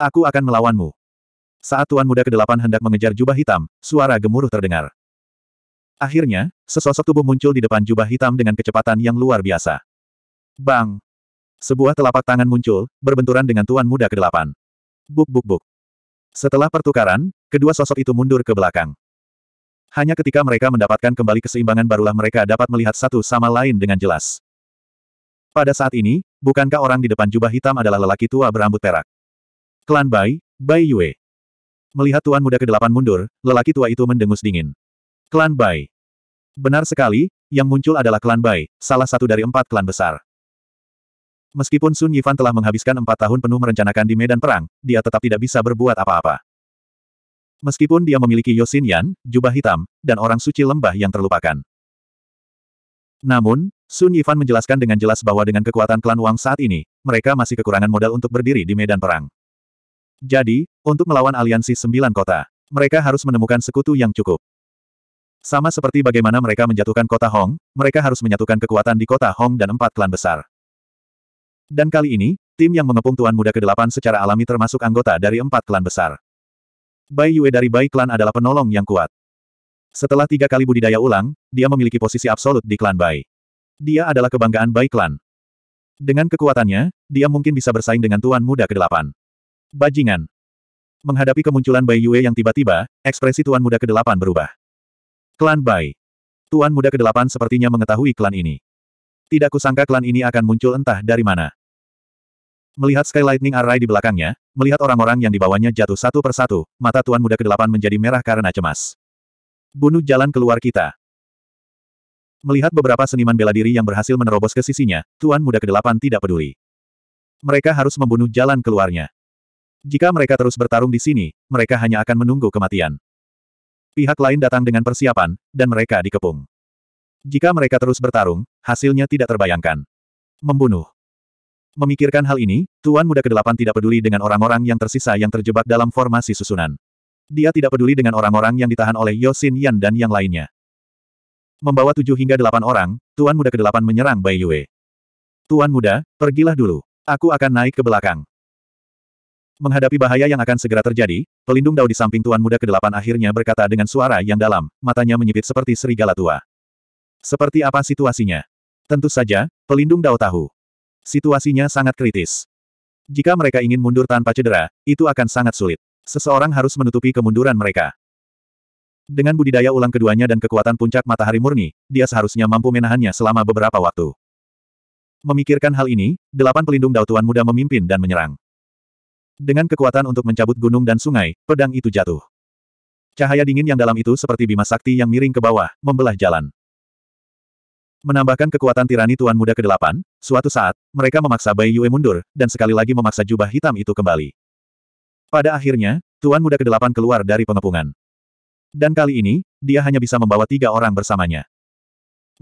Aku akan melawanmu. Saat Tuan Muda Kedelapan hendak mengejar jubah hitam, suara gemuruh terdengar. Akhirnya, sesosok tubuh muncul di depan jubah hitam dengan kecepatan yang luar biasa. Bang! Sebuah telapak tangan muncul, berbenturan dengan Tuan Muda Kedelapan. Buk buk buk. Setelah pertukaran, kedua sosok itu mundur ke belakang. Hanya ketika mereka mendapatkan kembali keseimbangan barulah mereka dapat melihat satu sama lain dengan jelas. Pada saat ini, bukankah orang di depan jubah hitam adalah lelaki tua berambut perak? Klan Bai, Bai Yue. Melihat tuan muda kedelapan mundur, lelaki tua itu mendengus dingin. Klan Bai. Benar sekali, yang muncul adalah Klan Bai, salah satu dari empat klan besar. Meskipun Sun Yifan telah menghabiskan empat tahun penuh merencanakan di medan perang, dia tetap tidak bisa berbuat apa-apa. Meskipun dia memiliki Yosin Yan, jubah hitam, dan orang suci lembah yang terlupakan. Namun, Sun Yifan menjelaskan dengan jelas bahwa dengan kekuatan klan Wang saat ini, mereka masih kekurangan modal untuk berdiri di medan perang. Jadi, untuk melawan aliansi sembilan kota, mereka harus menemukan sekutu yang cukup. Sama seperti bagaimana mereka menjatuhkan kota Hong, mereka harus menyatukan kekuatan di kota Hong dan empat klan besar. Dan kali ini, tim yang mengepung Tuan Muda ke-8 secara alami termasuk anggota dari empat klan besar. Bai Yue dari Bai Klan adalah penolong yang kuat. Setelah tiga kali budidaya ulang, dia memiliki posisi absolut di klan Bai. Dia adalah kebanggaan Bai Klan. Dengan kekuatannya, dia mungkin bisa bersaing dengan Tuan Muda ke-8. Bajingan. Menghadapi kemunculan Bai Yue yang tiba-tiba, ekspresi Tuan Muda Kedelapan berubah. Klan Bai. Tuan Muda Kedelapan sepertinya mengetahui klan ini. Tidak kusangka klan ini akan muncul entah dari mana. Melihat Sky Lightning Array di belakangnya, melihat orang-orang yang dibawanya jatuh satu persatu, mata Tuan Muda Kedelapan menjadi merah karena cemas. Bunuh jalan keluar kita. Melihat beberapa seniman bela diri yang berhasil menerobos ke sisinya, Tuan Muda Kedelapan tidak peduli. Mereka harus membunuh jalan keluarnya. Jika mereka terus bertarung di sini, mereka hanya akan menunggu kematian. Pihak lain datang dengan persiapan, dan mereka dikepung. Jika mereka terus bertarung, hasilnya tidak terbayangkan. Membunuh. Memikirkan hal ini, Tuan Muda Kedelapan tidak peduli dengan orang-orang yang tersisa yang terjebak dalam formasi susunan. Dia tidak peduli dengan orang-orang yang ditahan oleh Yosin Yan dan yang lainnya. Membawa tujuh hingga delapan orang, Tuan Muda Kedelapan menyerang Bai Yue. Tuan Muda, pergilah dulu. Aku akan naik ke belakang. Menghadapi bahaya yang akan segera terjadi, pelindung Dao di samping Tuan Muda ke-8 akhirnya berkata dengan suara yang dalam, matanya menyipit seperti serigala tua. Seperti apa situasinya? Tentu saja, pelindung Dao tahu. Situasinya sangat kritis. Jika mereka ingin mundur tanpa cedera, itu akan sangat sulit. Seseorang harus menutupi kemunduran mereka. Dengan budidaya ulang keduanya dan kekuatan puncak matahari murni, dia seharusnya mampu menahannya selama beberapa waktu. Memikirkan hal ini, delapan pelindung Dao Tuan Muda memimpin dan menyerang. Dengan kekuatan untuk mencabut gunung dan sungai, pedang itu jatuh. Cahaya dingin yang dalam itu seperti bima sakti yang miring ke bawah, membelah jalan. Menambahkan kekuatan tirani Tuan Muda ke-8, suatu saat, mereka memaksa Bai Yue mundur, dan sekali lagi memaksa jubah hitam itu kembali. Pada akhirnya, Tuan Muda ke-8 keluar dari pengepungan. Dan kali ini, dia hanya bisa membawa tiga orang bersamanya.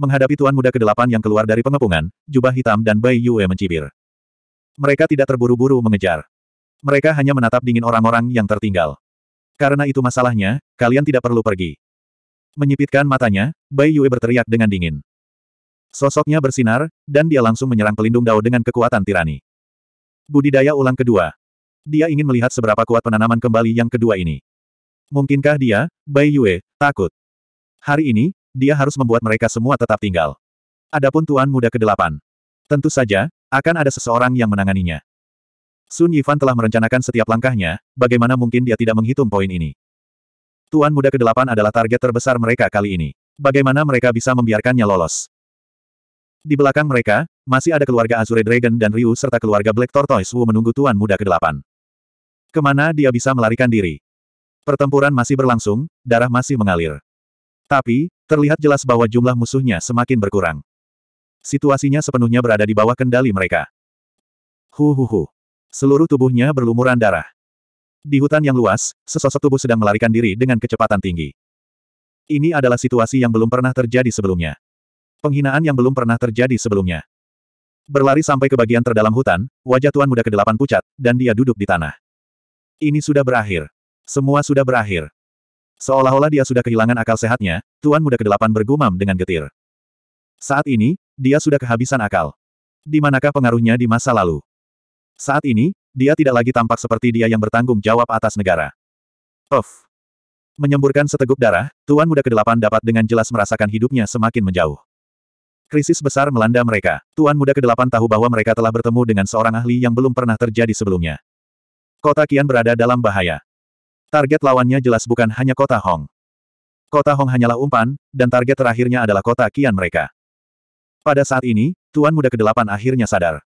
Menghadapi Tuan Muda ke-8 yang keluar dari pengepungan, jubah hitam dan Bai Yue mencibir. Mereka tidak terburu-buru mengejar. Mereka hanya menatap dingin orang-orang yang tertinggal. Karena itu masalahnya, kalian tidak perlu pergi. Menyipitkan matanya, Bai Yue berteriak dengan dingin. Sosoknya bersinar, dan dia langsung menyerang pelindung Dao dengan kekuatan tirani. Budidaya ulang kedua. Dia ingin melihat seberapa kuat penanaman kembali yang kedua ini. Mungkinkah dia, Bai Yue, takut? Hari ini, dia harus membuat mereka semua tetap tinggal. Adapun Tuan Muda ke-8. Tentu saja, akan ada seseorang yang menanganinya. Sun Yifan telah merencanakan setiap langkahnya, bagaimana mungkin dia tidak menghitung poin ini. Tuan muda ke-8 adalah target terbesar mereka kali ini. Bagaimana mereka bisa membiarkannya lolos? Di belakang mereka, masih ada keluarga Azure Dragon dan Ryu serta keluarga Black Tortoise Wu menunggu Tuan muda ke-8. Kemana dia bisa melarikan diri? Pertempuran masih berlangsung, darah masih mengalir. Tapi, terlihat jelas bahwa jumlah musuhnya semakin berkurang. Situasinya sepenuhnya berada di bawah kendali mereka. Huhuhu. Seluruh tubuhnya berlumuran darah. Di hutan yang luas, sesosok tubuh sedang melarikan diri dengan kecepatan tinggi. Ini adalah situasi yang belum pernah terjadi sebelumnya. Penghinaan yang belum pernah terjadi sebelumnya. Berlari sampai ke bagian terdalam hutan, wajah Tuan Muda ke delapan pucat, dan dia duduk di tanah. Ini sudah berakhir. Semua sudah berakhir. Seolah-olah dia sudah kehilangan akal sehatnya, Tuan Muda ke delapan bergumam dengan getir. Saat ini, dia sudah kehabisan akal. Di manakah pengaruhnya di masa lalu? Saat ini, dia tidak lagi tampak seperti dia yang bertanggung jawab atas negara. Of. Menyemburkan seteguk darah, Tuan Muda ke-8 dapat dengan jelas merasakan hidupnya semakin menjauh. Krisis besar melanda mereka. Tuan Muda ke-8 tahu bahwa mereka telah bertemu dengan seorang ahli yang belum pernah terjadi sebelumnya. Kota Kian berada dalam bahaya. Target lawannya jelas bukan hanya kota Hong. Kota Hong hanyalah umpan, dan target terakhirnya adalah kota Kian mereka. Pada saat ini, Tuan Muda ke-8 akhirnya sadar.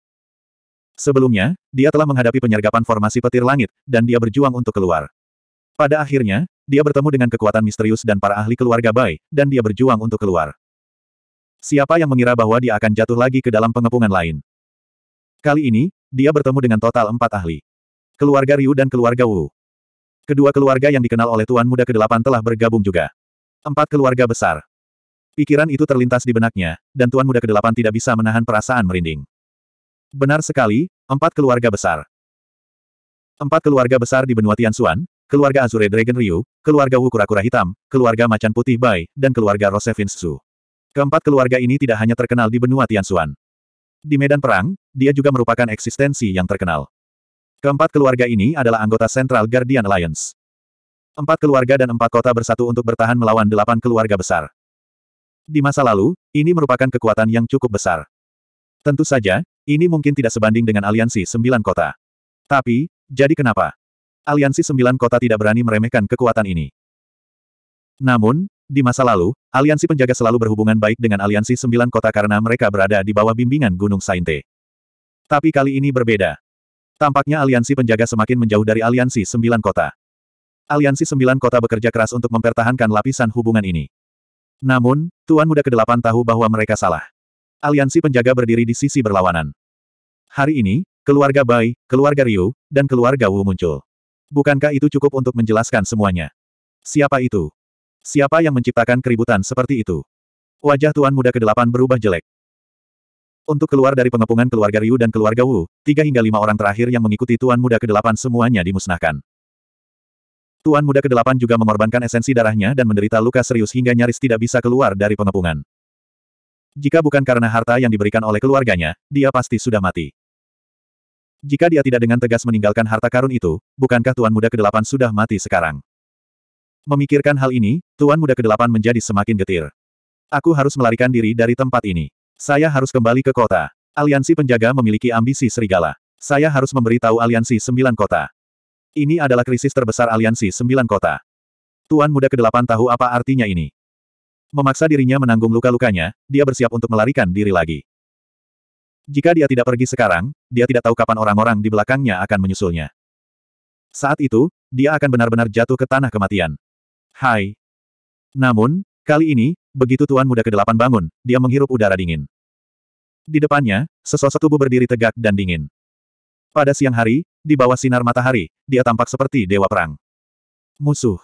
Sebelumnya, dia telah menghadapi penyergapan formasi petir langit, dan dia berjuang untuk keluar. Pada akhirnya, dia bertemu dengan kekuatan misterius dan para ahli keluarga Bai, dan dia berjuang untuk keluar. Siapa yang mengira bahwa dia akan jatuh lagi ke dalam pengepungan lain? Kali ini, dia bertemu dengan total empat ahli. Keluarga Ryu dan keluarga Wu. Kedua keluarga yang dikenal oleh Tuan Muda ke-8 telah bergabung juga. Empat keluarga besar. Pikiran itu terlintas di benaknya, dan Tuan Muda ke-8 tidak bisa menahan perasaan merinding. Benar sekali, empat keluarga besar. Empat keluarga besar di benua Tianxuan, keluarga Azure Dragon Ryu, keluarga Kura-Kura Hitam, keluarga Macan Putih Bai, dan keluarga Rosevin Su. Keempat keluarga ini tidak hanya terkenal di benua Tianxuan. Di medan perang, dia juga merupakan eksistensi yang terkenal. Keempat keluarga ini adalah anggota Central Guardian Alliance. Empat keluarga dan empat kota bersatu untuk bertahan melawan delapan keluarga besar. Di masa lalu, ini merupakan kekuatan yang cukup besar. Tentu saja, ini mungkin tidak sebanding dengan aliansi sembilan kota. Tapi, jadi kenapa? Aliansi sembilan kota tidak berani meremehkan kekuatan ini. Namun, di masa lalu, aliansi penjaga selalu berhubungan baik dengan aliansi sembilan kota karena mereka berada di bawah bimbingan Gunung Sainte. Tapi kali ini berbeda. Tampaknya aliansi penjaga semakin menjauh dari aliansi sembilan kota. Aliansi sembilan kota bekerja keras untuk mempertahankan lapisan hubungan ini. Namun, Tuan Muda ke-8 tahu bahwa mereka salah. Aliansi penjaga berdiri di sisi berlawanan. Hari ini, keluarga Bai, keluarga Ryu, dan keluarga Wu muncul. Bukankah itu cukup untuk menjelaskan semuanya? Siapa itu? Siapa yang menciptakan keributan seperti itu? Wajah Tuan Muda ke-8 berubah jelek. Untuk keluar dari pengepungan keluarga Ryu dan keluarga Wu, tiga hingga lima orang terakhir yang mengikuti Tuan Muda ke-8 semuanya dimusnahkan. Tuan Muda ke-8 juga mengorbankan esensi darahnya dan menderita luka serius hingga nyaris tidak bisa keluar dari pengepungan. Jika bukan karena harta yang diberikan oleh keluarganya, dia pasti sudah mati. Jika dia tidak dengan tegas meninggalkan harta karun itu, bukankah Tuan Muda Kedelapan sudah mati sekarang? Memikirkan hal ini, Tuan Muda Kedelapan menjadi semakin getir. Aku harus melarikan diri dari tempat ini. Saya harus kembali ke kota. Aliansi penjaga memiliki ambisi serigala. Saya harus memberitahu aliansi sembilan kota. Ini adalah krisis terbesar aliansi sembilan kota. Tuan Muda Kedelapan tahu apa artinya ini. Memaksa dirinya menanggung luka-lukanya, dia bersiap untuk melarikan diri lagi. Jika dia tidak pergi sekarang, dia tidak tahu kapan orang-orang di belakangnya akan menyusulnya. Saat itu, dia akan benar-benar jatuh ke tanah kematian. Hai. Namun, kali ini, begitu Tuan Muda ke-8 bangun, dia menghirup udara dingin. Di depannya, sesosok tubuh berdiri tegak dan dingin. Pada siang hari, di bawah sinar matahari, dia tampak seperti dewa perang. Musuh.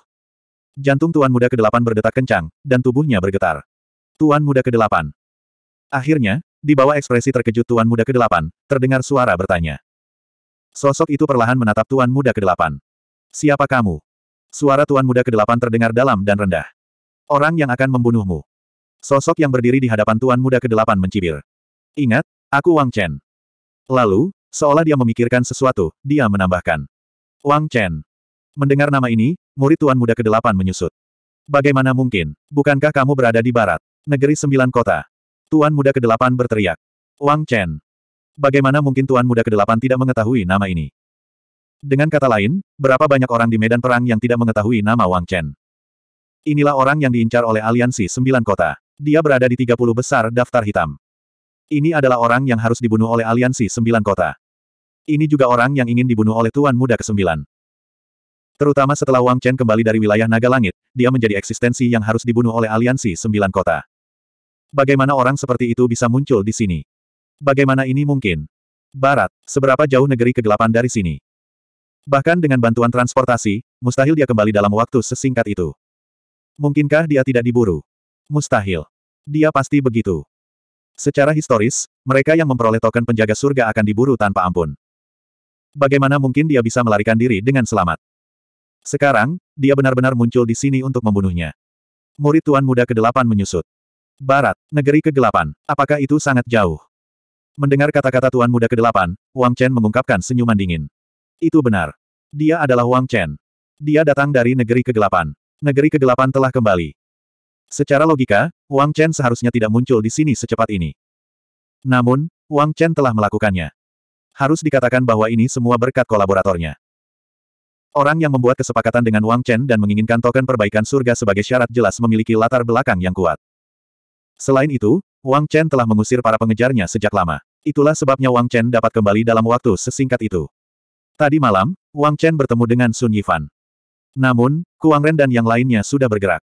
Jantung Tuan Muda ke-8 berdetak kencang, dan tubuhnya bergetar. Tuan Muda ke-8. Akhirnya, di bawah ekspresi terkejut Tuan Muda ke-8, terdengar suara bertanya. Sosok itu perlahan menatap Tuan Muda ke-8. Siapa kamu? Suara Tuan Muda ke-8 terdengar dalam dan rendah. Orang yang akan membunuhmu. Sosok yang berdiri di hadapan Tuan Muda ke-8 mencibir. Ingat, aku Wang Chen. Lalu, seolah dia memikirkan sesuatu, dia menambahkan. Wang Chen. Mendengar nama ini, murid Tuan Muda ke-8 menyusut. Bagaimana mungkin? Bukankah kamu berada di barat? Negeri sembilan kota. Tuan Muda Kedelapan berteriak. Wang Chen. Bagaimana mungkin Tuan Muda Kedelapan tidak mengetahui nama ini? Dengan kata lain, berapa banyak orang di medan perang yang tidak mengetahui nama Wang Chen? Inilah orang yang diincar oleh aliansi sembilan kota. Dia berada di 30 besar daftar hitam. Ini adalah orang yang harus dibunuh oleh aliansi sembilan kota. Ini juga orang yang ingin dibunuh oleh Tuan Muda ke Terutama setelah Wang Chen kembali dari wilayah naga langit, dia menjadi eksistensi yang harus dibunuh oleh aliansi sembilan kota. Bagaimana orang seperti itu bisa muncul di sini? Bagaimana ini mungkin? Barat, seberapa jauh negeri kegelapan dari sini? Bahkan dengan bantuan transportasi, mustahil dia kembali dalam waktu sesingkat itu. Mungkinkah dia tidak diburu? Mustahil. Dia pasti begitu. Secara historis, mereka yang memperoleh token penjaga surga akan diburu tanpa ampun. Bagaimana mungkin dia bisa melarikan diri dengan selamat? Sekarang, dia benar-benar muncul di sini untuk membunuhnya. Murid Tuan Muda ke-8 menyusut. Barat, negeri kegelapan, apakah itu sangat jauh? Mendengar kata-kata Tuan Muda Kedelapan, Wang Chen mengungkapkan senyuman dingin. Itu benar. Dia adalah Wang Chen. Dia datang dari negeri kegelapan. Negeri kegelapan telah kembali. Secara logika, Wang Chen seharusnya tidak muncul di sini secepat ini. Namun, Wang Chen telah melakukannya. Harus dikatakan bahwa ini semua berkat kolaboratornya. Orang yang membuat kesepakatan dengan Wang Chen dan menginginkan token perbaikan surga sebagai syarat jelas memiliki latar belakang yang kuat. Selain itu, Wang Chen telah mengusir para pengejarnya sejak lama. Itulah sebabnya Wang Chen dapat kembali dalam waktu sesingkat itu. Tadi malam, Wang Chen bertemu dengan Sun Yifan. Namun, Kuang Ren dan yang lainnya sudah bergerak.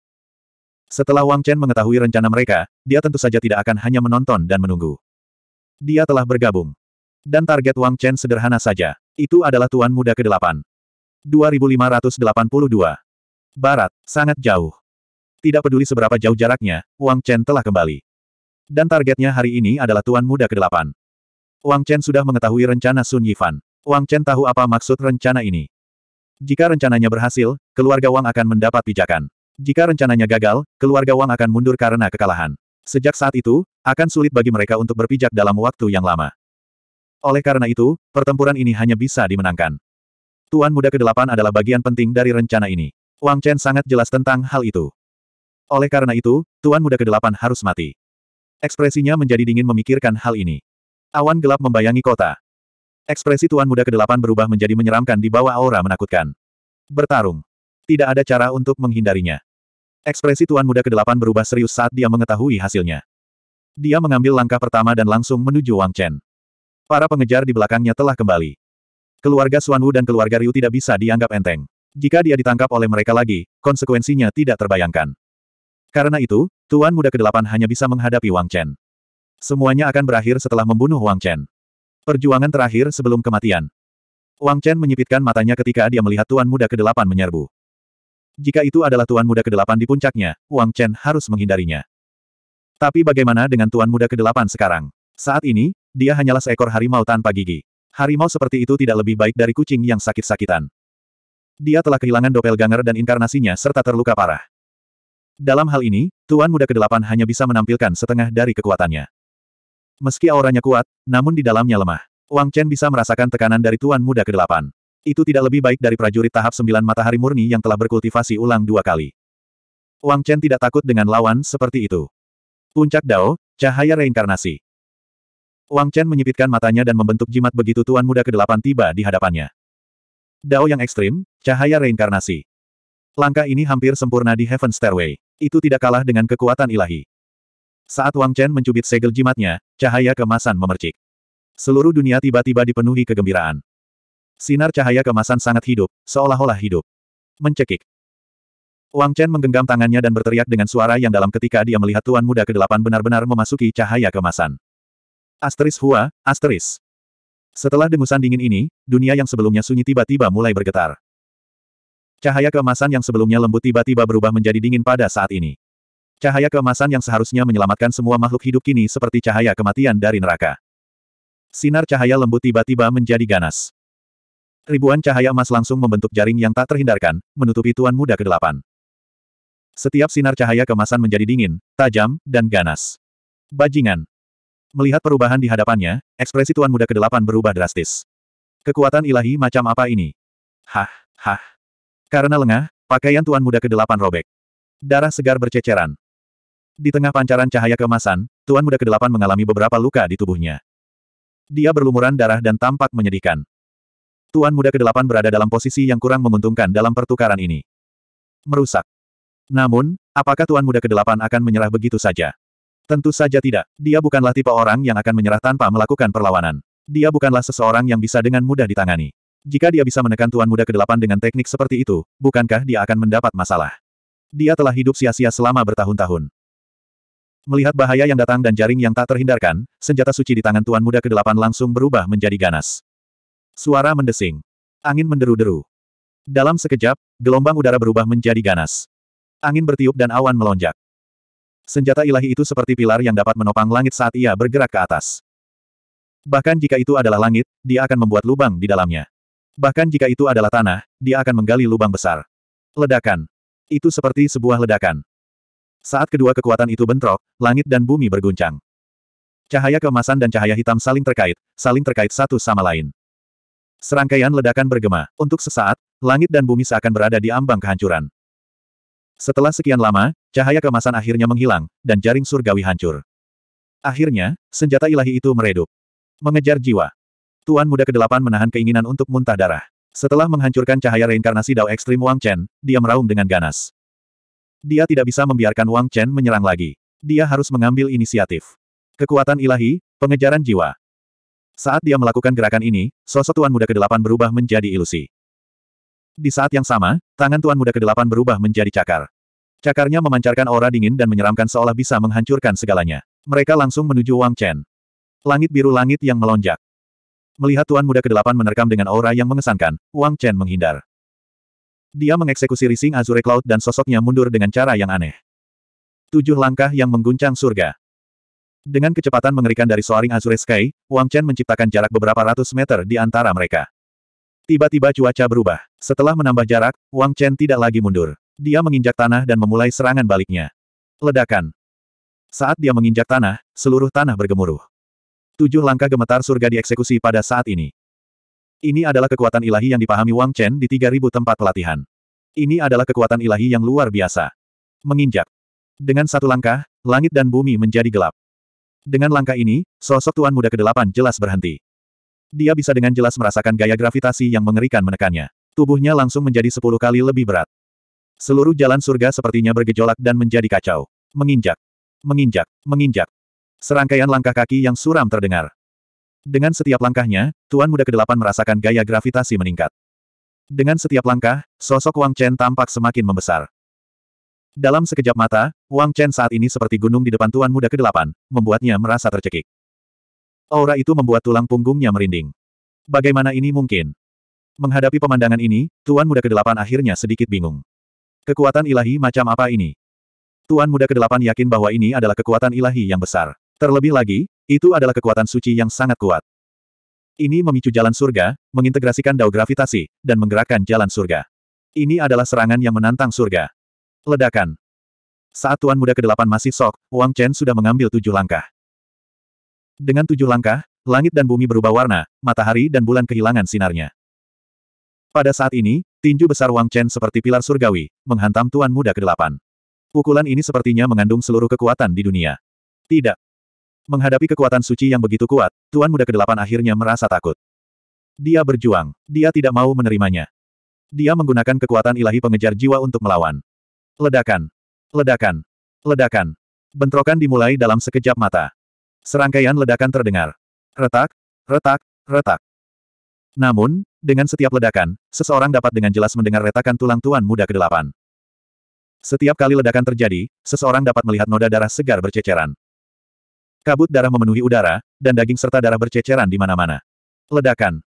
Setelah Wang Chen mengetahui rencana mereka, dia tentu saja tidak akan hanya menonton dan menunggu. Dia telah bergabung. Dan target Wang Chen sederhana saja. Itu adalah Tuan Muda ke-8. 2582. Barat, sangat jauh. Tidak peduli seberapa jauh jaraknya, Wang Chen telah kembali. Dan targetnya hari ini adalah Tuan Muda ke-8. Wang Chen sudah mengetahui rencana Sun Yifan. Wang Chen tahu apa maksud rencana ini. Jika rencananya berhasil, keluarga Wang akan mendapat pijakan. Jika rencananya gagal, keluarga Wang akan mundur karena kekalahan. Sejak saat itu, akan sulit bagi mereka untuk berpijak dalam waktu yang lama. Oleh karena itu, pertempuran ini hanya bisa dimenangkan. Tuan Muda ke-8 adalah bagian penting dari rencana ini. Wang Chen sangat jelas tentang hal itu. Oleh karena itu, Tuan Muda kedelapan harus mati. Ekspresinya menjadi dingin memikirkan hal ini. Awan gelap membayangi kota. Ekspresi Tuan Muda kedelapan berubah menjadi menyeramkan di bawah aura menakutkan. Bertarung. Tidak ada cara untuk menghindarinya. Ekspresi Tuan Muda kedelapan berubah serius saat dia mengetahui hasilnya. Dia mengambil langkah pertama dan langsung menuju Wang Chen. Para pengejar di belakangnya telah kembali. Keluarga Wu dan keluarga Ryu tidak bisa dianggap enteng. Jika dia ditangkap oleh mereka lagi, konsekuensinya tidak terbayangkan. Karena itu, Tuan Muda Kedelapan hanya bisa menghadapi Wang Chen. Semuanya akan berakhir setelah membunuh Wang Chen. Perjuangan terakhir sebelum kematian. Wang Chen menyipitkan matanya ketika dia melihat Tuan Muda Kedelapan menyerbu. Jika itu adalah Tuan Muda Kedelapan di puncaknya, Wang Chen harus menghindarinya. Tapi bagaimana dengan Tuan Muda Kedelapan sekarang? Saat ini, dia hanyalah seekor harimau tanpa gigi. Harimau seperti itu tidak lebih baik dari kucing yang sakit-sakitan. Dia telah kehilangan Ganger dan inkarnasinya serta terluka parah. Dalam hal ini, Tuan Muda Kedelapan hanya bisa menampilkan setengah dari kekuatannya. Meski auranya kuat, namun di dalamnya lemah. Wang Chen bisa merasakan tekanan dari Tuan Muda Kedelapan. Itu tidak lebih baik dari prajurit tahap 9 matahari murni yang telah berkultivasi ulang dua kali. Wang Chen tidak takut dengan lawan seperti itu. Puncak Dao, Cahaya Reinkarnasi. Wang Chen menyipitkan matanya dan membentuk jimat begitu Tuan Muda Kedelapan tiba di hadapannya. Dao yang ekstrim, Cahaya Reinkarnasi. Langkah ini hampir sempurna di Heaven Stairway. Itu tidak kalah dengan kekuatan ilahi. Saat Wang Chen mencubit segel jimatnya, cahaya kemasan memercik. Seluruh dunia tiba-tiba dipenuhi kegembiraan. Sinar cahaya kemasan sangat hidup, seolah-olah hidup. Mencekik. Wang Chen menggenggam tangannya dan berteriak dengan suara yang dalam ketika dia melihat Tuan Muda ke-8 benar-benar memasuki cahaya kemasan. Asteris Hua, asteris. Setelah dengusan dingin ini, dunia yang sebelumnya sunyi tiba-tiba mulai bergetar. Cahaya keemasan yang sebelumnya lembut tiba-tiba berubah menjadi dingin pada saat ini. Cahaya keemasan yang seharusnya menyelamatkan semua makhluk hidup kini seperti cahaya kematian dari neraka. Sinar cahaya lembut tiba-tiba menjadi ganas. Ribuan cahaya emas langsung membentuk jaring yang tak terhindarkan, menutupi Tuan Muda ke-8. Setiap sinar cahaya kemasan menjadi dingin, tajam, dan ganas. Bajingan. Melihat perubahan di hadapannya, ekspresi Tuan Muda ke-8 berubah drastis. Kekuatan ilahi macam apa ini? Hah, hah. Karena lengah, pakaian tuan muda ke-8 robek. Darah segar berceceran. Di tengah pancaran cahaya kemasan, tuan muda ke-8 mengalami beberapa luka di tubuhnya. Dia berlumuran darah dan tampak menyedihkan. Tuan muda ke-8 berada dalam posisi yang kurang menguntungkan dalam pertukaran ini. Merusak. Namun, apakah tuan muda ke-8 akan menyerah begitu saja? Tentu saja tidak. Dia bukanlah tipe orang yang akan menyerah tanpa melakukan perlawanan. Dia bukanlah seseorang yang bisa dengan mudah ditangani. Jika dia bisa menekan Tuan Muda Kedelapan dengan teknik seperti itu, bukankah dia akan mendapat masalah? Dia telah hidup sia-sia selama bertahun-tahun. Melihat bahaya yang datang dan jaring yang tak terhindarkan, senjata suci di tangan Tuan Muda Kedelapan langsung berubah menjadi ganas. Suara mendesing. Angin menderu-deru. Dalam sekejap, gelombang udara berubah menjadi ganas. Angin bertiup dan awan melonjak. Senjata ilahi itu seperti pilar yang dapat menopang langit saat ia bergerak ke atas. Bahkan jika itu adalah langit, dia akan membuat lubang di dalamnya. Bahkan jika itu adalah tanah, dia akan menggali lubang besar. Ledakan. Itu seperti sebuah ledakan. Saat kedua kekuatan itu bentrok, langit dan bumi berguncang. Cahaya keemasan dan cahaya hitam saling terkait, saling terkait satu sama lain. Serangkaian ledakan bergema. Untuk sesaat, langit dan bumi seakan berada di ambang kehancuran. Setelah sekian lama, cahaya kemasan akhirnya menghilang, dan jaring surgawi hancur. Akhirnya, senjata ilahi itu meredup. Mengejar jiwa. Tuan muda ke-8 menahan keinginan untuk muntah darah. Setelah menghancurkan cahaya reinkarnasi Dao Ekstrim Wang Chen, dia meraung dengan ganas. Dia tidak bisa membiarkan Wang Chen menyerang lagi. Dia harus mengambil inisiatif. Kekuatan ilahi, pengejaran jiwa. Saat dia melakukan gerakan ini, sosok Tuan Muda ke-8 berubah menjadi ilusi. Di saat yang sama, tangan Tuan Muda ke-8 berubah menjadi cakar. Cakarnya memancarkan aura dingin dan menyeramkan seolah bisa menghancurkan segalanya. Mereka langsung menuju Wang Chen. Langit biru langit yang melonjak. Melihat Tuan Muda ke Kedelapan menerkam dengan aura yang mengesankan, Wang Chen menghindar. Dia mengeksekusi Rising Azure Cloud dan sosoknya mundur dengan cara yang aneh. Tujuh langkah yang mengguncang surga. Dengan kecepatan mengerikan dari Soaring Azure Sky, Wang Chen menciptakan jarak beberapa ratus meter di antara mereka. Tiba-tiba cuaca berubah. Setelah menambah jarak, Wang Chen tidak lagi mundur. Dia menginjak tanah dan memulai serangan baliknya. Ledakan. Saat dia menginjak tanah, seluruh tanah bergemuruh. Tujuh langkah gemetar surga dieksekusi pada saat ini. Ini adalah kekuatan ilahi yang dipahami Wang Chen di 3000 tempat pelatihan. Ini adalah kekuatan ilahi yang luar biasa. Menginjak. Dengan satu langkah, langit dan bumi menjadi gelap. Dengan langkah ini, sosok Tuan Muda ke-8 jelas berhenti. Dia bisa dengan jelas merasakan gaya gravitasi yang mengerikan menekannya. Tubuhnya langsung menjadi sepuluh kali lebih berat. Seluruh jalan surga sepertinya bergejolak dan menjadi kacau. Menginjak. Menginjak. Menginjak serangkaian langkah kaki yang suram terdengar. Dengan setiap langkahnya, Tuan Muda Kedelapan merasakan gaya gravitasi meningkat. Dengan setiap langkah, sosok Wang Chen tampak semakin membesar. Dalam sekejap mata, Wang Chen saat ini seperti gunung di depan Tuan Muda Kedelapan, membuatnya merasa tercekik. Aura itu membuat tulang punggungnya merinding. Bagaimana ini mungkin? Menghadapi pemandangan ini, Tuan Muda Kedelapan akhirnya sedikit bingung. Kekuatan ilahi macam apa ini? Tuan Muda Kedelapan yakin bahwa ini adalah kekuatan ilahi yang besar. Terlebih lagi, itu adalah kekuatan suci yang sangat kuat. Ini memicu jalan surga, mengintegrasikan dao gravitasi, dan menggerakkan jalan surga. Ini adalah serangan yang menantang surga. Ledakan. Saat Tuan Muda ke-8 masih sok, Wang Chen sudah mengambil tujuh langkah. Dengan tujuh langkah, langit dan bumi berubah warna, matahari dan bulan kehilangan sinarnya. Pada saat ini, tinju besar Wang Chen seperti pilar surgawi, menghantam Tuan Muda ke-8. Pukulan ini sepertinya mengandung seluruh kekuatan di dunia. Tidak, Menghadapi kekuatan suci yang begitu kuat, Tuan Muda Kedelapan akhirnya merasa takut. Dia berjuang. Dia tidak mau menerimanya. Dia menggunakan kekuatan ilahi pengejar jiwa untuk melawan. Ledakan. Ledakan. Ledakan. Bentrokan dimulai dalam sekejap mata. Serangkaian ledakan terdengar. Retak, retak, retak. Namun, dengan setiap ledakan, seseorang dapat dengan jelas mendengar retakan tulang tuan muda kedelapan. Setiap kali ledakan terjadi, seseorang dapat melihat noda darah segar berceceran. Kabut darah memenuhi udara, dan daging serta darah berceceran di mana-mana. Ledakan.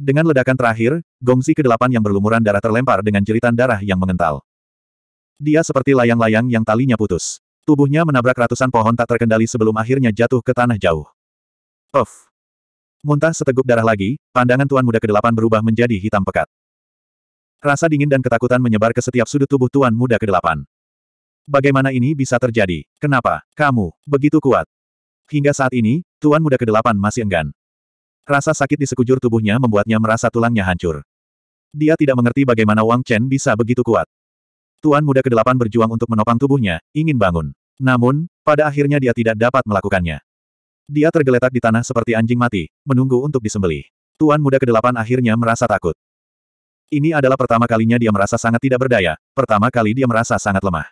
Dengan ledakan terakhir, gongzi ke-8 yang berlumuran darah terlempar dengan jeritan darah yang mengental. Dia seperti layang-layang yang talinya putus. Tubuhnya menabrak ratusan pohon tak terkendali sebelum akhirnya jatuh ke tanah jauh. Of. Muntah seteguk darah lagi, pandangan Tuan Muda ke-8 berubah menjadi hitam pekat. Rasa dingin dan ketakutan menyebar ke setiap sudut tubuh Tuan Muda ke-8. Bagaimana ini bisa terjadi? Kenapa? Kamu, begitu kuat. Hingga saat ini, Tuan Muda Kedelapan masih enggan. Rasa sakit di sekujur tubuhnya membuatnya merasa tulangnya hancur. Dia tidak mengerti bagaimana Wang Chen bisa begitu kuat. Tuan Muda Kedelapan berjuang untuk menopang tubuhnya, ingin bangun. Namun, pada akhirnya dia tidak dapat melakukannya. Dia tergeletak di tanah seperti anjing mati, menunggu untuk disembelih. Tuan Muda Kedelapan akhirnya merasa takut. Ini adalah pertama kalinya dia merasa sangat tidak berdaya, pertama kali dia merasa sangat lemah.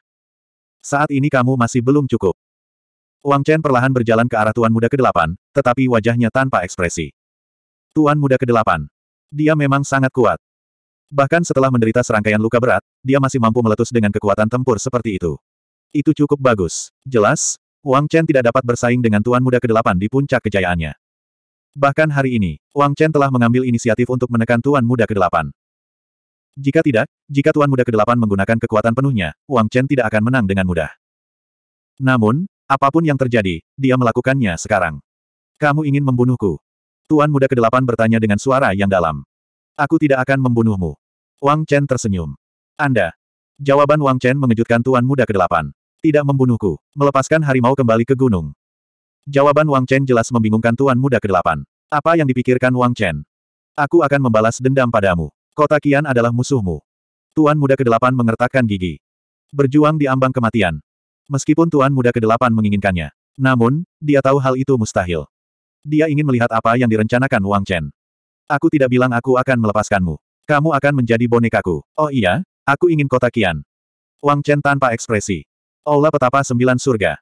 Saat ini kamu masih belum cukup. Wang Chen perlahan berjalan ke arah Tuan Muda ke-8, tetapi wajahnya tanpa ekspresi. Tuan Muda ke-8. Dia memang sangat kuat. Bahkan setelah menderita serangkaian luka berat, dia masih mampu meletus dengan kekuatan tempur seperti itu. Itu cukup bagus. Jelas, Wang Chen tidak dapat bersaing dengan Tuan Muda ke-8 di puncak kejayaannya. Bahkan hari ini, Wang Chen telah mengambil inisiatif untuk menekan Tuan Muda ke-8. Jika tidak, jika Tuan Muda ke-8 menggunakan kekuatan penuhnya, Wang Chen tidak akan menang dengan mudah. Namun, Apapun yang terjadi, dia melakukannya sekarang. Kamu ingin membunuhku? Tuan muda ke kedelapan bertanya dengan suara yang dalam. Aku tidak akan membunuhmu. Wang Chen tersenyum. Anda. Jawaban Wang Chen mengejutkan tuan muda ke kedelapan. Tidak membunuhku, melepaskan harimau kembali ke gunung. Jawaban Wang Chen jelas membingungkan tuan muda ke kedelapan. Apa yang dipikirkan Wang Chen? Aku akan membalas dendam padamu. Kota Qian adalah musuhmu. Tuan muda ke kedelapan mengertakkan gigi. Berjuang di ambang kematian, Meskipun Tuan Muda ke-8 menginginkannya. Namun, dia tahu hal itu mustahil. Dia ingin melihat apa yang direncanakan Wang Chen. Aku tidak bilang aku akan melepaskanmu. Kamu akan menjadi bonekaku. Oh iya, aku ingin kota Kian. Wang Chen tanpa ekspresi. Aula petapa sembilan surga.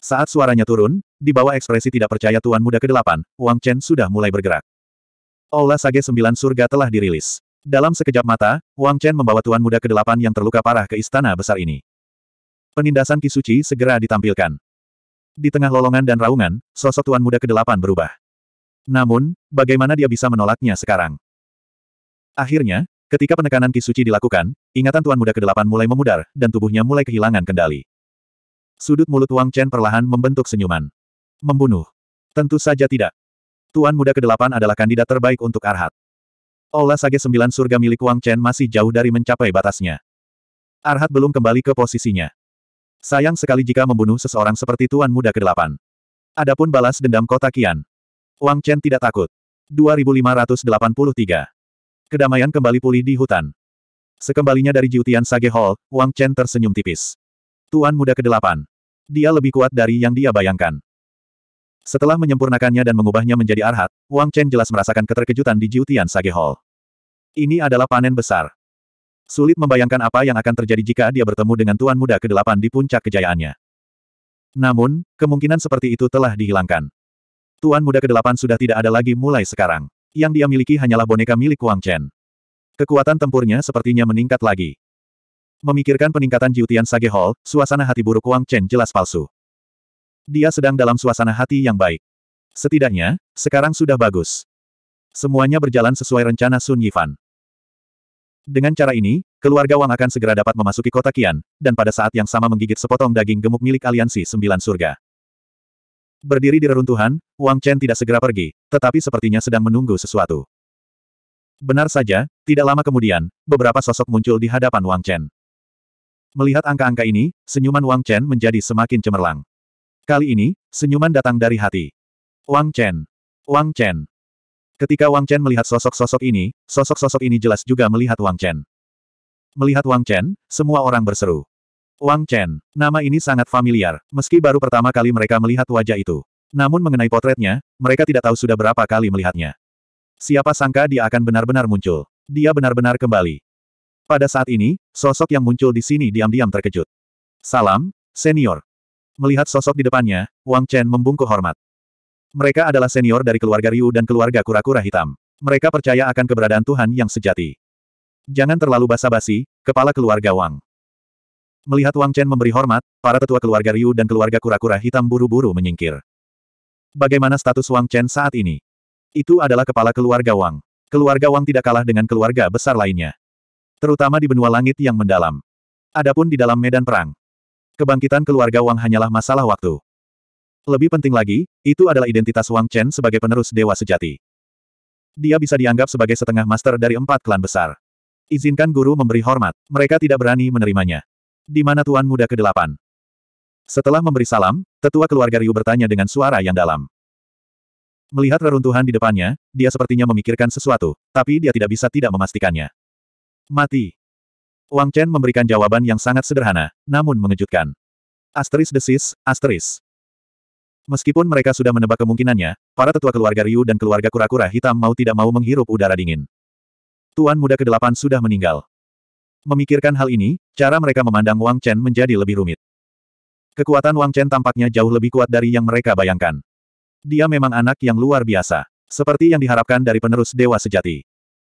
Saat suaranya turun, di bawah ekspresi tidak percaya Tuan Muda ke-8, Wang Chen sudah mulai bergerak. Aula Sage Sembilan Surga telah dirilis. Dalam sekejap mata, Wang Chen membawa Tuan Muda ke-8 yang terluka parah ke istana besar ini. Penindasan Kisuci segera ditampilkan. Di tengah lolongan dan raungan, sosok tuan muda ke kedelapan berubah. Namun, bagaimana dia bisa menolaknya sekarang? Akhirnya, ketika penekanan Kisuci dilakukan, ingatan tuan muda ke kedelapan mulai memudar, dan tubuhnya mulai kehilangan kendali. Sudut mulut Wang Chen perlahan membentuk senyuman. Membunuh. Tentu saja tidak. Tuan muda ke kedelapan adalah kandidat terbaik untuk Arhat. Olah Sage Sembilan Surga milik Wang Chen masih jauh dari mencapai batasnya. Arhat belum kembali ke posisinya. Sayang sekali jika membunuh seseorang seperti Tuan Muda ke-8. Adapun balas dendam kota Kian. Wang Chen tidak takut. 2583. Kedamaian kembali pulih di hutan. Sekembalinya dari Jiutian Sage Hall, Wang Chen tersenyum tipis. Tuan Muda ke-8. Dia lebih kuat dari yang dia bayangkan. Setelah menyempurnakannya dan mengubahnya menjadi arhat, Wang Chen jelas merasakan keterkejutan di Jiutian Sage Hall. Ini adalah panen besar. Sulit membayangkan apa yang akan terjadi jika dia bertemu dengan Tuan Muda ke-8 di puncak kejayaannya. Namun, kemungkinan seperti itu telah dihilangkan. Tuan Muda ke-8 sudah tidak ada lagi mulai sekarang. Yang dia miliki hanyalah boneka milik Wang Chen. Kekuatan tempurnya sepertinya meningkat lagi. Memikirkan peningkatan Jiutian Sage Hall, suasana hati buruk Wang Chen jelas palsu. Dia sedang dalam suasana hati yang baik. Setidaknya, sekarang sudah bagus. Semuanya berjalan sesuai rencana Sun Yifan. Dengan cara ini, keluarga Wang akan segera dapat memasuki kota Kian, dan pada saat yang sama menggigit sepotong daging gemuk milik aliansi sembilan surga. Berdiri di reruntuhan, Wang Chen tidak segera pergi, tetapi sepertinya sedang menunggu sesuatu. Benar saja, tidak lama kemudian, beberapa sosok muncul di hadapan Wang Chen. Melihat angka-angka ini, senyuman Wang Chen menjadi semakin cemerlang. Kali ini, senyuman datang dari hati. Wang Chen. Wang Chen. Ketika Wang Chen melihat sosok-sosok ini, sosok-sosok ini jelas juga melihat Wang Chen. Melihat Wang Chen, semua orang berseru. Wang Chen, nama ini sangat familiar, meski baru pertama kali mereka melihat wajah itu. Namun mengenai potretnya, mereka tidak tahu sudah berapa kali melihatnya. Siapa sangka dia akan benar-benar muncul. Dia benar-benar kembali. Pada saat ini, sosok yang muncul di sini diam-diam terkejut. Salam, senior. Melihat sosok di depannya, Wang Chen membungkuk hormat. Mereka adalah senior dari keluarga Ryu dan keluarga kura-kura hitam. Mereka percaya akan keberadaan Tuhan yang sejati. Jangan terlalu basa-basi, kepala keluarga Wang. Melihat Wang Chen memberi hormat, para tetua keluarga Ryu dan keluarga kura-kura hitam buru-buru menyingkir. Bagaimana status Wang Chen saat ini? Itu adalah kepala keluarga Wang. Keluarga Wang tidak kalah dengan keluarga besar lainnya. Terutama di benua langit yang mendalam. Adapun di dalam medan perang. Kebangkitan keluarga Wang hanyalah masalah waktu. Lebih penting lagi, itu adalah identitas Wang Chen sebagai penerus dewa sejati. Dia bisa dianggap sebagai setengah master dari empat klan besar. Izinkan guru memberi hormat, mereka tidak berani menerimanya. Di mana Tuan Muda ke-8? Setelah memberi salam, tetua keluarga Ryu bertanya dengan suara yang dalam. Melihat reruntuhan di depannya, dia sepertinya memikirkan sesuatu, tapi dia tidak bisa tidak memastikannya. Mati. Wang Chen memberikan jawaban yang sangat sederhana, namun mengejutkan. Asteris desis, asteris. Meskipun mereka sudah menebak kemungkinannya, para tetua keluarga Ryu dan keluarga kura-kura hitam mau tidak mau menghirup udara dingin. Tuan muda ke-8 sudah meninggal. Memikirkan hal ini, cara mereka memandang Wang Chen menjadi lebih rumit. Kekuatan Wang Chen tampaknya jauh lebih kuat dari yang mereka bayangkan. Dia memang anak yang luar biasa. Seperti yang diharapkan dari penerus dewa sejati.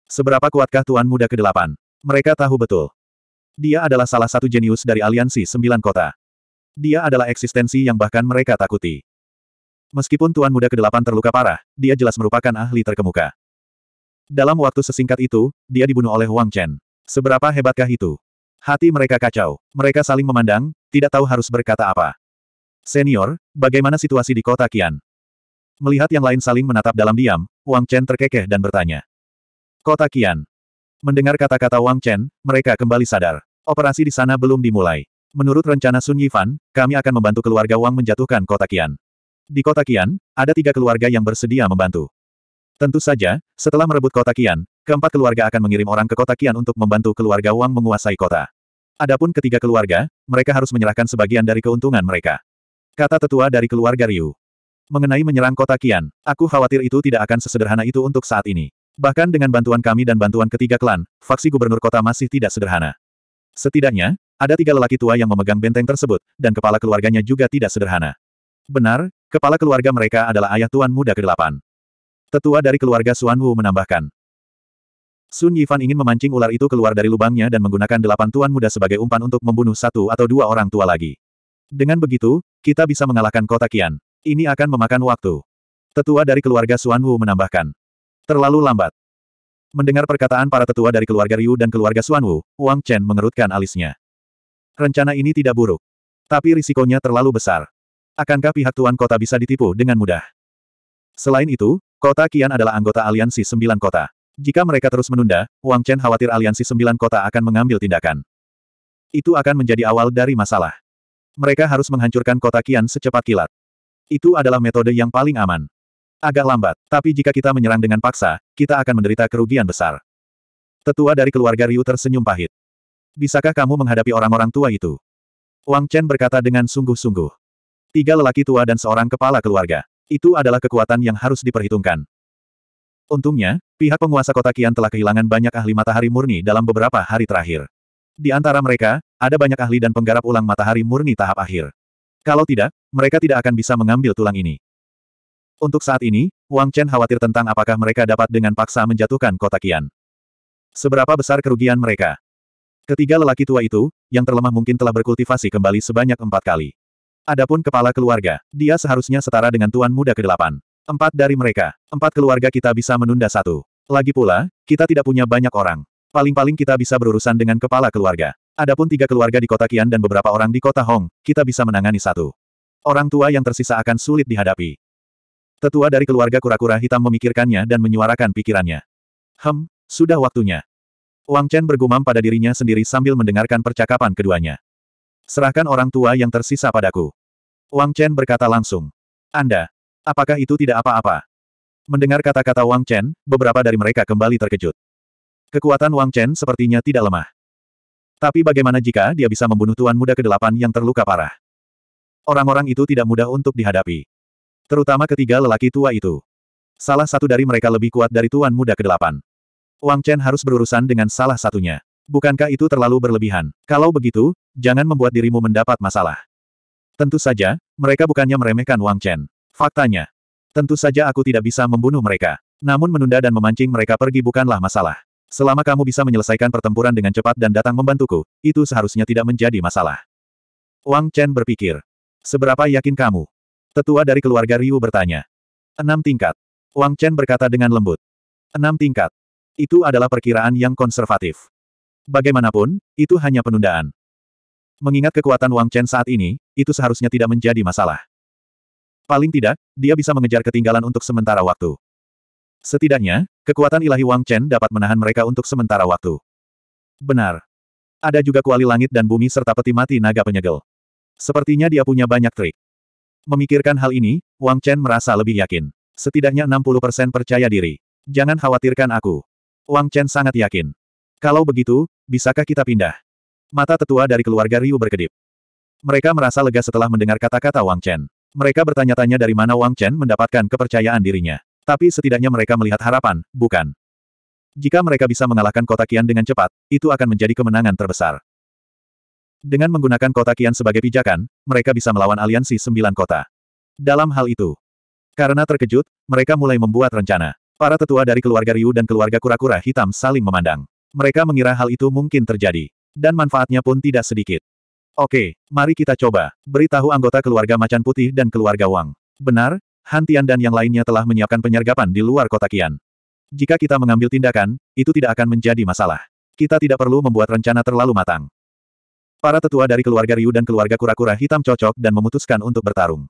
Seberapa kuatkah Tuan Muda ke-8? Mereka tahu betul. Dia adalah salah satu jenius dari aliansi sembilan kota. Dia adalah eksistensi yang bahkan mereka takuti. Meskipun Tuan Muda ke-8 terluka parah, dia jelas merupakan ahli terkemuka. Dalam waktu sesingkat itu, dia dibunuh oleh Wang Chen. Seberapa hebatkah itu? Hati mereka kacau. Mereka saling memandang, tidak tahu harus berkata apa. Senior, bagaimana situasi di kota Kian? Melihat yang lain saling menatap dalam diam, Wang Chen terkekeh dan bertanya. Kota Kian. Mendengar kata-kata Wang Chen, mereka kembali sadar. Operasi di sana belum dimulai. Menurut rencana Sun Yifan, kami akan membantu keluarga Wang menjatuhkan kota Kian. Di kota Kian, ada tiga keluarga yang bersedia membantu. Tentu saja, setelah merebut kota Kian, keempat keluarga akan mengirim orang ke kota Kian untuk membantu keluarga Wang menguasai kota. Adapun ketiga keluarga, mereka harus menyerahkan sebagian dari keuntungan mereka. Kata tetua dari keluarga Ryu. Mengenai menyerang kota Kian, aku khawatir itu tidak akan sesederhana itu untuk saat ini. Bahkan dengan bantuan kami dan bantuan ketiga klan, faksi gubernur kota masih tidak sederhana. Setidaknya, ada tiga lelaki tua yang memegang benteng tersebut, dan kepala keluarganya juga tidak sederhana. Benar, Kepala keluarga mereka adalah ayah Tuan Muda ke-8. Tetua dari keluarga Suan Wu menambahkan. Sun Yifan ingin memancing ular itu keluar dari lubangnya dan menggunakan delapan Tuan Muda sebagai umpan untuk membunuh satu atau dua orang tua lagi. Dengan begitu, kita bisa mengalahkan kota Kian. Ini akan memakan waktu. Tetua dari keluarga Suan Wu menambahkan. Terlalu lambat. Mendengar perkataan para tetua dari keluarga Ryu dan keluarga Suan Wu, Wang Chen mengerutkan alisnya. Rencana ini tidak buruk. Tapi risikonya terlalu besar. Akankah pihak tuan kota bisa ditipu dengan mudah? Selain itu, kota Kian adalah anggota aliansi sembilan kota. Jika mereka terus menunda, Wang Chen khawatir aliansi sembilan kota akan mengambil tindakan. Itu akan menjadi awal dari masalah. Mereka harus menghancurkan kota Kian secepat kilat. Itu adalah metode yang paling aman. Agak lambat, tapi jika kita menyerang dengan paksa, kita akan menderita kerugian besar. Tetua dari keluarga Ryu tersenyum pahit. Bisakah kamu menghadapi orang-orang tua itu? Wang Chen berkata dengan sungguh-sungguh. Tiga lelaki tua dan seorang kepala keluarga. Itu adalah kekuatan yang harus diperhitungkan. Untungnya, pihak penguasa kota Kian telah kehilangan banyak ahli matahari murni dalam beberapa hari terakhir. Di antara mereka, ada banyak ahli dan penggarap ulang matahari murni tahap akhir. Kalau tidak, mereka tidak akan bisa mengambil tulang ini. Untuk saat ini, Wang Chen khawatir tentang apakah mereka dapat dengan paksa menjatuhkan kota Kian. Seberapa besar kerugian mereka? Ketiga lelaki tua itu, yang terlemah mungkin telah berkultivasi kembali sebanyak empat kali. Adapun kepala keluarga, dia seharusnya setara dengan tuan muda ke-8. Empat dari mereka, empat keluarga kita bisa menunda satu. Lagi pula, kita tidak punya banyak orang. Paling-paling kita bisa berurusan dengan kepala keluarga. Adapun tiga keluarga di kota Kian dan beberapa orang di kota Hong, kita bisa menangani satu. Orang tua yang tersisa akan sulit dihadapi. Tetua dari keluarga kura-kura hitam memikirkannya dan menyuarakan pikirannya. Hem, sudah waktunya. Wang Chen bergumam pada dirinya sendiri sambil mendengarkan percakapan keduanya. Serahkan orang tua yang tersisa padaku. Wang Chen berkata langsung. Anda, apakah itu tidak apa-apa? Mendengar kata-kata Wang Chen, beberapa dari mereka kembali terkejut. Kekuatan Wang Chen sepertinya tidak lemah. Tapi bagaimana jika dia bisa membunuh tuan muda kedelapan yang terluka parah? Orang-orang itu tidak mudah untuk dihadapi. Terutama ketiga lelaki tua itu. Salah satu dari mereka lebih kuat dari tuan muda kedelapan. Wang Chen harus berurusan dengan salah satunya. Bukankah itu terlalu berlebihan? Kalau begitu, jangan membuat dirimu mendapat masalah. Tentu saja, mereka bukannya meremehkan Wang Chen. Faktanya. Tentu saja aku tidak bisa membunuh mereka. Namun menunda dan memancing mereka pergi bukanlah masalah. Selama kamu bisa menyelesaikan pertempuran dengan cepat dan datang membantuku, itu seharusnya tidak menjadi masalah. Wang Chen berpikir. Seberapa yakin kamu? Tetua dari keluarga Ryu bertanya. Enam tingkat. Wang Chen berkata dengan lembut. Enam tingkat. Itu adalah perkiraan yang konservatif. Bagaimanapun, itu hanya penundaan. Mengingat kekuatan Wang Chen saat ini, itu seharusnya tidak menjadi masalah. Paling tidak, dia bisa mengejar ketinggalan untuk sementara waktu. Setidaknya, kekuatan ilahi Wang Chen dapat menahan mereka untuk sementara waktu. Benar. Ada juga kuali langit dan bumi serta peti mati naga penyegel. Sepertinya dia punya banyak trik. Memikirkan hal ini, Wang Chen merasa lebih yakin. Setidaknya 60% percaya diri. Jangan khawatirkan aku. Wang Chen sangat yakin. Kalau begitu, bisakah kita pindah? Mata tetua dari keluarga Ryu berkedip. Mereka merasa lega setelah mendengar kata-kata Wang Chen. Mereka bertanya-tanya dari mana Wang Chen mendapatkan kepercayaan dirinya. Tapi setidaknya mereka melihat harapan, bukan? Jika mereka bisa mengalahkan kota Kian dengan cepat, itu akan menjadi kemenangan terbesar. Dengan menggunakan kota Kian sebagai pijakan, mereka bisa melawan aliansi sembilan kota. Dalam hal itu, karena terkejut, mereka mulai membuat rencana. Para tetua dari keluarga Ryu dan keluarga kura-kura hitam saling memandang. Mereka mengira hal itu mungkin terjadi. Dan manfaatnya pun tidak sedikit. Oke, mari kita coba. Beritahu anggota keluarga Macan Putih dan keluarga Wang. Benar, Hantian dan yang lainnya telah menyiapkan penyergapan di luar kota Kian. Jika kita mengambil tindakan, itu tidak akan menjadi masalah. Kita tidak perlu membuat rencana terlalu matang. Para tetua dari keluarga Ryu dan keluarga kura-kura hitam cocok dan memutuskan untuk bertarung.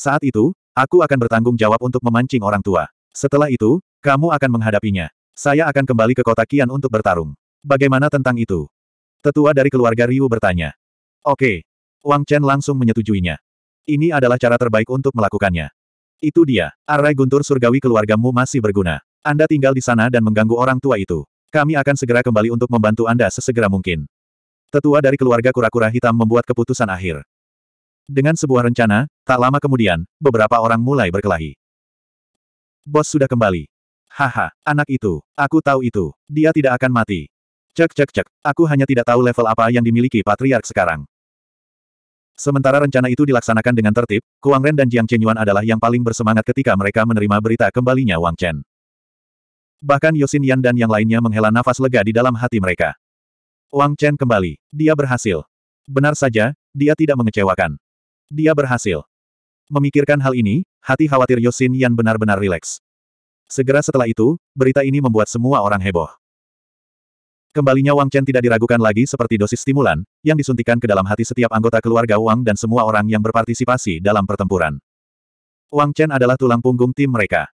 Saat itu, aku akan bertanggung jawab untuk memancing orang tua. Setelah itu, kamu akan menghadapinya. Saya akan kembali ke kota Kian untuk bertarung. Bagaimana tentang itu? Tetua dari keluarga Ryu bertanya. Oke. Wang Chen langsung menyetujuinya. Ini adalah cara terbaik untuk melakukannya. Itu dia. Arai guntur surgawi keluargamu masih berguna. Anda tinggal di sana dan mengganggu orang tua itu. Kami akan segera kembali untuk membantu Anda sesegera mungkin. Tetua dari keluarga kura-kura hitam membuat keputusan akhir. Dengan sebuah rencana, tak lama kemudian, beberapa orang mulai berkelahi. Bos sudah kembali. Haha, anak itu, aku tahu itu, dia tidak akan mati. Cek cek cek, aku hanya tidak tahu level apa yang dimiliki Patriark sekarang. Sementara rencana itu dilaksanakan dengan tertib, Kuang Ren dan Jiang Chenyuan adalah yang paling bersemangat ketika mereka menerima berita kembalinya Wang Chen. Bahkan Yosin Yan dan yang lainnya menghela nafas lega di dalam hati mereka. Wang Chen kembali. Dia berhasil. Benar saja, dia tidak mengecewakan. Dia berhasil. Memikirkan hal ini, hati khawatir Yosin Yan benar-benar rileks. Segera setelah itu, berita ini membuat semua orang heboh. Kembalinya Wang Chen tidak diragukan lagi seperti dosis stimulan, yang disuntikan ke dalam hati setiap anggota keluarga Wang dan semua orang yang berpartisipasi dalam pertempuran. Wang Chen adalah tulang punggung tim mereka.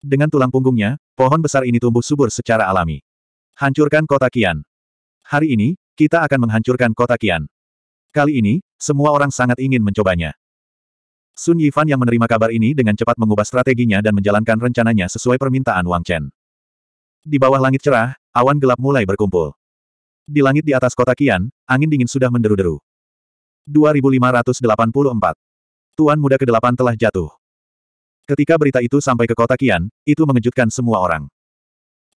Dengan tulang punggungnya, pohon besar ini tumbuh subur secara alami. Hancurkan kota Kian. Hari ini, kita akan menghancurkan kota Kian. Kali ini, semua orang sangat ingin mencobanya. Sun Yifan yang menerima kabar ini dengan cepat mengubah strateginya dan menjalankan rencananya sesuai permintaan Wang Chen. Di bawah langit cerah, awan gelap mulai berkumpul. Di langit di atas kota Kian, angin dingin sudah menderu-deru. 2584. Tuan muda ke-8 telah jatuh. Ketika berita itu sampai ke kota Kian, itu mengejutkan semua orang.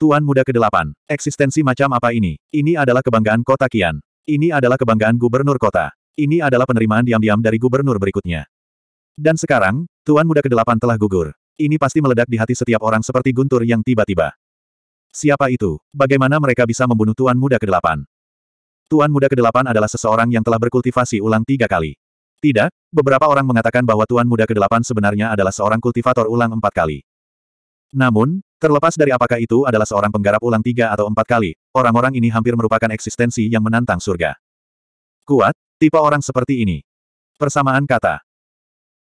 Tuan muda ke-8, eksistensi macam apa ini? Ini adalah kebanggaan kota Kian. Ini adalah kebanggaan gubernur kota. Ini adalah penerimaan diam-diam dari gubernur berikutnya. Dan sekarang, Tuan Muda ke-8 telah gugur. Ini pasti meledak di hati setiap orang seperti guntur yang tiba-tiba. Siapa itu? Bagaimana mereka bisa membunuh Tuan Muda ke-8? Tuan Muda ke-8 adalah seseorang yang telah berkultivasi ulang tiga kali. Tidak, beberapa orang mengatakan bahwa Tuan Muda ke-8 sebenarnya adalah seorang kultivator ulang empat kali. Namun, terlepas dari apakah itu adalah seorang penggarap ulang tiga atau empat kali, orang-orang ini hampir merupakan eksistensi yang menantang surga. Kuat, tipe orang seperti ini. Persamaan kata,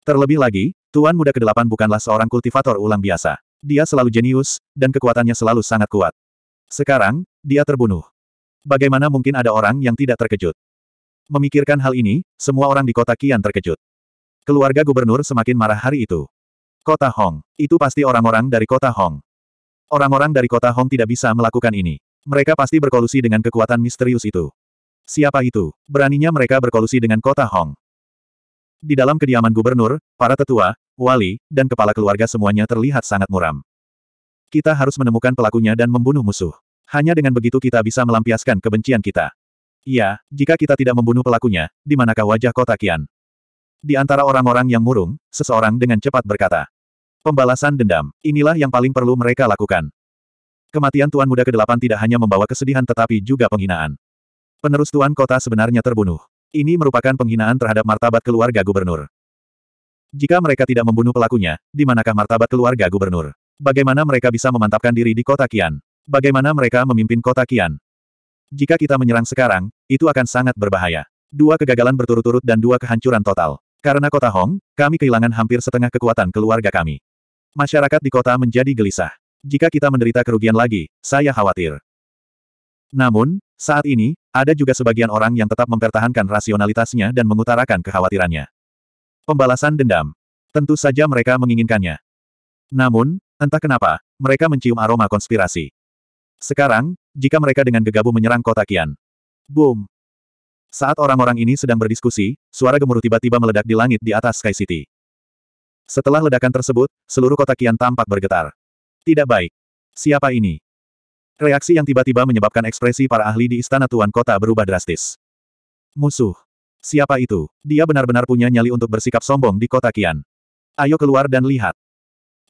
Terlebih lagi, Tuan Muda ke-8 bukanlah seorang kultivator ulang biasa. Dia selalu jenius, dan kekuatannya selalu sangat kuat. Sekarang, dia terbunuh. Bagaimana mungkin ada orang yang tidak terkejut? Memikirkan hal ini, semua orang di kota Kian terkejut. Keluarga gubernur semakin marah hari itu. Kota Hong. Itu pasti orang-orang dari kota Hong. Orang-orang dari kota Hong tidak bisa melakukan ini. Mereka pasti berkolusi dengan kekuatan misterius itu. Siapa itu? Beraninya mereka berkolusi dengan kota Hong. Di dalam kediaman gubernur, para tetua, wali, dan kepala keluarga semuanya terlihat sangat muram. Kita harus menemukan pelakunya dan membunuh musuh. Hanya dengan begitu kita bisa melampiaskan kebencian kita. Iya, jika kita tidak membunuh pelakunya, di manakah wajah kota Kian? Di antara orang-orang yang murung, seseorang dengan cepat berkata. Pembalasan dendam, inilah yang paling perlu mereka lakukan. Kematian Tuan Muda ke-8 tidak hanya membawa kesedihan tetapi juga penghinaan. Penerus Tuan Kota sebenarnya terbunuh. Ini merupakan penghinaan terhadap martabat keluarga gubernur. Jika mereka tidak membunuh pelakunya, di manakah martabat keluarga gubernur? Bagaimana mereka bisa memantapkan diri di kota Kian? Bagaimana mereka memimpin kota Kian? Jika kita menyerang sekarang, itu akan sangat berbahaya. Dua kegagalan berturut-turut dan dua kehancuran total. Karena kota Hong, kami kehilangan hampir setengah kekuatan keluarga kami. Masyarakat di kota menjadi gelisah. Jika kita menderita kerugian lagi, saya khawatir. Namun, saat ini, ada juga sebagian orang yang tetap mempertahankan rasionalitasnya dan mengutarakan kekhawatirannya. Pembalasan dendam. Tentu saja mereka menginginkannya. Namun, entah kenapa, mereka mencium aroma konspirasi. Sekarang, jika mereka dengan gegabah menyerang kota Kian. Boom! Saat orang-orang ini sedang berdiskusi, suara gemuruh tiba-tiba meledak di langit di atas Sky City. Setelah ledakan tersebut, seluruh kota Kian tampak bergetar. Tidak baik. Siapa ini? Reaksi yang tiba-tiba menyebabkan ekspresi para ahli di istana tuan kota berubah drastis. Musuh. Siapa itu? Dia benar-benar punya nyali untuk bersikap sombong di kota Kian. Ayo keluar dan lihat.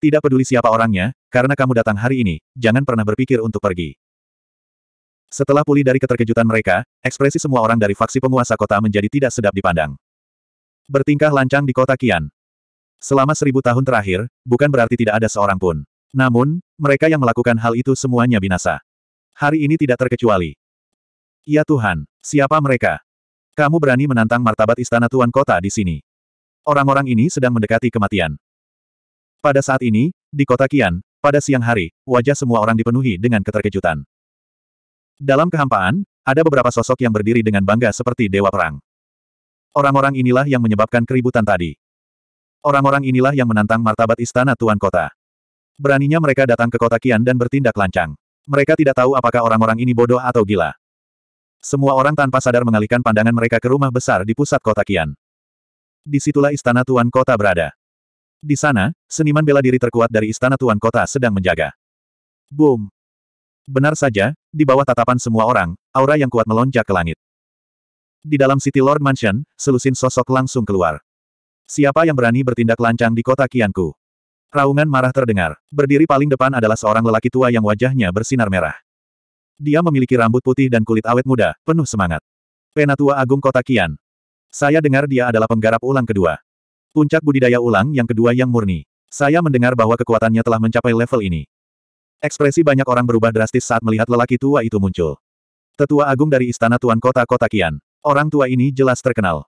Tidak peduli siapa orangnya, karena kamu datang hari ini, jangan pernah berpikir untuk pergi. Setelah pulih dari keterkejutan mereka, ekspresi semua orang dari faksi penguasa kota menjadi tidak sedap dipandang. Bertingkah lancang di kota Kian. Selama seribu tahun terakhir, bukan berarti tidak ada seorang pun. Namun, mereka yang melakukan hal itu semuanya binasa. Hari ini tidak terkecuali. Ya Tuhan, siapa mereka? Kamu berani menantang martabat istana Tuan Kota di sini. Orang-orang ini sedang mendekati kematian. Pada saat ini, di kota Kian, pada siang hari, wajah semua orang dipenuhi dengan keterkejutan. Dalam kehampaan, ada beberapa sosok yang berdiri dengan bangga seperti dewa perang. Orang-orang inilah yang menyebabkan keributan tadi. Orang-orang inilah yang menantang martabat istana Tuan Kota. Beraninya mereka datang ke kota Kian dan bertindak lancang. Mereka tidak tahu apakah orang-orang ini bodoh atau gila. Semua orang tanpa sadar mengalihkan pandangan mereka ke rumah besar di pusat kota Kian. Disitulah istana tuan kota berada. Di sana, seniman bela diri terkuat dari istana tuan kota sedang menjaga. Boom! Benar saja, di bawah tatapan semua orang, aura yang kuat melonjak ke langit. Di dalam City Lord Mansion, selusin sosok langsung keluar. Siapa yang berani bertindak lancang di kota Kianku? Raungan marah terdengar. Berdiri paling depan adalah seorang lelaki tua yang wajahnya bersinar merah. Dia memiliki rambut putih dan kulit awet muda, penuh semangat. Penatua Agung Kota Kian. Saya dengar dia adalah penggarap ulang kedua. Puncak budidaya ulang yang kedua yang murni. Saya mendengar bahwa kekuatannya telah mencapai level ini. Ekspresi banyak orang berubah drastis saat melihat lelaki tua itu muncul. Tetua agung dari istana tuan kota Kota Kian. Orang tua ini jelas terkenal.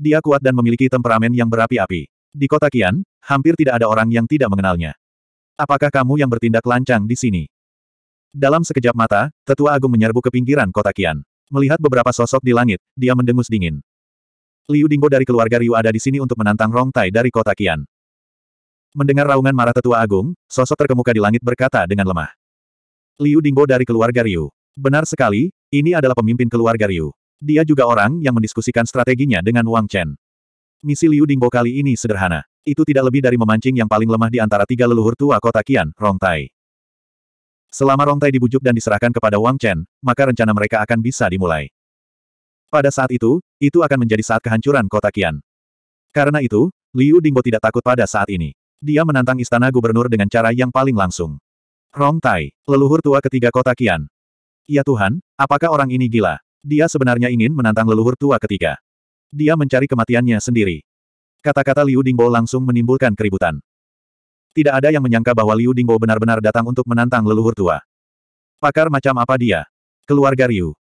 Dia kuat dan memiliki temperamen yang berapi-api. Di kota Kian, hampir tidak ada orang yang tidak mengenalnya. Apakah kamu yang bertindak lancang di sini? Dalam sekejap mata, tetua agung menyerbu ke pinggiran kota Kian. Melihat beberapa sosok di langit, dia mendengus dingin. Liu Dingbo dari keluarga Ryu ada di sini untuk menantang Rong Tai dari kota Kian. Mendengar raungan marah tetua agung, sosok terkemuka di langit berkata dengan lemah. Liu Dingbo dari keluarga Ryu. Benar sekali, ini adalah pemimpin keluarga Ryu. Dia juga orang yang mendiskusikan strateginya dengan Wang Chen. Misi Liu Dingbo kali ini sederhana. Itu tidak lebih dari memancing yang paling lemah di antara tiga leluhur tua kota Kian, Rongtai. Selama Rongtai dibujuk dan diserahkan kepada Wang Chen, maka rencana mereka akan bisa dimulai. Pada saat itu, itu akan menjadi saat kehancuran kota Kian. Karena itu, Liu Dingbo tidak takut pada saat ini. Dia menantang istana gubernur dengan cara yang paling langsung. Rongtai, leluhur tua ketiga kota Kian. Ya Tuhan, apakah orang ini gila? Dia sebenarnya ingin menantang leluhur tua ketiga dia mencari kematiannya sendiri. Kata-kata Liu Dingbo langsung menimbulkan keributan. Tidak ada yang menyangka bahwa Liu Dingbo benar-benar datang untuk menantang leluhur tua. Pakar macam apa dia? Keluarga Liu.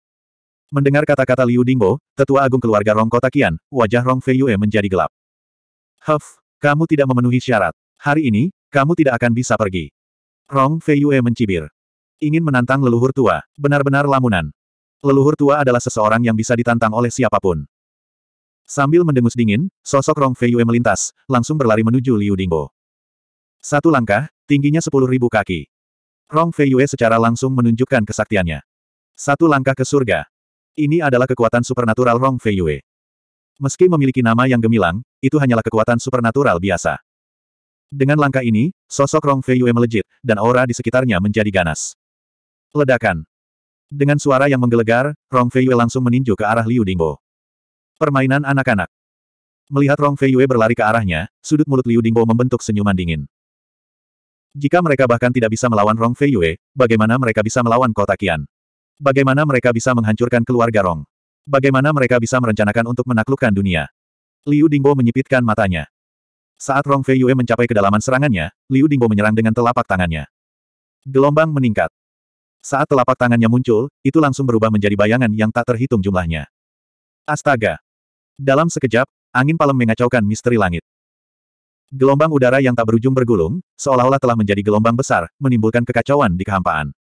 Mendengar kata-kata Liu Dingbo, tetua agung keluarga Rong Kotakian, wajah Rong Feiyue menjadi gelap. Huff, kamu tidak memenuhi syarat. Hari ini, kamu tidak akan bisa pergi. Rong Feiyue mencibir. Ingin menantang leluhur tua, benar-benar lamunan. Leluhur tua adalah seseorang yang bisa ditantang oleh siapapun. Sambil mendengus dingin, sosok Rong Fei Yue melintas, langsung berlari menuju Liu Dingbo. Satu langkah, tingginya sepuluh ribu kaki. Rong Fei Yue secara langsung menunjukkan kesaktiannya. Satu langkah ke surga. Ini adalah kekuatan supernatural Rong Fei Yue. Meski memiliki nama yang gemilang, itu hanyalah kekuatan supernatural biasa. Dengan langkah ini, sosok Rong Fei Yue melejit, dan aura di sekitarnya menjadi ganas. Ledakan. Dengan suara yang menggelegar, Rong Fei Yue langsung meninju ke arah Liu Dingbo. Permainan anak-anak. Melihat Rong Feiyue berlari ke arahnya, sudut mulut Liu Dingbo membentuk senyuman dingin. Jika mereka bahkan tidak bisa melawan Rong Feiyue, bagaimana mereka bisa melawan kota Qian? Bagaimana mereka bisa menghancurkan keluarga Rong? Bagaimana mereka bisa merencanakan untuk menaklukkan dunia? Liu Dingbo menyipitkan matanya. Saat Rong Feiyue mencapai kedalaman serangannya, Liu Dingbo menyerang dengan telapak tangannya. Gelombang meningkat. Saat telapak tangannya muncul, itu langsung berubah menjadi bayangan yang tak terhitung jumlahnya. Astaga! Dalam sekejap, angin palem mengacaukan misteri langit. Gelombang udara yang tak berujung bergulung, seolah-olah telah menjadi gelombang besar, menimbulkan kekacauan di kehampaan.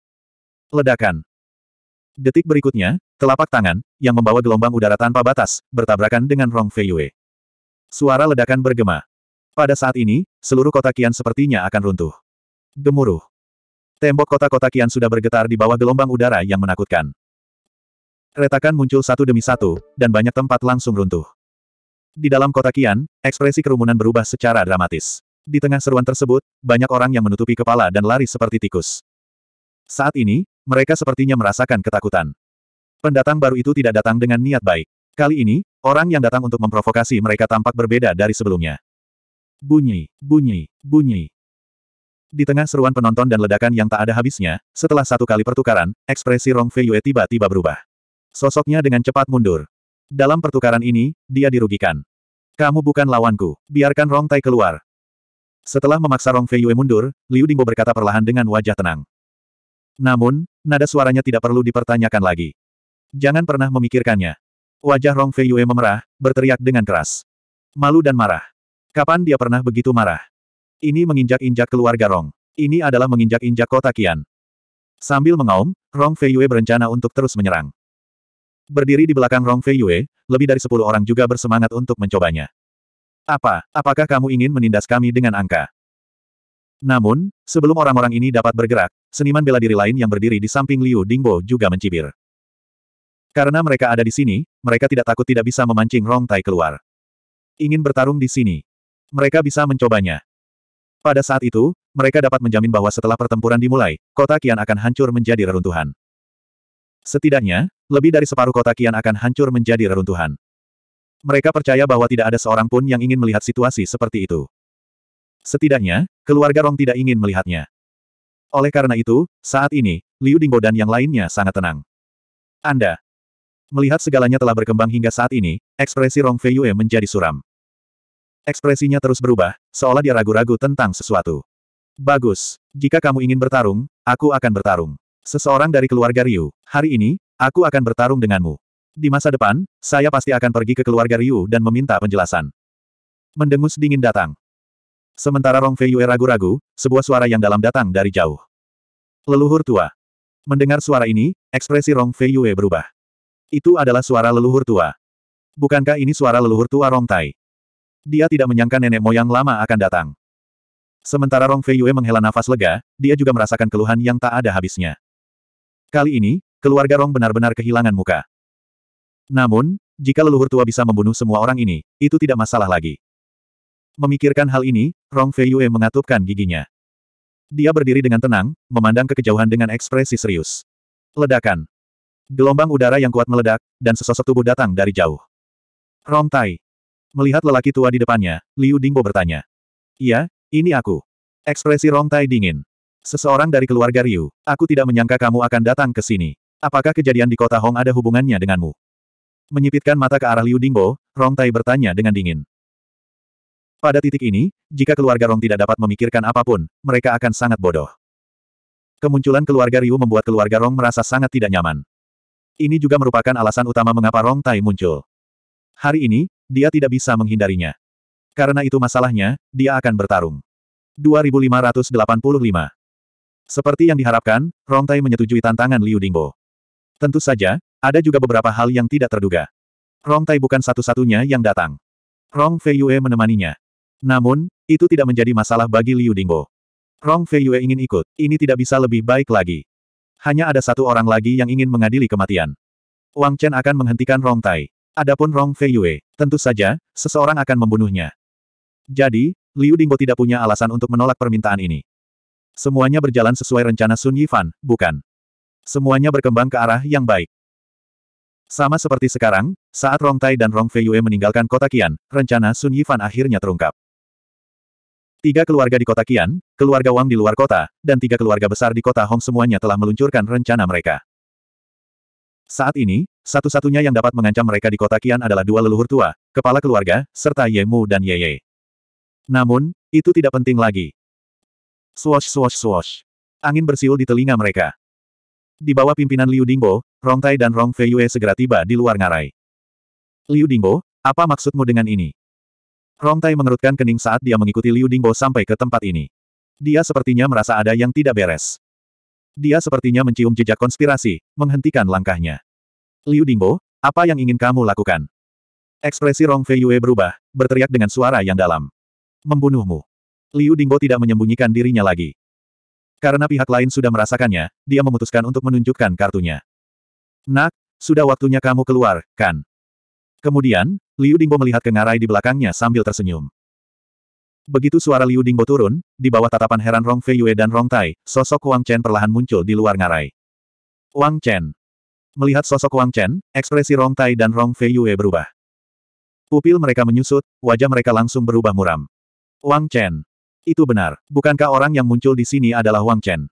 Ledakan. Detik berikutnya, telapak tangan, yang membawa gelombang udara tanpa batas, bertabrakan dengan Rong Feiyue. Suara ledakan bergema. Pada saat ini, seluruh kota Kian sepertinya akan runtuh. Gemuruh. Tembok kota-kota Kian sudah bergetar di bawah gelombang udara yang menakutkan. Retakan muncul satu demi satu, dan banyak tempat langsung runtuh. Di dalam kota Kian, ekspresi kerumunan berubah secara dramatis. Di tengah seruan tersebut, banyak orang yang menutupi kepala dan lari seperti tikus. Saat ini, mereka sepertinya merasakan ketakutan. Pendatang baru itu tidak datang dengan niat baik. Kali ini, orang yang datang untuk memprovokasi mereka tampak berbeda dari sebelumnya. Bunyi, bunyi, bunyi. Di tengah seruan penonton dan ledakan yang tak ada habisnya, setelah satu kali pertukaran, ekspresi Rong Feiyue tiba-tiba berubah sosoknya dengan cepat mundur. Dalam pertukaran ini, dia dirugikan. Kamu bukan lawanku, biarkan Rong Tai keluar. Setelah memaksa Rong Fei Yue mundur, Liu Dingbo berkata perlahan dengan wajah tenang. Namun, nada suaranya tidak perlu dipertanyakan lagi. Jangan pernah memikirkannya. Wajah Rong Fei Yue memerah, berteriak dengan keras. Malu dan marah. Kapan dia pernah begitu marah? Ini menginjak-injak keluarga Rong. Ini adalah menginjak-injak kota Kian. Sambil mengaum, Rong Fei Yue berencana untuk terus menyerang. Berdiri di belakang Rong Fei Yue, lebih dari sepuluh orang juga bersemangat untuk mencobanya. Apa, apakah kamu ingin menindas kami dengan angka? Namun, sebelum orang-orang ini dapat bergerak, seniman bela diri lain yang berdiri di samping Liu Dingbo juga mencibir. Karena mereka ada di sini, mereka tidak takut tidak bisa memancing Rong Tai keluar. Ingin bertarung di sini. Mereka bisa mencobanya. Pada saat itu, mereka dapat menjamin bahwa setelah pertempuran dimulai, kota Kian akan hancur menjadi reruntuhan. Setidaknya, lebih dari separuh kota Kian akan hancur menjadi reruntuhan. Mereka percaya bahwa tidak ada seorang pun yang ingin melihat situasi seperti itu. Setidaknya, keluarga Rong tidak ingin melihatnya. Oleh karena itu, saat ini, Liu Dingbo dan yang lainnya sangat tenang. Anda melihat segalanya telah berkembang hingga saat ini, ekspresi Rong Feiyue menjadi suram. Ekspresinya terus berubah, seolah dia ragu-ragu tentang sesuatu. Bagus, jika kamu ingin bertarung, aku akan bertarung. Seseorang dari keluarga Ryu, hari ini, aku akan bertarung denganmu. Di masa depan, saya pasti akan pergi ke keluarga Ryu dan meminta penjelasan. Mendengus dingin datang. Sementara Rong Fei Yue ragu-ragu, sebuah suara yang dalam datang dari jauh. Leluhur tua. Mendengar suara ini, ekspresi Rong Fei Yue berubah. Itu adalah suara leluhur tua. Bukankah ini suara leluhur tua Rong Tai? Dia tidak menyangka nenek moyang lama akan datang. Sementara Rong Fei Yue menghela nafas lega, dia juga merasakan keluhan yang tak ada habisnya. Kali ini, keluarga Rong benar-benar kehilangan muka. Namun, jika leluhur tua bisa membunuh semua orang ini, itu tidak masalah lagi. Memikirkan hal ini, Rong Fei Yue mengatupkan giginya. Dia berdiri dengan tenang, memandang ke kejauhan dengan ekspresi serius. Ledakan. Gelombang udara yang kuat meledak, dan sesosok tubuh datang dari jauh. Rong Tai. Melihat lelaki tua di depannya, Liu Dingbo bertanya. Iya, ini aku. Ekspresi Rong Tai dingin. Seseorang dari keluarga Ryu, aku tidak menyangka kamu akan datang ke sini. Apakah kejadian di kota Hong ada hubungannya denganmu? Menyipitkan mata ke arah Liu Dingbo, Rong Tai bertanya dengan dingin. Pada titik ini, jika keluarga Rong tidak dapat memikirkan apapun, mereka akan sangat bodoh. Kemunculan keluarga Ryu membuat keluarga Rong merasa sangat tidak nyaman. Ini juga merupakan alasan utama mengapa Rong Tai muncul. Hari ini, dia tidak bisa menghindarinya. Karena itu masalahnya, dia akan bertarung. 2585 seperti yang diharapkan, Rongtai menyetujui tantangan Liu Dingbo. Tentu saja, ada juga beberapa hal yang tidak terduga. Rongtai bukan satu-satunya yang datang. Rong Fei Yue menemaninya. Namun, itu tidak menjadi masalah bagi Liu Dingbo. Rong Fei Yue ingin ikut, ini tidak bisa lebih baik lagi. Hanya ada satu orang lagi yang ingin mengadili kematian. Wang Chen akan menghentikan Rong Tai. Adapun Rong Fei Yue, tentu saja, seseorang akan membunuhnya. Jadi, Liu Dingbo tidak punya alasan untuk menolak permintaan ini. Semuanya berjalan sesuai rencana Sun Yifan, bukan? Semuanya berkembang ke arah yang baik. Sama seperti sekarang, saat Rong Tai dan Rong Feiyue meninggalkan kota Qian, rencana Sun Yifan akhirnya terungkap. Tiga keluarga di kota Qian, keluarga Wang di luar kota, dan tiga keluarga besar di kota Hong semuanya telah meluncurkan rencana mereka. Saat ini, satu-satunya yang dapat mengancam mereka di kota Qian adalah dua leluhur tua, kepala keluarga, serta Ye Mu dan Ye Ye. Namun, itu tidak penting lagi. Swash swash swash. Angin bersiul di telinga mereka. Di bawah pimpinan Liu Dingbo, Rong Tai dan Rong Fei Yue segera tiba di luar ngarai. Liu Dingbo, apa maksudmu dengan ini? Rong Tai mengerutkan kening saat dia mengikuti Liu Dingbo sampai ke tempat ini. Dia sepertinya merasa ada yang tidak beres. Dia sepertinya mencium jejak konspirasi, menghentikan langkahnya. Liu Dingbo, apa yang ingin kamu lakukan? Ekspresi Rong Fei Yue berubah, berteriak dengan suara yang dalam. Membunuhmu. Liu Dingbo tidak menyembunyikan dirinya lagi. Karena pihak lain sudah merasakannya, dia memutuskan untuk menunjukkan kartunya. Nak, sudah waktunya kamu keluar, kan? Kemudian, Liu Dingbo melihat kengarai di belakangnya sambil tersenyum. Begitu suara Liu Dingbo turun, di bawah tatapan heran Rong Fei Yue dan Rong Tai, sosok Wang Chen perlahan muncul di luar ngarai. Wang Chen. Melihat sosok Wang Chen, ekspresi Rong Tai dan Rong Fei Yue berubah. Pupil mereka menyusut, wajah mereka langsung berubah muram. Wang Chen. Itu benar. Bukankah orang yang muncul di sini adalah Wang Chen?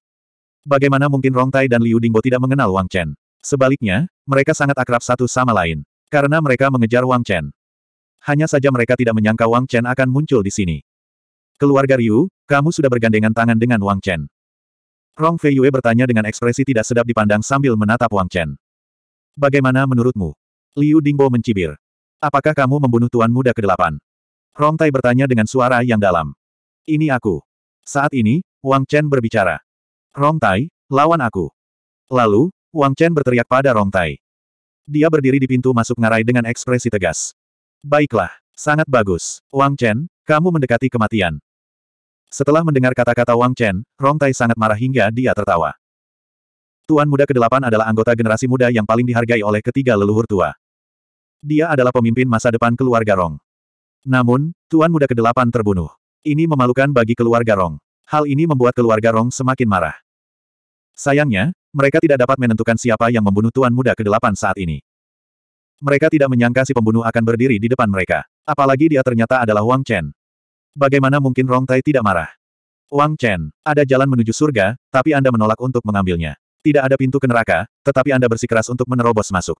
Bagaimana mungkin Rong Tai dan Liu Dingbo tidak mengenal Wang Chen? Sebaliknya, mereka sangat akrab satu sama lain. Karena mereka mengejar Wang Chen. Hanya saja mereka tidak menyangka Wang Chen akan muncul di sini. Keluarga Ryu, kamu sudah bergandengan tangan dengan Wang Chen. Rong Fei Yue bertanya dengan ekspresi tidak sedap dipandang sambil menatap Wang Chen. Bagaimana menurutmu? Liu Dingbo mencibir. Apakah kamu membunuh tuan muda ke-8? Rong Tai bertanya dengan suara yang dalam. Ini aku. Saat ini, Wang Chen berbicara. Rong Tai, lawan aku. Lalu, Wang Chen berteriak pada Rong Tai. Dia berdiri di pintu masuk ngarai dengan ekspresi tegas. Baiklah, sangat bagus. Wang Chen, kamu mendekati kematian. Setelah mendengar kata-kata Wang Chen, Rong Tai sangat marah hingga dia tertawa. Tuan muda ke kedelapan adalah anggota generasi muda yang paling dihargai oleh ketiga leluhur tua. Dia adalah pemimpin masa depan keluarga Rong. Namun, tuan muda ke kedelapan terbunuh. Ini memalukan bagi keluarga Rong. Hal ini membuat keluarga Rong semakin marah. Sayangnya, mereka tidak dapat menentukan siapa yang membunuh Tuan Muda ke-8 saat ini. Mereka tidak menyangka si pembunuh akan berdiri di depan mereka. Apalagi dia ternyata adalah Wang Chen. Bagaimana mungkin Rong Tai tidak marah? Wang Chen, ada jalan menuju surga, tapi Anda menolak untuk mengambilnya. Tidak ada pintu ke neraka, tetapi Anda bersikeras untuk menerobos masuk.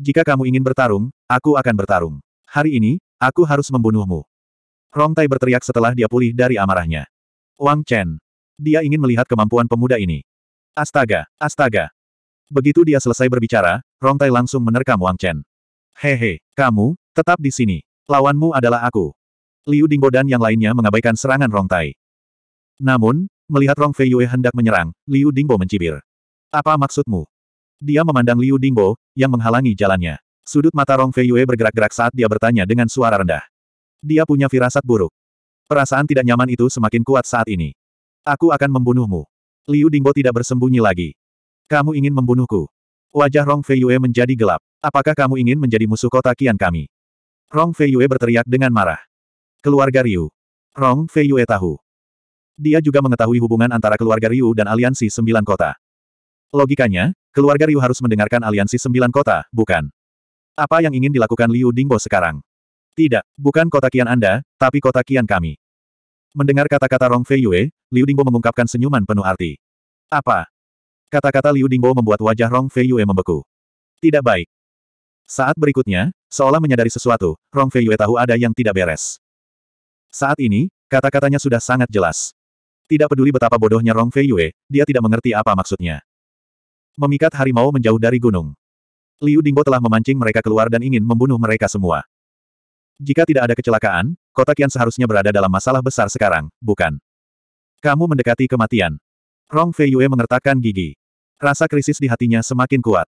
Jika kamu ingin bertarung, aku akan bertarung. Hari ini, aku harus membunuhmu. Rong Tai berteriak setelah dia pulih dari amarahnya. Wang Chen. Dia ingin melihat kemampuan pemuda ini. Astaga, astaga. Begitu dia selesai berbicara, Rong Tai langsung menerkam Wang Chen. Hehe, kamu, tetap di sini. Lawanmu adalah aku. Liu Dingbo dan yang lainnya mengabaikan serangan Rong Tai. Namun, melihat Rong Fei Yue hendak menyerang, Liu Dingbo mencibir. Apa maksudmu? Dia memandang Liu Dingbo, yang menghalangi jalannya. Sudut mata Rong Fei Yue bergerak-gerak saat dia bertanya dengan suara rendah. Dia punya firasat buruk. Perasaan tidak nyaman itu semakin kuat saat ini. Aku akan membunuhmu. Liu Dingbo tidak bersembunyi lagi. Kamu ingin membunuhku. Wajah Rong Fei Yue menjadi gelap. Apakah kamu ingin menjadi musuh kota kian kami? Rong Fei Yue berteriak dengan marah. Keluarga Ryu. Rong Fei Yue tahu. Dia juga mengetahui hubungan antara keluarga Ryu dan aliansi sembilan kota. Logikanya, keluarga Ryu harus mendengarkan aliansi sembilan kota, bukan? Apa yang ingin dilakukan Liu Dingbo sekarang? Tidak, bukan kota kian Anda, tapi kota kian kami. Mendengar kata-kata Rong Fei Yue, Liu Dingbo mengungkapkan senyuman penuh arti. Apa? Kata-kata Liu Dingbo membuat wajah Rong Fei Yue membeku. Tidak baik. Saat berikutnya, seolah menyadari sesuatu, Rong Fei Yue tahu ada yang tidak beres. Saat ini, kata-katanya sudah sangat jelas. Tidak peduli betapa bodohnya Rong Fei Yue, dia tidak mengerti apa maksudnya. Memikat harimau menjauh dari gunung. Liu Dingbo telah memancing mereka keluar dan ingin membunuh mereka semua. Jika tidak ada kecelakaan, kota Kian seharusnya berada dalam masalah besar sekarang, bukan? Kamu mendekati kematian. Rong Fei Yue mengertakkan gigi. Rasa krisis di hatinya semakin kuat.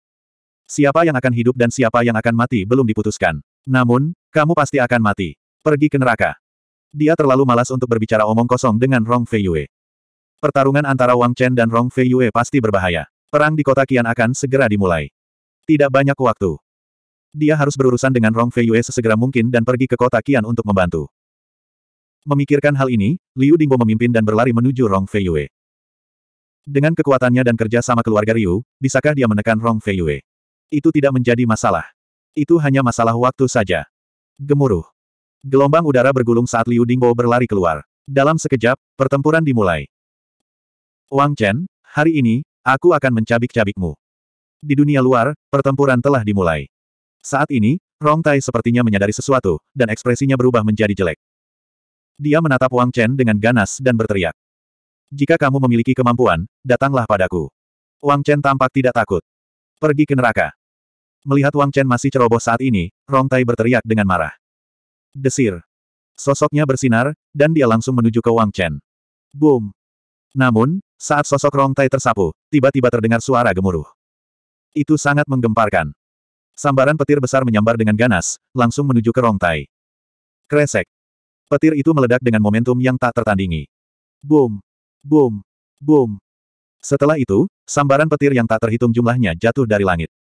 Siapa yang akan hidup dan siapa yang akan mati belum diputuskan. Namun, kamu pasti akan mati. Pergi ke neraka. Dia terlalu malas untuk berbicara omong kosong dengan Rong Fei Yue. Pertarungan antara Wang Chen dan Rong Fei Yue pasti berbahaya. Perang di kota Kian akan segera dimulai. Tidak banyak waktu. Dia harus berurusan dengan Rong Yue sesegera mungkin dan pergi ke kota Kian untuk membantu. Memikirkan hal ini, Liu Dingbo memimpin dan berlari menuju Rong Yue. Dengan kekuatannya dan kerja sama keluarga Ryu, bisakah dia menekan Rong Yue? Itu tidak menjadi masalah. Itu hanya masalah waktu saja. Gemuruh. Gelombang udara bergulung saat Liu Dingbo berlari keluar. Dalam sekejap, pertempuran dimulai. Wang Chen, hari ini, aku akan mencabik-cabikmu. Di dunia luar, pertempuran telah dimulai. Saat ini, Rong Tai sepertinya menyadari sesuatu, dan ekspresinya berubah menjadi jelek. Dia menatap Wang Chen dengan ganas dan berteriak. Jika kamu memiliki kemampuan, datanglah padaku. Wang Chen tampak tidak takut. Pergi ke neraka. Melihat Wang Chen masih ceroboh saat ini, Rong Tai berteriak dengan marah. Desir. Sosoknya bersinar, dan dia langsung menuju ke Wang Chen. Boom. Namun, saat sosok Rong Tai tersapu, tiba-tiba terdengar suara gemuruh. Itu sangat menggemparkan. Sambaran petir besar menyambar dengan ganas, langsung menuju ke rongtai. Kresek. Petir itu meledak dengan momentum yang tak tertandingi. Boom! Boom! Boom! Setelah itu, sambaran petir yang tak terhitung jumlahnya jatuh dari langit.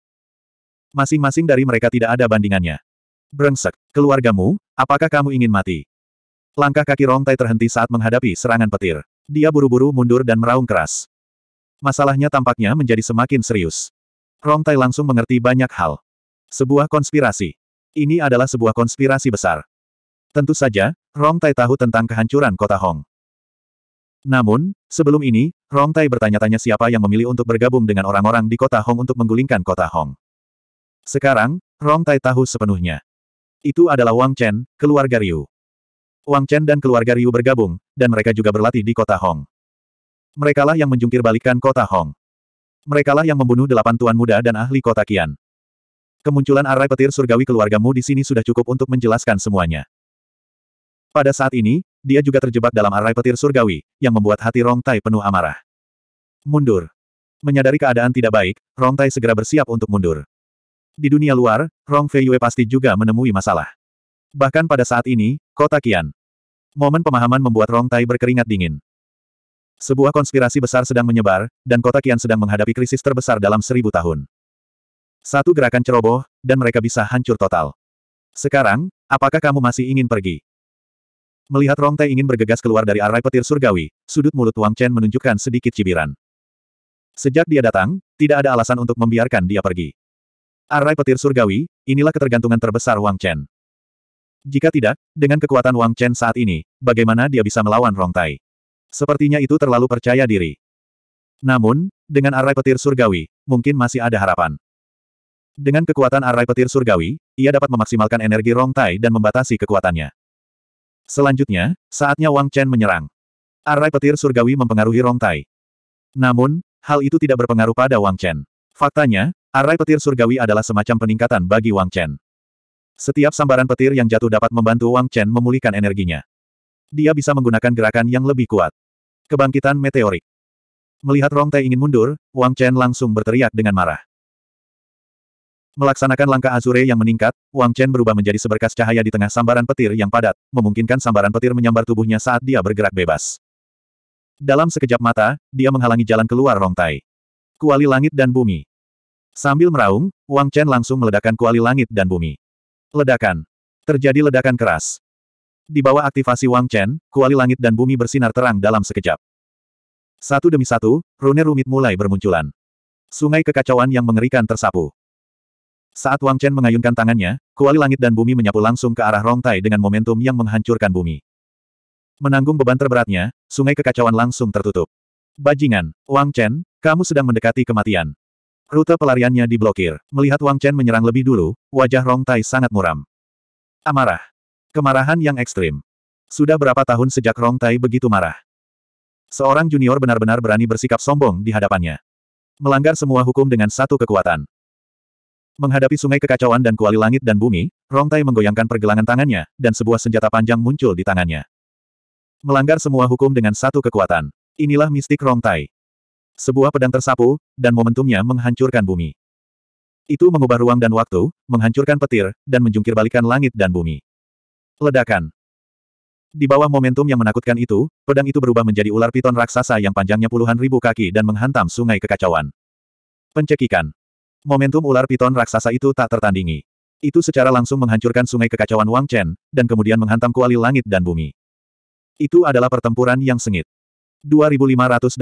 Masing-masing dari mereka tidak ada bandingannya. Brengsek, keluargamu, apakah kamu ingin mati? Langkah kaki Rongtai terhenti saat menghadapi serangan petir. Dia buru-buru mundur dan meraung keras. Masalahnya tampaknya menjadi semakin serius. Rongtai langsung mengerti banyak hal. Sebuah konspirasi. Ini adalah sebuah konspirasi besar. Tentu saja, Rong Tai tahu tentang kehancuran kota Hong. Namun, sebelum ini, Rong Tai bertanya-tanya siapa yang memilih untuk bergabung dengan orang-orang di kota Hong untuk menggulingkan kota Hong. Sekarang, Rong Tai tahu sepenuhnya. Itu adalah Wang Chen, keluarga Ryu. Wang Chen dan keluarga Ryu bergabung, dan mereka juga berlatih di kota Hong. Merekalah yang menjungkir balikan kota Hong. Merekalah yang membunuh delapan tuan muda dan ahli kota Kian. Kemunculan arai petir surgawi keluargamu di sini sudah cukup untuk menjelaskan semuanya. Pada saat ini, dia juga terjebak dalam arai petir surgawi, yang membuat hati Rong Tai penuh amarah. Mundur. Menyadari keadaan tidak baik, Rong Tai segera bersiap untuk mundur. Di dunia luar, Rong Fei Yue pasti juga menemui masalah. Bahkan pada saat ini, kota Kian. Momen pemahaman membuat Rong Tai berkeringat dingin. Sebuah konspirasi besar sedang menyebar, dan kota Kian sedang menghadapi krisis terbesar dalam seribu tahun. Satu gerakan ceroboh, dan mereka bisa hancur total. Sekarang, apakah kamu masih ingin pergi? Melihat Rong Te ingin bergegas keluar dari arai petir surgawi, sudut mulut Wang Chen menunjukkan sedikit cibiran. Sejak dia datang, tidak ada alasan untuk membiarkan dia pergi. Arai petir surgawi, inilah ketergantungan terbesar Wang Chen. Jika tidak, dengan kekuatan Wang Chen saat ini, bagaimana dia bisa melawan Rong Tai? Sepertinya itu terlalu percaya diri. Namun, dengan arai petir surgawi, mungkin masih ada harapan. Dengan kekuatan arai petir surgawi, ia dapat memaksimalkan energi Rong Tai dan membatasi kekuatannya. Selanjutnya, saatnya Wang Chen menyerang. Arai petir surgawi mempengaruhi Rong Tai. Namun, hal itu tidak berpengaruh pada Wang Chen. Faktanya, arai petir surgawi adalah semacam peningkatan bagi Wang Chen. Setiap sambaran petir yang jatuh dapat membantu Wang Chen memulihkan energinya. Dia bisa menggunakan gerakan yang lebih kuat. Kebangkitan meteorik. Melihat Rong Tai ingin mundur, Wang Chen langsung berteriak dengan marah. Melaksanakan langkah Azure yang meningkat, Wang Chen berubah menjadi seberkas cahaya di tengah sambaran petir yang padat, memungkinkan sambaran petir menyambar tubuhnya saat dia bergerak bebas. Dalam sekejap mata, dia menghalangi jalan keluar rongtai. Kuali langit dan bumi. Sambil meraung, Wang Chen langsung meledakkan kuali langit dan bumi. Ledakan. Terjadi ledakan keras. Di bawah aktivasi Wang Chen, kuali langit dan bumi bersinar terang dalam sekejap. Satu demi satu, rune rumit mulai bermunculan. Sungai kekacauan yang mengerikan tersapu. Saat Wang Chen mengayunkan tangannya, kuali langit dan bumi menyapu langsung ke arah Rongtai dengan momentum yang menghancurkan bumi. Menanggung beban terberatnya, sungai kekacauan langsung tertutup. Bajingan, Wang Chen, kamu sedang mendekati kematian. Rute pelariannya diblokir. Melihat Wang Chen menyerang lebih dulu, wajah Rong Tai sangat muram. Amarah. Kemarahan yang ekstrim. Sudah berapa tahun sejak Rong Tai begitu marah? Seorang junior benar-benar berani bersikap sombong di hadapannya. Melanggar semua hukum dengan satu kekuatan. Menghadapi sungai kekacauan dan kuali langit dan bumi, Rongtai menggoyangkan pergelangan tangannya, dan sebuah senjata panjang muncul di tangannya. Melanggar semua hukum dengan satu kekuatan. Inilah mistik Rongtai. Sebuah pedang tersapu, dan momentumnya menghancurkan bumi. Itu mengubah ruang dan waktu, menghancurkan petir, dan menjungkirbalikan langit dan bumi. Ledakan. Di bawah momentum yang menakutkan itu, pedang itu berubah menjadi ular piton raksasa yang panjangnya puluhan ribu kaki dan menghantam sungai kekacauan. Pencekikan. Momentum ular piton raksasa itu tak tertandingi. Itu secara langsung menghancurkan sungai kekacauan Wang Chen, dan kemudian menghantam kuali langit dan bumi. Itu adalah pertempuran yang sengit. 2586.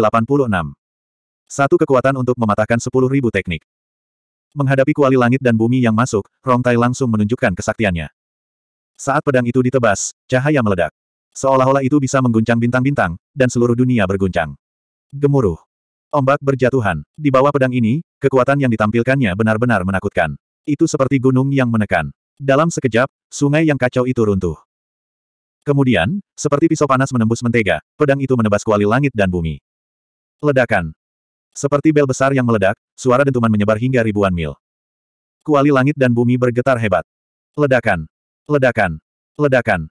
Satu kekuatan untuk mematahkan 10.000 teknik. Menghadapi kuali langit dan bumi yang masuk, Rong Tai langsung menunjukkan kesaktiannya. Saat pedang itu ditebas, cahaya meledak. Seolah-olah itu bisa mengguncang bintang-bintang, dan seluruh dunia berguncang. Gemuruh. Ombak berjatuhan. Di bawah pedang ini, kekuatan yang ditampilkannya benar-benar menakutkan. Itu seperti gunung yang menekan. Dalam sekejap, sungai yang kacau itu runtuh. Kemudian, seperti pisau panas menembus mentega, pedang itu menebas kuali langit dan bumi. Ledakan. Seperti bel besar yang meledak, suara dentuman menyebar hingga ribuan mil. Kuali langit dan bumi bergetar hebat. Ledakan. Ledakan. Ledakan.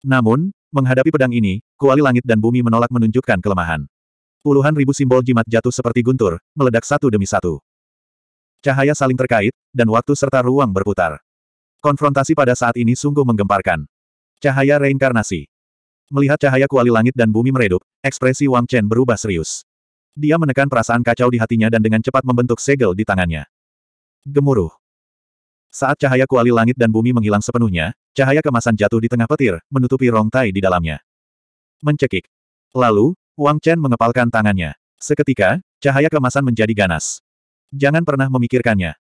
Namun, menghadapi pedang ini, kuali langit dan bumi menolak menunjukkan kelemahan. Puluhan ribu simbol jimat jatuh seperti guntur, meledak satu demi satu. Cahaya saling terkait, dan waktu serta ruang berputar. Konfrontasi pada saat ini sungguh menggemparkan. Cahaya reinkarnasi. Melihat cahaya kuali langit dan bumi meredup, ekspresi Wang Chen berubah serius. Dia menekan perasaan kacau di hatinya dan dengan cepat membentuk segel di tangannya. Gemuruh. Saat cahaya kuali langit dan bumi menghilang sepenuhnya, cahaya kemasan jatuh di tengah petir, menutupi rongtai di dalamnya. Mencekik. Lalu, Wang Chen mengepalkan tangannya. Seketika, cahaya kemasan menjadi ganas. Jangan pernah memikirkannya.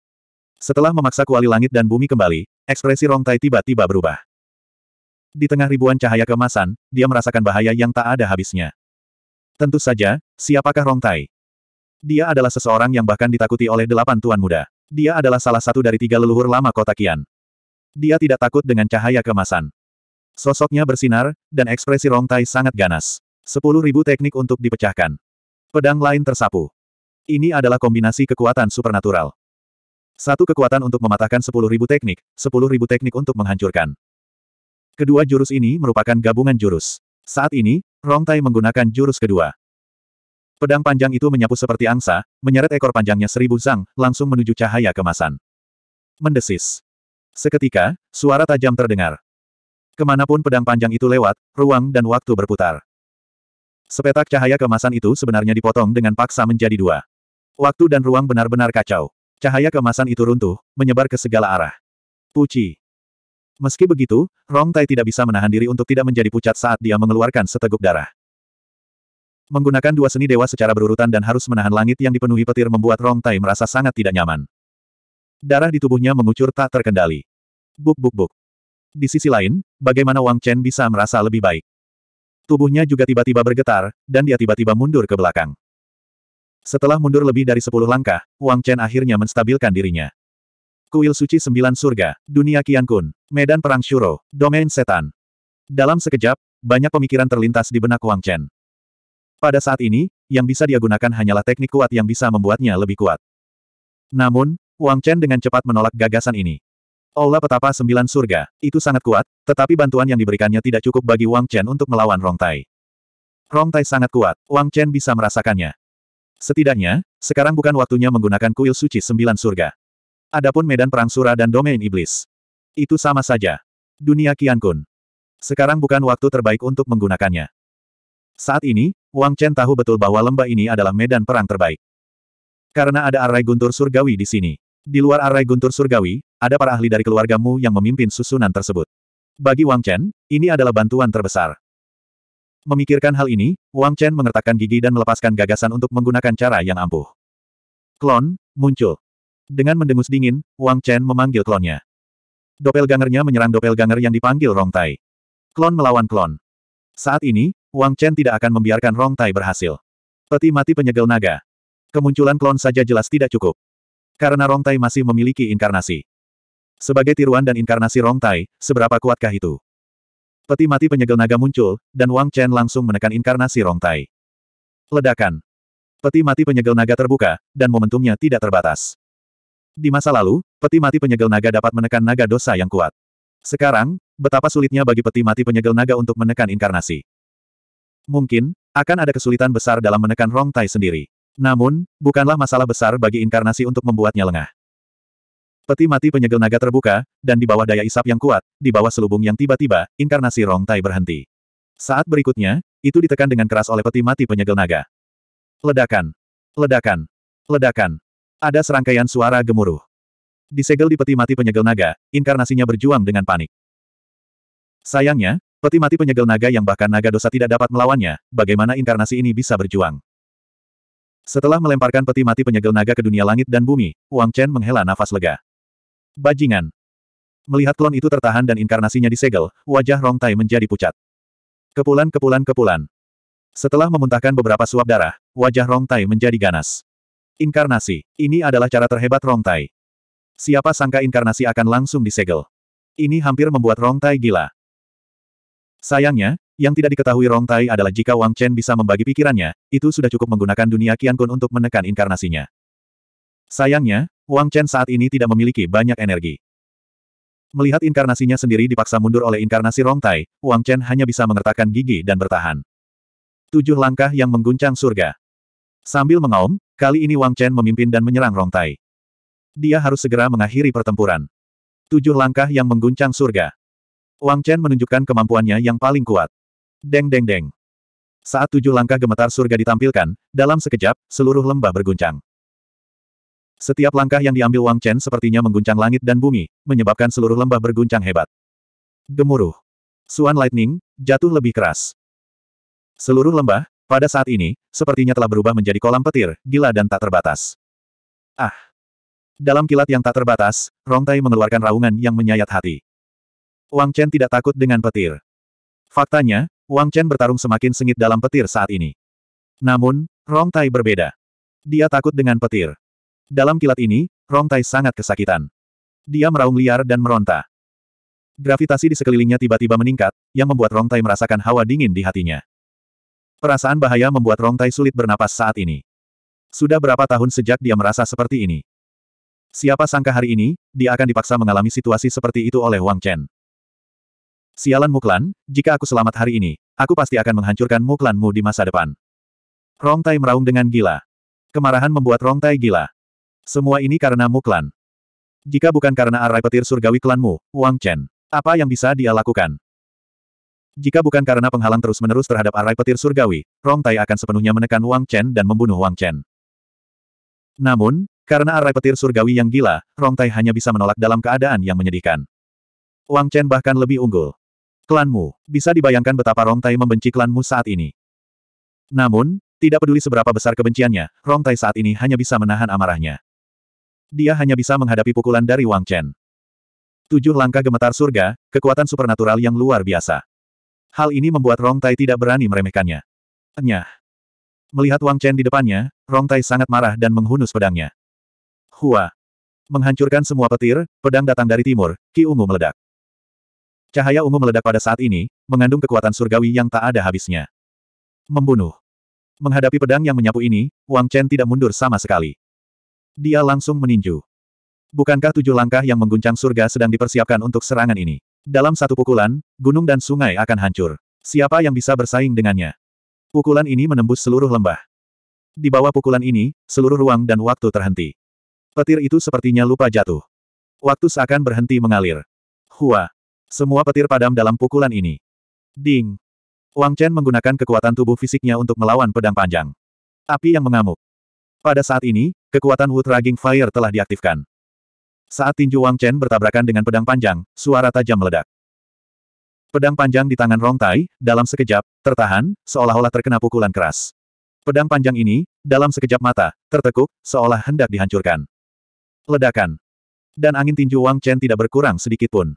Setelah memaksa kuali langit dan bumi kembali, ekspresi Rong Tai tiba-tiba berubah. Di tengah ribuan cahaya kemasan, dia merasakan bahaya yang tak ada habisnya. Tentu saja, siapakah Rong Tai? Dia adalah seseorang yang bahkan ditakuti oleh delapan tuan muda. Dia adalah salah satu dari tiga leluhur lama kota Kian. Dia tidak takut dengan cahaya kemasan. Sosoknya bersinar, dan ekspresi Rong Tai sangat ganas. Sepuluh ribu teknik untuk dipecahkan. Pedang lain tersapu. Ini adalah kombinasi kekuatan supernatural. Satu kekuatan untuk mematahkan sepuluh ribu teknik, sepuluh ribu teknik untuk menghancurkan. Kedua jurus ini merupakan gabungan jurus. Saat ini, Rongtai menggunakan jurus kedua. Pedang panjang itu menyapu seperti angsa, menyeret ekor panjangnya seribu zang, langsung menuju cahaya kemasan. Mendesis. Seketika, suara tajam terdengar. Kemanapun pedang panjang itu lewat, ruang dan waktu berputar. Sepetak cahaya kemasan itu sebenarnya dipotong dengan paksa menjadi dua. Waktu dan ruang benar-benar kacau. Cahaya kemasan itu runtuh, menyebar ke segala arah. Puci. Meski begitu, Rong Tai tidak bisa menahan diri untuk tidak menjadi pucat saat dia mengeluarkan seteguk darah. Menggunakan dua seni dewa secara berurutan dan harus menahan langit yang dipenuhi petir membuat Rong Tai merasa sangat tidak nyaman. Darah di tubuhnya mengucur tak terkendali. Buk buk buk. Di sisi lain, bagaimana Wang Chen bisa merasa lebih baik? Tubuhnya juga tiba-tiba bergetar, dan dia tiba-tiba mundur ke belakang. Setelah mundur lebih dari sepuluh langkah, Wang Chen akhirnya menstabilkan dirinya. Kuil Suci Sembilan Surga, Dunia Kian Kun, Medan Perang Shuro, Domain Setan. Dalam sekejap, banyak pemikiran terlintas di benak Wang Chen. Pada saat ini, yang bisa dia gunakan hanyalah teknik kuat yang bisa membuatnya lebih kuat. Namun, Wang Chen dengan cepat menolak gagasan ini. Aula petapa sembilan surga, itu sangat kuat, tetapi bantuan yang diberikannya tidak cukup bagi Wang Chen untuk melawan Rong Tai. Rong Tai sangat kuat, Wang Chen bisa merasakannya. Setidaknya, sekarang bukan waktunya menggunakan kuil suci sembilan surga. Adapun medan perang sura dan domain iblis. Itu sama saja. Dunia Qian Kun. Sekarang bukan waktu terbaik untuk menggunakannya. Saat ini, Wang Chen tahu betul bahwa lembah ini adalah medan perang terbaik. Karena ada arai guntur surgawi di sini. Di luar arai guntur surgawi, ada para ahli dari keluargamu yang memimpin susunan tersebut. Bagi Wang Chen, ini adalah bantuan terbesar. Memikirkan hal ini, Wang Chen mengertakkan gigi dan melepaskan gagasan untuk menggunakan cara yang ampuh. Klon, muncul. Dengan mendengus dingin, Wang Chen memanggil klonnya. Doppelgangernya menyerang doppelganger yang dipanggil Rong Tai. Klon melawan klon. Saat ini, Wang Chen tidak akan membiarkan Rong Tai berhasil. Peti mati penyegel naga. Kemunculan klon saja jelas tidak cukup. Karena Rong Tai masih memiliki inkarnasi. Sebagai tiruan dan inkarnasi rongtai, seberapa kuatkah itu? Peti mati penyegel naga muncul, dan Wang Chen langsung menekan inkarnasi rongtai. Ledakan. Peti mati penyegel naga terbuka, dan momentumnya tidak terbatas. Di masa lalu, peti mati penyegel naga dapat menekan naga dosa yang kuat. Sekarang, betapa sulitnya bagi peti mati penyegel naga untuk menekan inkarnasi. Mungkin, akan ada kesulitan besar dalam menekan rongtai sendiri. Namun, bukanlah masalah besar bagi inkarnasi untuk membuatnya lengah. Peti mati penyegel naga terbuka, dan di bawah daya isap yang kuat, di bawah selubung yang tiba-tiba, inkarnasi Rong Tai berhenti. Saat berikutnya, itu ditekan dengan keras oleh peti mati penyegel naga. Ledakan! Ledakan! Ledakan! Ada serangkaian suara gemuruh. Disegel di peti mati penyegel naga, inkarnasinya berjuang dengan panik. Sayangnya, peti mati penyegel naga yang bahkan naga dosa tidak dapat melawannya, bagaimana inkarnasi ini bisa berjuang? Setelah melemparkan peti mati penyegel naga ke dunia langit dan bumi, Wang Chen menghela nafas lega. Bajingan. Melihat klon itu tertahan dan inkarnasinya disegel, wajah Rong Tai menjadi pucat. Kepulan kepulan kepulan. Setelah memuntahkan beberapa suap darah, wajah Rong Tai menjadi ganas. Inkarnasi, ini adalah cara terhebat Rong Tai. Siapa sangka inkarnasi akan langsung disegel. Ini hampir membuat Rong Tai gila. Sayangnya, yang tidak diketahui Rong Tai adalah jika Wang Chen bisa membagi pikirannya, itu sudah cukup menggunakan dunia Qian Kun untuk menekan inkarnasinya. Sayangnya, Wang Chen saat ini tidak memiliki banyak energi. Melihat inkarnasinya sendiri dipaksa mundur oleh inkarnasi rongtai, Wang Chen hanya bisa mengertakkan gigi dan bertahan. Tujuh langkah yang mengguncang surga. Sambil mengaum, kali ini Wang Chen memimpin dan menyerang rongtai. Dia harus segera mengakhiri pertempuran. Tujuh langkah yang mengguncang surga. Wang Chen menunjukkan kemampuannya yang paling kuat. Deng deng deng. Saat tujuh langkah gemetar surga ditampilkan, dalam sekejap, seluruh lembah berguncang. Setiap langkah yang diambil Wang Chen sepertinya mengguncang langit dan bumi, menyebabkan seluruh lembah berguncang hebat. Gemuruh. Suan Lightning, jatuh lebih keras. Seluruh lembah, pada saat ini, sepertinya telah berubah menjadi kolam petir, gila dan tak terbatas. Ah! Dalam kilat yang tak terbatas, Rongtai mengeluarkan raungan yang menyayat hati. Wang Chen tidak takut dengan petir. Faktanya, Wang Chen bertarung semakin sengit dalam petir saat ini. Namun, Rongtai berbeda. Dia takut dengan petir. Dalam kilat ini, Rong Tai sangat kesakitan. Dia meraung liar dan meronta. Gravitasi di sekelilingnya tiba-tiba meningkat, yang membuat Rong Tai merasakan hawa dingin di hatinya. Perasaan bahaya membuat Rong Tai sulit bernapas saat ini. Sudah berapa tahun sejak dia merasa seperti ini? Siapa sangka hari ini, dia akan dipaksa mengalami situasi seperti itu oleh Wang Chen. Sialan Muklan, jika aku selamat hari ini, aku pasti akan menghancurkan Muklanmu di masa depan. Rong Tai meraung dengan gila. Kemarahan membuat Rong Tai gila. Semua ini karena Mu Klan. Jika bukan karena arai petir surgawi klanmu, Wang Chen, apa yang bisa dia lakukan? Jika bukan karena penghalang terus-menerus terhadap arai petir surgawi, Rong Tai akan sepenuhnya menekan Wang Chen dan membunuh Wang Chen. Namun, karena arai petir surgawi yang gila, Rong Tai hanya bisa menolak dalam keadaan yang menyedihkan. Wang Chen bahkan lebih unggul. Klanmu, bisa dibayangkan betapa Rong Tai membenci klanmu saat ini. Namun, tidak peduli seberapa besar kebenciannya, Rong Tai saat ini hanya bisa menahan amarahnya dia hanya bisa menghadapi pukulan dari Wang Chen. Tujuh langkah gemetar surga, kekuatan supernatural yang luar biasa. Hal ini membuat Rong Tai tidak berani meremehkannya. Nyah. Melihat Wang Chen di depannya, Rong Tai sangat marah dan menghunus pedangnya. Hua. Menghancurkan semua petir, pedang datang dari timur, Ki Ungu meledak. Cahaya ungu meledak pada saat ini, mengandung kekuatan surgawi yang tak ada habisnya. Membunuh. Menghadapi pedang yang menyapu ini, Wang Chen tidak mundur sama sekali dia langsung meninju. Bukankah tujuh langkah yang mengguncang surga sedang dipersiapkan untuk serangan ini? Dalam satu pukulan, gunung dan sungai akan hancur. Siapa yang bisa bersaing dengannya? Pukulan ini menembus seluruh lembah. Di bawah pukulan ini, seluruh ruang dan waktu terhenti. Petir itu sepertinya lupa jatuh. Waktu seakan berhenti mengalir. Hua! Semua petir padam dalam pukulan ini. Ding! Wang Chen menggunakan kekuatan tubuh fisiknya untuk melawan pedang panjang. Api yang mengamuk. Pada saat ini, kekuatan Wood Raging Fire telah diaktifkan. Saat tinju Wang Chen bertabrakan dengan pedang panjang, suara tajam meledak. Pedang panjang di tangan Rong Tai, dalam sekejap, tertahan, seolah-olah terkena pukulan keras. Pedang panjang ini, dalam sekejap mata, tertekuk, seolah hendak dihancurkan. Ledakan. Dan angin tinju Wang Chen tidak berkurang sedikit pun.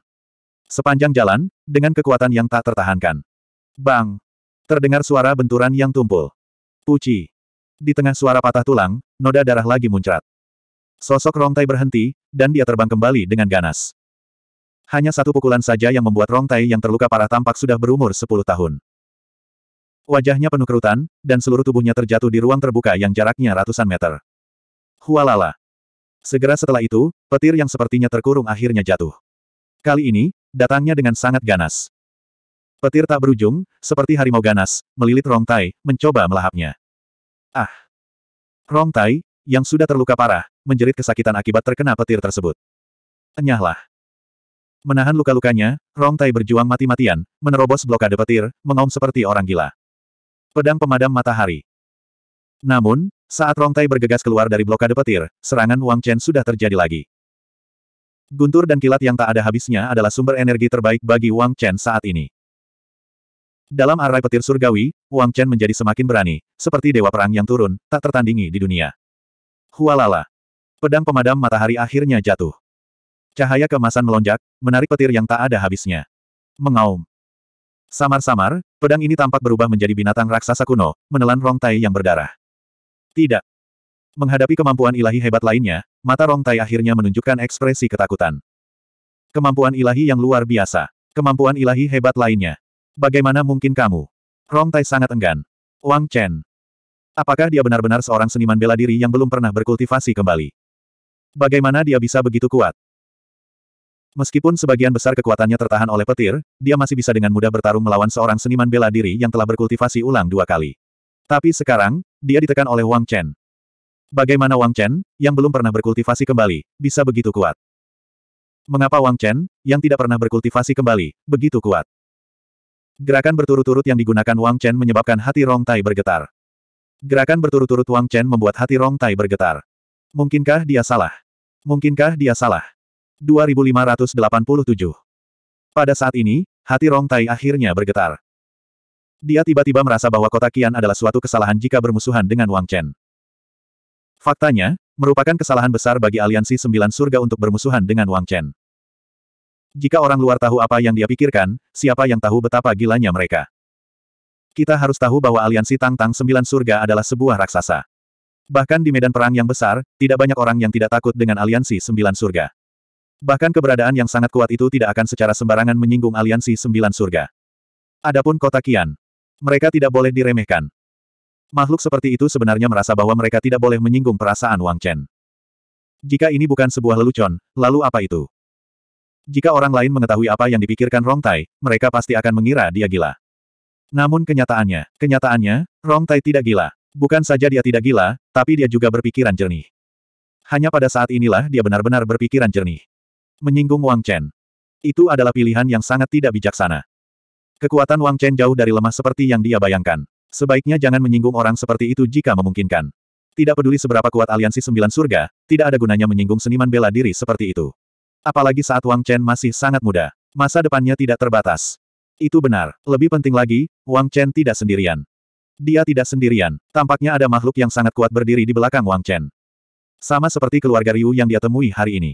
Sepanjang jalan, dengan kekuatan yang tak tertahankan. Bang! Terdengar suara benturan yang tumpul. Puci! Di tengah suara patah tulang, noda darah lagi muncrat. Sosok Rongtai berhenti, dan dia terbang kembali dengan ganas. Hanya satu pukulan saja yang membuat Rongtai yang terluka parah tampak sudah berumur 10 tahun. Wajahnya penuh kerutan, dan seluruh tubuhnya terjatuh di ruang terbuka yang jaraknya ratusan meter. Hualala. Segera setelah itu, petir yang sepertinya terkurung akhirnya jatuh. Kali ini, datangnya dengan sangat ganas. Petir tak berujung, seperti harimau ganas, melilit Rongtai, mencoba melahapnya. Ah! Rong Tai, yang sudah terluka parah, menjerit kesakitan akibat terkena petir tersebut. Enyahlah. Menahan luka-lukanya, Rong Tai berjuang mati-matian, menerobos blokade petir, mengaum seperti orang gila. Pedang pemadam matahari. Namun, saat Rong Tai bergegas keluar dari blokade petir, serangan Wang Chen sudah terjadi lagi. Guntur dan kilat yang tak ada habisnya adalah sumber energi terbaik bagi Wang Chen saat ini. Dalam arai petir surgawi, Wang Chen menjadi semakin berani, seperti dewa perang yang turun, tak tertandingi di dunia. Hualala. Pedang pemadam matahari akhirnya jatuh. Cahaya kemasan melonjak, menarik petir yang tak ada habisnya. Mengaum. Samar-samar, pedang ini tampak berubah menjadi binatang raksasa kuno, menelan rongtai yang berdarah. Tidak. Menghadapi kemampuan ilahi hebat lainnya, mata rongtai akhirnya menunjukkan ekspresi ketakutan. Kemampuan ilahi yang luar biasa. Kemampuan ilahi hebat lainnya. Bagaimana mungkin kamu? Rong Tai sangat enggan. Wang Chen. Apakah dia benar-benar seorang seniman bela diri yang belum pernah berkultivasi kembali? Bagaimana dia bisa begitu kuat? Meskipun sebagian besar kekuatannya tertahan oleh petir, dia masih bisa dengan mudah bertarung melawan seorang seniman bela diri yang telah berkultivasi ulang dua kali. Tapi sekarang, dia ditekan oleh Wang Chen. Bagaimana Wang Chen, yang belum pernah berkultivasi kembali, bisa begitu kuat? Mengapa Wang Chen, yang tidak pernah berkultivasi kembali, begitu kuat? Gerakan berturut-turut yang digunakan Wang Chen menyebabkan hati Rong Tai bergetar. Gerakan berturut-turut Wang Chen membuat hati Rong Tai bergetar. Mungkinkah dia salah? Mungkinkah dia salah? 2587 Pada saat ini, hati Rong Tai akhirnya bergetar. Dia tiba-tiba merasa bahwa kota Kian adalah suatu kesalahan jika bermusuhan dengan Wang Chen. Faktanya, merupakan kesalahan besar bagi aliansi Sembilan Surga untuk bermusuhan dengan Wang Chen. Jika orang luar tahu apa yang dia pikirkan, siapa yang tahu betapa gilanya mereka. Kita harus tahu bahwa aliansi Tang Tang Sembilan Surga adalah sebuah raksasa. Bahkan di medan perang yang besar, tidak banyak orang yang tidak takut dengan aliansi Sembilan Surga. Bahkan keberadaan yang sangat kuat itu tidak akan secara sembarangan menyinggung aliansi Sembilan Surga. Adapun kota Kian. Mereka tidak boleh diremehkan. Makhluk seperti itu sebenarnya merasa bahwa mereka tidak boleh menyinggung perasaan Wang Chen. Jika ini bukan sebuah lelucon, lalu apa itu? Jika orang lain mengetahui apa yang dipikirkan Rong Tai, mereka pasti akan mengira dia gila. Namun kenyataannya, kenyataannya, Rong Tai tidak gila. Bukan saja dia tidak gila, tapi dia juga berpikiran jernih. Hanya pada saat inilah dia benar-benar berpikiran jernih. Menyinggung Wang Chen. Itu adalah pilihan yang sangat tidak bijaksana. Kekuatan Wang Chen jauh dari lemah seperti yang dia bayangkan. Sebaiknya jangan menyinggung orang seperti itu jika memungkinkan. Tidak peduli seberapa kuat aliansi sembilan surga, tidak ada gunanya menyinggung seniman bela diri seperti itu. Apalagi saat Wang Chen masih sangat muda. Masa depannya tidak terbatas. Itu benar. Lebih penting lagi, Wang Chen tidak sendirian. Dia tidak sendirian. Tampaknya ada makhluk yang sangat kuat berdiri di belakang Wang Chen. Sama seperti keluarga Ryu yang dia temui hari ini.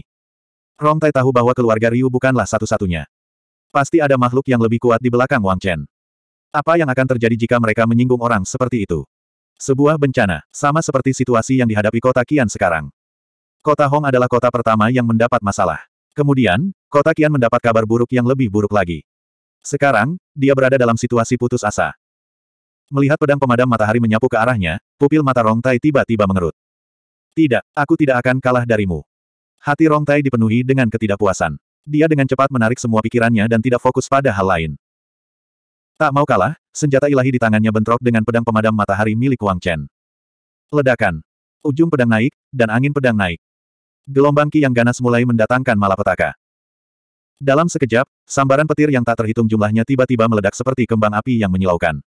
Rong Tai tahu bahwa keluarga Ryu bukanlah satu-satunya. Pasti ada makhluk yang lebih kuat di belakang Wang Chen. Apa yang akan terjadi jika mereka menyinggung orang seperti itu? Sebuah bencana, sama seperti situasi yang dihadapi kota Kian sekarang. Kota Hong adalah kota pertama yang mendapat masalah. Kemudian, kota Kian mendapat kabar buruk yang lebih buruk lagi. Sekarang, dia berada dalam situasi putus asa. Melihat pedang pemadam matahari menyapu ke arahnya, pupil mata Rongtai tiba-tiba mengerut. Tidak, aku tidak akan kalah darimu. Hati Rongtai dipenuhi dengan ketidakpuasan. Dia dengan cepat menarik semua pikirannya dan tidak fokus pada hal lain. Tak mau kalah, senjata ilahi di tangannya bentrok dengan pedang pemadam matahari milik Wang Chen. Ledakan. Ujung pedang naik, dan angin pedang naik. Gelombang Ki yang ganas mulai mendatangkan malapetaka. Dalam sekejap, sambaran petir yang tak terhitung jumlahnya tiba-tiba meledak seperti kembang api yang menyilaukan.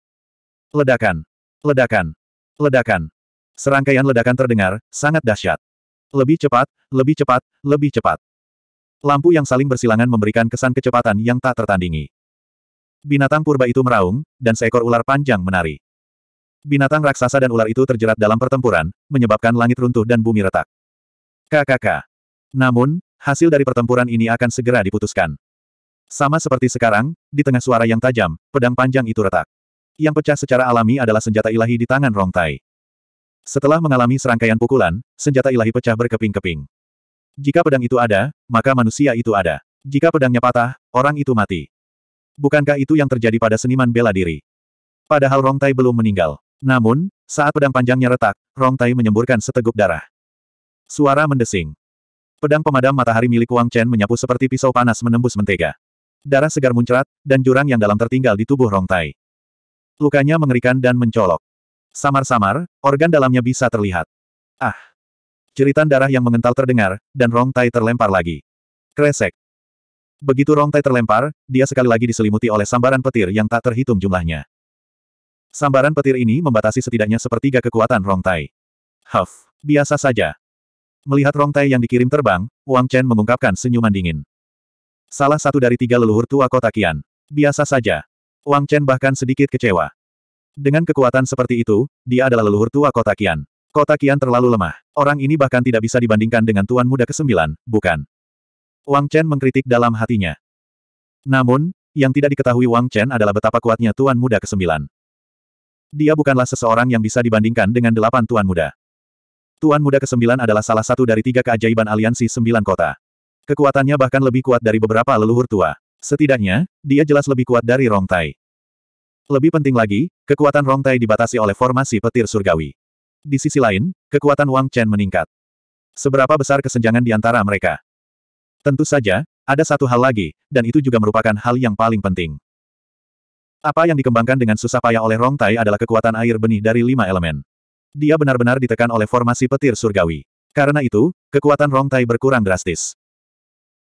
Ledakan! Ledakan! Ledakan! Serangkaian ledakan terdengar, sangat dahsyat. Lebih cepat, lebih cepat, lebih cepat. Lampu yang saling bersilangan memberikan kesan kecepatan yang tak tertandingi. Binatang purba itu meraung, dan seekor ular panjang menari. Binatang raksasa dan ular itu terjerat dalam pertempuran, menyebabkan langit runtuh dan bumi retak. KKK. Namun, hasil dari pertempuran ini akan segera diputuskan. Sama seperti sekarang, di tengah suara yang tajam, pedang panjang itu retak. Yang pecah secara alami adalah senjata ilahi di tangan Rongtai. Setelah mengalami serangkaian pukulan, senjata ilahi pecah berkeping-keping. Jika pedang itu ada, maka manusia itu ada. Jika pedangnya patah, orang itu mati. Bukankah itu yang terjadi pada seniman bela diri? Padahal Rongtai belum meninggal. Namun, saat pedang panjangnya retak, Rongtai menyemburkan seteguk darah. Suara mendesing. Pedang pemadam matahari milik Wang Chen menyapu seperti pisau panas menembus mentega. Darah segar muncrat, dan jurang yang dalam tertinggal di tubuh Rong Tai. Lukanya mengerikan dan mencolok. Samar-samar, organ dalamnya bisa terlihat. Ah! ceritan darah yang mengental terdengar, dan Rong Tai terlempar lagi. Kresek. Begitu Rong Tai terlempar, dia sekali lagi diselimuti oleh sambaran petir yang tak terhitung jumlahnya. Sambaran petir ini membatasi setidaknya sepertiga kekuatan Rong Tai. Huff, biasa saja. Melihat rongtai yang dikirim terbang, Wang Chen mengungkapkan senyuman dingin. Salah satu dari tiga leluhur tua kota Kian. Biasa saja. Wang Chen bahkan sedikit kecewa. Dengan kekuatan seperti itu, dia adalah leluhur tua kota Kian. Kota Kian terlalu lemah. Orang ini bahkan tidak bisa dibandingkan dengan Tuan Muda ke-9, bukan? Wang Chen mengkritik dalam hatinya. Namun, yang tidak diketahui Wang Chen adalah betapa kuatnya Tuan Muda ke-9. Dia bukanlah seseorang yang bisa dibandingkan dengan delapan Tuan Muda. Tuan Muda ke-9 adalah salah satu dari tiga keajaiban aliansi sembilan kota. Kekuatannya bahkan lebih kuat dari beberapa leluhur tua. Setidaknya, dia jelas lebih kuat dari Rongtai. Lebih penting lagi, kekuatan Rongtai dibatasi oleh formasi petir surgawi. Di sisi lain, kekuatan Wang Chen meningkat. Seberapa besar kesenjangan di antara mereka? Tentu saja, ada satu hal lagi, dan itu juga merupakan hal yang paling penting. Apa yang dikembangkan dengan susah payah oleh Rongtai adalah kekuatan air benih dari lima elemen. Dia benar-benar ditekan oleh formasi petir surgawi. Karena itu, kekuatan Rong Tai berkurang drastis.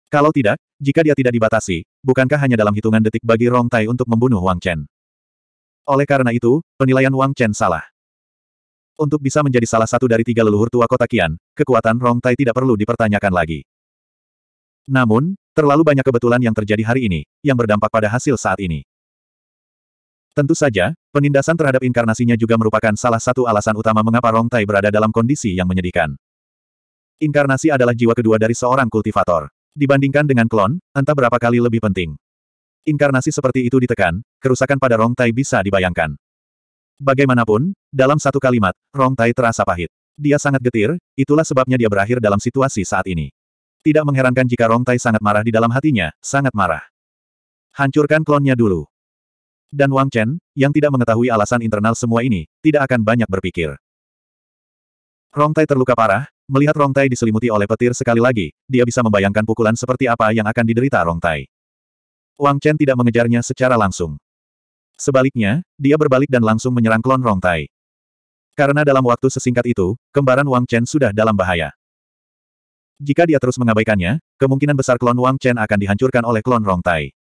Kalau tidak, jika dia tidak dibatasi, bukankah hanya dalam hitungan detik bagi Rong Tai untuk membunuh Wang Chen? Oleh karena itu, penilaian Wang Chen salah. Untuk bisa menjadi salah satu dari tiga leluhur tua kota Kian, kekuatan Rong Tai tidak perlu dipertanyakan lagi. Namun, terlalu banyak kebetulan yang terjadi hari ini, yang berdampak pada hasil saat ini. Tentu saja, penindasan terhadap inkarnasinya juga merupakan salah satu alasan utama mengapa Rong Tai berada dalam kondisi yang menyedihkan. Inkarnasi adalah jiwa kedua dari seorang kultivator. Dibandingkan dengan klon, entah berapa kali lebih penting. Inkarnasi seperti itu ditekan, kerusakan pada Rong Tai bisa dibayangkan. Bagaimanapun, dalam satu kalimat, Rong Tai terasa pahit. Dia sangat getir, itulah sebabnya dia berakhir dalam situasi saat ini. Tidak mengherankan jika Rong Tai sangat marah di dalam hatinya, sangat marah. Hancurkan klonnya dulu. Dan Wang Chen, yang tidak mengetahui alasan internal semua ini, tidak akan banyak berpikir. Rongtai terluka parah, melihat Rongtai diselimuti oleh petir sekali lagi, dia bisa membayangkan pukulan seperti apa yang akan diderita Rongtai. Wang Chen tidak mengejarnya secara langsung. Sebaliknya, dia berbalik dan langsung menyerang klon Rongtai. Karena dalam waktu sesingkat itu, kembaran Wang Chen sudah dalam bahaya. Jika dia terus mengabaikannya, kemungkinan besar klon Wang Chen akan dihancurkan oleh klon Rongtai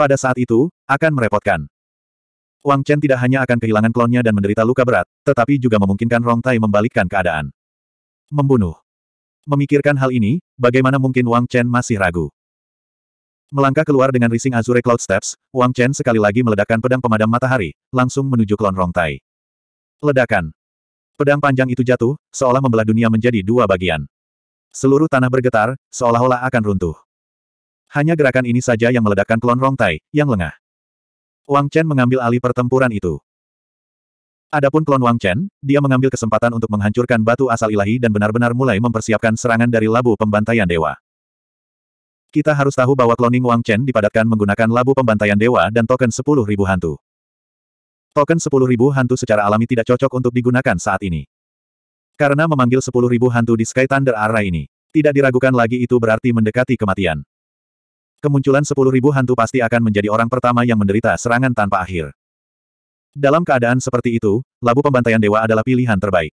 pada saat itu, akan merepotkan. Wang Chen tidak hanya akan kehilangan klonnya dan menderita luka berat, tetapi juga memungkinkan Rong Tai membalikkan keadaan. Membunuh. Memikirkan hal ini, bagaimana mungkin Wang Chen masih ragu? Melangkah keluar dengan rising Azure Cloud Steps, Wang Chen sekali lagi meledakkan pedang pemadam matahari, langsung menuju klon Rong Tai. Ledakan. Pedang panjang itu jatuh, seolah membelah dunia menjadi dua bagian. Seluruh tanah bergetar, seolah-olah akan runtuh. Hanya gerakan ini saja yang meledakkan klon Rongtai, yang lengah. Wang Chen mengambil alih pertempuran itu. Adapun klon Wang Chen, dia mengambil kesempatan untuk menghancurkan batu asal ilahi dan benar-benar mulai mempersiapkan serangan dari labu pembantaian dewa. Kita harus tahu bahwa kloning Wang Chen dipadatkan menggunakan labu pembantaian dewa dan token 10.000 hantu. Token 10.000 hantu secara alami tidak cocok untuk digunakan saat ini. Karena memanggil 10.000 hantu di Sky Thunder Array ini, tidak diragukan lagi itu berarti mendekati kematian. Kemunculan sepuluh ribu hantu pasti akan menjadi orang pertama yang menderita serangan tanpa akhir. Dalam keadaan seperti itu, labu pembantaian dewa adalah pilihan terbaik.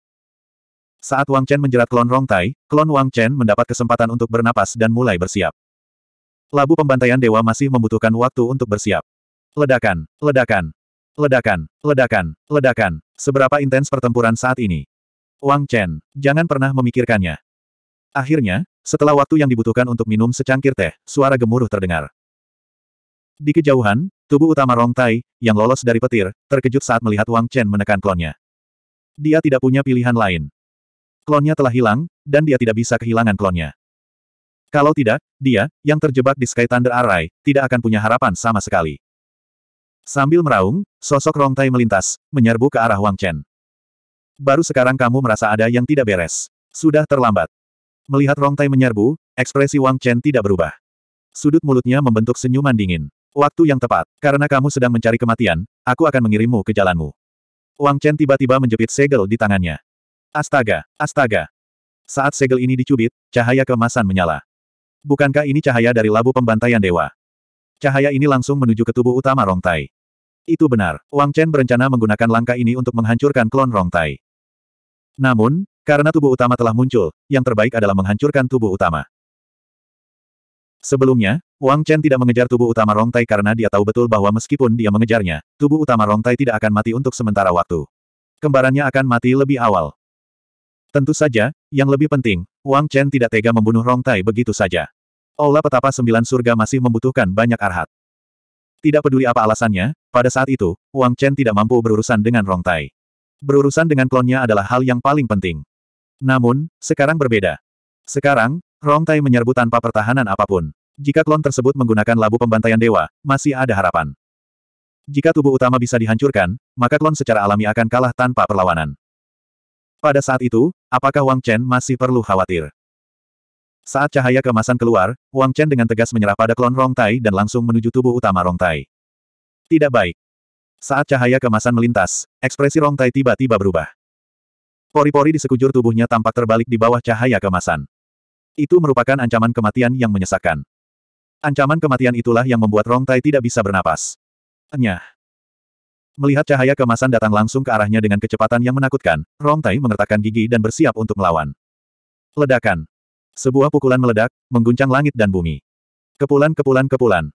Saat Wang Chen menjerat klon Rong Tai, klon Wang Chen mendapat kesempatan untuk bernapas dan mulai bersiap. Labu pembantaian dewa masih membutuhkan waktu untuk bersiap. Ledakan, ledakan, ledakan, ledakan, ledakan. Seberapa intens pertempuran saat ini? Wang Chen, jangan pernah memikirkannya. Akhirnya, setelah waktu yang dibutuhkan untuk minum secangkir teh, suara gemuruh terdengar. Di kejauhan, tubuh utama Rong Tai, yang lolos dari petir, terkejut saat melihat Wang Chen menekan klonnya. Dia tidak punya pilihan lain. Klonnya telah hilang, dan dia tidak bisa kehilangan klonnya. Kalau tidak, dia, yang terjebak di Sky Thunder Array, tidak akan punya harapan sama sekali. Sambil meraung, sosok Rong Tai melintas, menyerbu ke arah Wang Chen. Baru sekarang kamu merasa ada yang tidak beres. Sudah terlambat. Melihat Rongtai menyerbu, ekspresi Wang Chen tidak berubah. Sudut mulutnya membentuk senyuman dingin. Waktu yang tepat, karena kamu sedang mencari kematian, aku akan mengirimmu ke jalanmu. Wang Chen tiba-tiba menjepit segel di tangannya. Astaga, astaga. Saat segel ini dicubit, cahaya kemasan menyala. Bukankah ini cahaya dari labu pembantaian dewa? Cahaya ini langsung menuju ke tubuh utama Rongtai. Itu benar, Wang Chen berencana menggunakan langkah ini untuk menghancurkan klon Rongtai. Namun, karena tubuh utama telah muncul, yang terbaik adalah menghancurkan tubuh utama. Sebelumnya, Wang Chen tidak mengejar tubuh utama Rongtai karena dia tahu betul bahwa meskipun dia mengejarnya, tubuh utama Rongtai tidak akan mati untuk sementara waktu. Kembarannya akan mati lebih awal. Tentu saja, yang lebih penting, Wang Chen tidak tega membunuh Rongtai begitu saja. Olah petapa sembilan surga masih membutuhkan banyak arhat. Tidak peduli apa alasannya, pada saat itu, Wang Chen tidak mampu berurusan dengan Rongtai. Berurusan dengan klonnya adalah hal yang paling penting. Namun, sekarang berbeda. Sekarang, Rong Tai menyerbu tanpa pertahanan apapun. Jika klon tersebut menggunakan labu pembantaian dewa, masih ada harapan. Jika tubuh utama bisa dihancurkan, maka klon secara alami akan kalah tanpa perlawanan. Pada saat itu, apakah Wang Chen masih perlu khawatir? Saat cahaya kemasan keluar, Wang Chen dengan tegas menyerah pada klon Rong Tai dan langsung menuju tubuh utama Rong Tai. Tidak baik. Saat cahaya kemasan melintas, ekspresi Rong Tai tiba-tiba berubah. Pori-pori di sekujur tubuhnya tampak terbalik di bawah cahaya kemasan. Itu merupakan ancaman kematian yang menyesakkan. Ancaman kematian itulah yang membuat Rong Tai tidak bisa bernapas. Enyah. Melihat cahaya kemasan datang langsung ke arahnya dengan kecepatan yang menakutkan, Rong Tai mengertakkan gigi dan bersiap untuk melawan. Ledakan. Sebuah pukulan meledak, mengguncang langit dan bumi. Kepulan-kepulan-kepulan.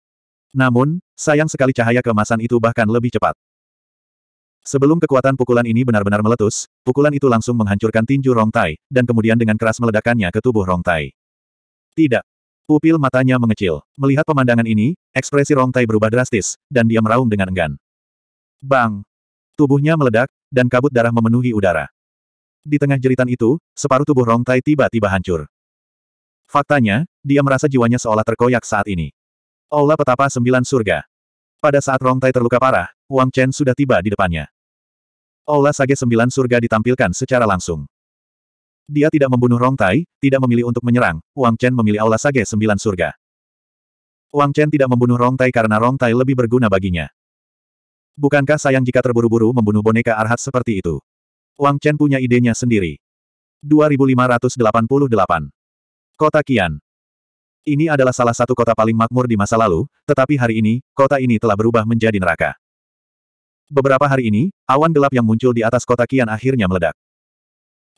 Namun, sayang sekali cahaya kemasan itu bahkan lebih cepat. Sebelum kekuatan pukulan ini benar-benar meletus, pukulan itu langsung menghancurkan tinju Rongtai, dan kemudian dengan keras meledakannya ke tubuh Rongtai. Tidak. Pupil matanya mengecil. Melihat pemandangan ini, ekspresi Rongtai berubah drastis, dan dia meraung dengan enggan. Bang! Tubuhnya meledak, dan kabut darah memenuhi udara. Di tengah jeritan itu, separuh tubuh Rongtai tiba-tiba hancur. Faktanya, dia merasa jiwanya seolah terkoyak saat ini. Olah Petapa Sembilan Surga. Pada saat Rongtai terluka parah, Wang Chen sudah tiba di depannya. Aula Sage Sembilan Surga ditampilkan secara langsung. Dia tidak membunuh Rong Tai, tidak memilih untuk menyerang, Wang Chen memilih Aula Sage Sembilan Surga. Wang Chen tidak membunuh Rong Tai karena Rong Tai lebih berguna baginya. Bukankah sayang jika terburu-buru membunuh boneka arhat seperti itu? Wang Chen punya idenya sendiri. 2588 Kota Kian Ini adalah salah satu kota paling makmur di masa lalu, tetapi hari ini, kota ini telah berubah menjadi neraka. Beberapa hari ini, awan gelap yang muncul di atas kota Kian akhirnya meledak.